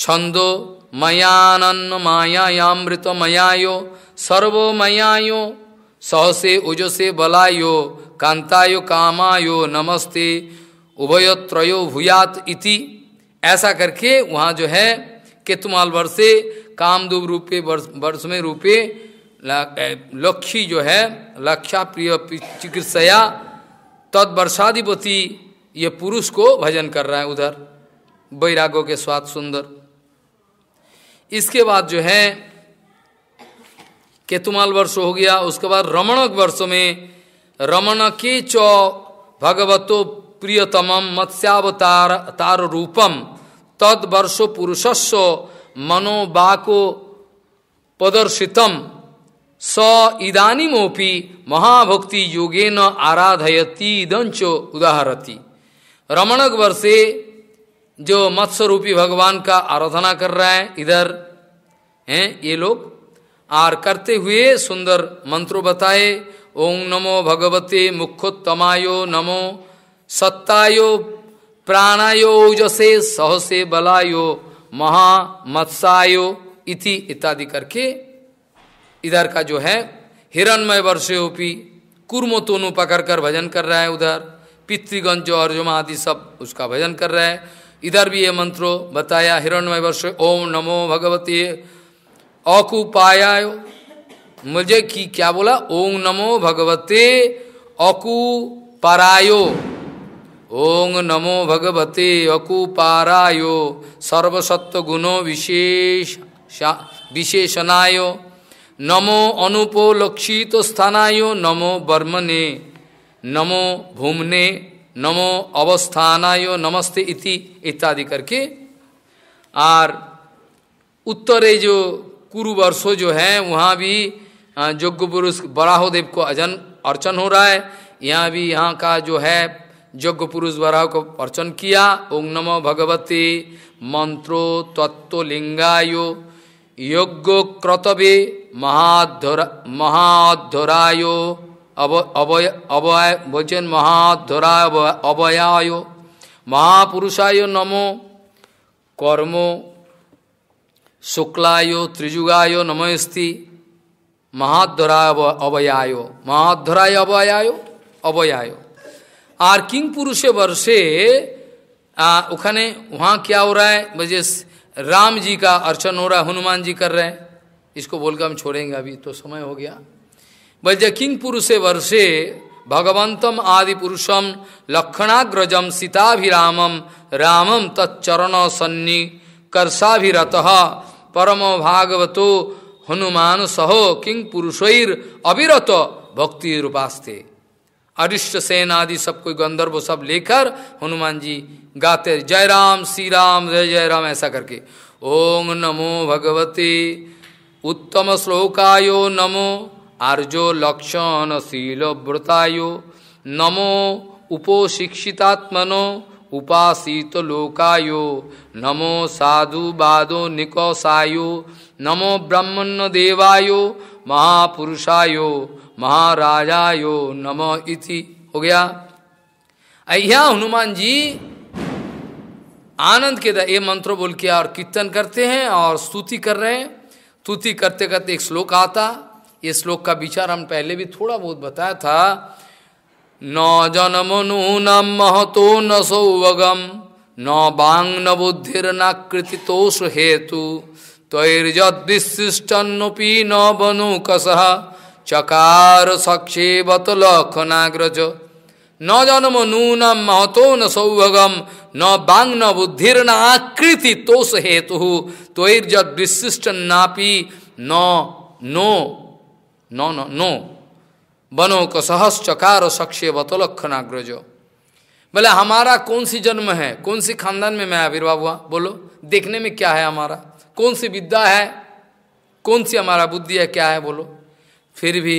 छंदो मयानन्न मायामृत मयायो सर्वो मयायो सहसे उजसे बलायो कांतायो कामायो नमस्ते उभयत्रयो भूयात इति ऐसा करके वहाँ जो है केतुमाल वर्षे से कामदूब रूपे वर्ष में रूपे लक्षी जो है लक्षा प्रिय चिकित्सया तत्वर्षाधिपति ये पुरुष को भजन कर रहा है उधर वैरागों के स्वाद सुंदर इसके बाद जो है केतुमाल वर्ष हो गया उसके बाद रमणक वर्ष में के च भगवतो प्रियतम मत्स्यावतार तार रूपम तद वर्षो पुरुषस्व मनोबाको प्रदर्शितम स इदानीमोपि महाभक्ति योगेन आराधयती दंचो उदाहरती रमणक वर्षे जो मत्स्य रूपी भगवान का आराधना कर रहा है इधर हैं ये लोग और करते हुए सुंदर मंत्रो बताए ओम नमो भगवते मुखोत्तमायो नमो सत्तायो प्राणायो जसे सहसे बलायो महा मत्सायो इति इत्यादि करके इधर का जो है हिरणमय वर्षोपी कुर्मो तोनु पकड़ कर भजन कर रहा है उधर पितृगंज अर्जुमा आदि सब उसका भजन कर रहा है इधर भी ये मंत्रो बताया हिरण्यमय वर्ष ओम नमो भगवती अकुपायाय मुझे की क्या बोला ओम नमो भगवते अकुपारायो ओम नमो भगवते अकुपारायो सर्वसत्व गुणो विशेष विशेषणाय नमो अनुपोलक्षित स्थानायो नमो बर्मने नमो भूमने नमो अवस्थानायो नमस्ते इति इत्यादि करके और उत्तरे जो कुरुवर्षो जो है वहाँ भी यज्ञ पुरुष बराहोदेव को अजन अर्चन हो रहा है यहाँ भी यहाँ का जो है यज्ञ पुरुष बराह को अर्चन किया ओम नमो भगवते मंत्रो तत्वलिंगायो यज्ञ क्रतवे महाधरा महाधरायो अव अवय अवय महाधरा अवयायो महापुरुषायो नमो कर्म शुक्लायो त्रिजुगायो नमस्ति महाधरा अवयायो महाधराय अवयायो अवयायो आर किंग पुरुषे वर्षे उखाने वहाँ क्या हो रहा है बजे राम जी का अर्चन हो रहा है हनुमान जी कर रहे हैं इसको बोलकर हम छोड़ेंगे अभी तो समय हो गया किंग पुरुषे वर्षे भगवंतम आदि पुरुषम लक्षणाग्रजम सीताभिराम रामम तच्चरण सन्नी कर्षाभिरत परम भागवतो हनुमान सहो किंग पुरुषैर अविरत भक्ति रूपास्ते अरिष्ट सेन आदि सब कोई गंधर्व सब लेकर हनुमान जी गाते जय राम श्री राम जय जय राम ऐसा करके ओम नमो भगवते उत्तम श्लोकायो नमो आर्जो लक्षण व्रतायु नमो उपोशिक्षितात्मनो उपासित लोकायो नमो साधु बाधो निकोसायो नमो ब्रह्मण देवायो महापुरुषायो महाराजायो नमो इति हो गया अह्या हनुमान जी आनंद के ये मंत्र बोल के और कीर्तन करते हैं और स्तुति कर रहे हैं स्तुति करते करते एक श्लोक आता ये श्लोक का विचार हम पहले भी थोड़ा बहुत बताया था न जनम जन्मनूनम महतो न सौवगम न बांग न बुद्धिर न कृतितोष हेतु तैर्यदिशिष्टन्नपी न बनु कसह चकार सक्षेवत लखनाग्रज न जनम नूनम महतो न सौभगम न बांग न बुद्धिर न आकृति तोष हेतु विशिष्ट नापी न नो नो नो नो बनो को सहस चकार सक्ष्य बतोलक्षणाग्रज बोले हमारा कौन सी जन्म है कौन सी खानदान में मैं आविर्भाव हुआ बोलो देखने में क्या है हमारा कौन सी विद्या है कौन सी हमारा बुद्धि है क्या है बोलो फिर भी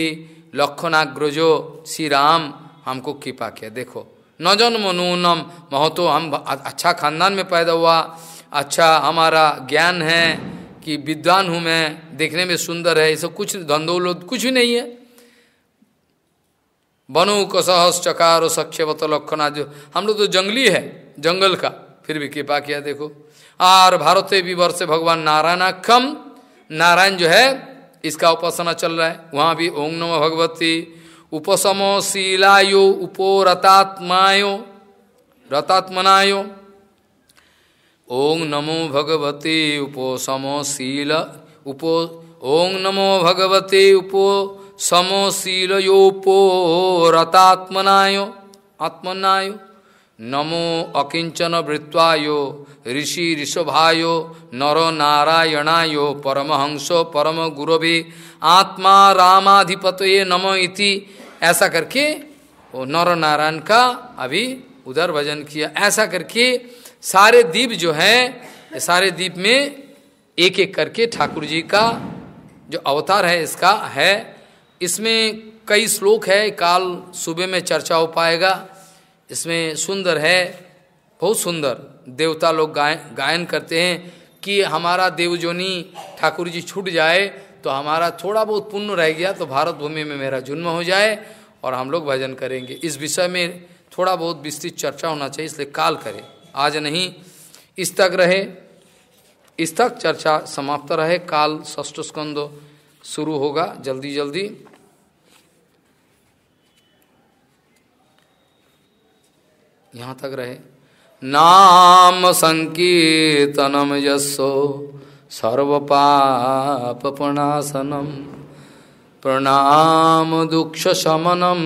लक्षणाग्रजो श्री राम हमको कृपा किया देखो न जन्म नूनम महतो हम अच्छा खानदान में पैदा हुआ अच्छा हमारा ज्ञान है कि विद्वान हूं मैं देखने में सुंदर है ऐसा कुछ धंधोलोद कुछ भी नहीं है बनो कसहस चकार और सक्षवत लक्षणा जो हम लोग तो जंगली है जंगल का फिर भी कृपा किया देखो और भारत विवर से भगवान नारायणाखम नारायण जो है इसका उपासना चल रहा है वहां भी ओम नमो भगवती उपसमो शीलायो उपोरतात्मायो रतात्मनायो ओं नमो भगवते उपो समील उपो ओं नमो भगवते उपोसमो शीलोपोरतात्मनाय आत्मनाय नमो अकिंचन वृत्वाय ऋषि ऋषभाय नर नारायणा परमहंस परम गुरवे आत्मा रामाधिपत नम इति ऐसा करके नर नारायण का अभी उधर भजन किया ऐसा करके सारे द्वीप जो हैं सारे द्वीप में एक एक करके ठाकुर जी का जो अवतार है इसका है इसमें कई श्लोक है काल सुबह में चर्चा हो पाएगा इसमें सुंदर है बहुत सुंदर देवता लोग गाय गायन करते हैं कि हमारा देवजोनी ठाकुर जी छूट जाए तो हमारा थोड़ा बहुत पुण्य रह गया तो भारत भूमि में, में मेरा जन्म हो जाए और हम लोग भजन करेंगे इस विषय में थोड़ा बहुत विस्तृत चर्चा होना चाहिए इसलिए काल करें आज नहीं इस तक रहे इस तक चर्चा समाप्त रहे काल ष्ठ स्कंद शुरू होगा जल्दी जल्दी यहाँ तक रहे नाम संकीर्तनम यशो सर्वपापनाशनम प्रणाम दुख शमनम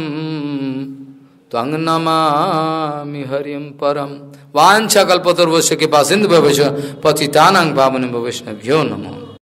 त्वंग नमामि हरिम परम वांछा कल्पतर्वश्य के पास इंद भविष्य पतितानांग पावन भविष्य नमो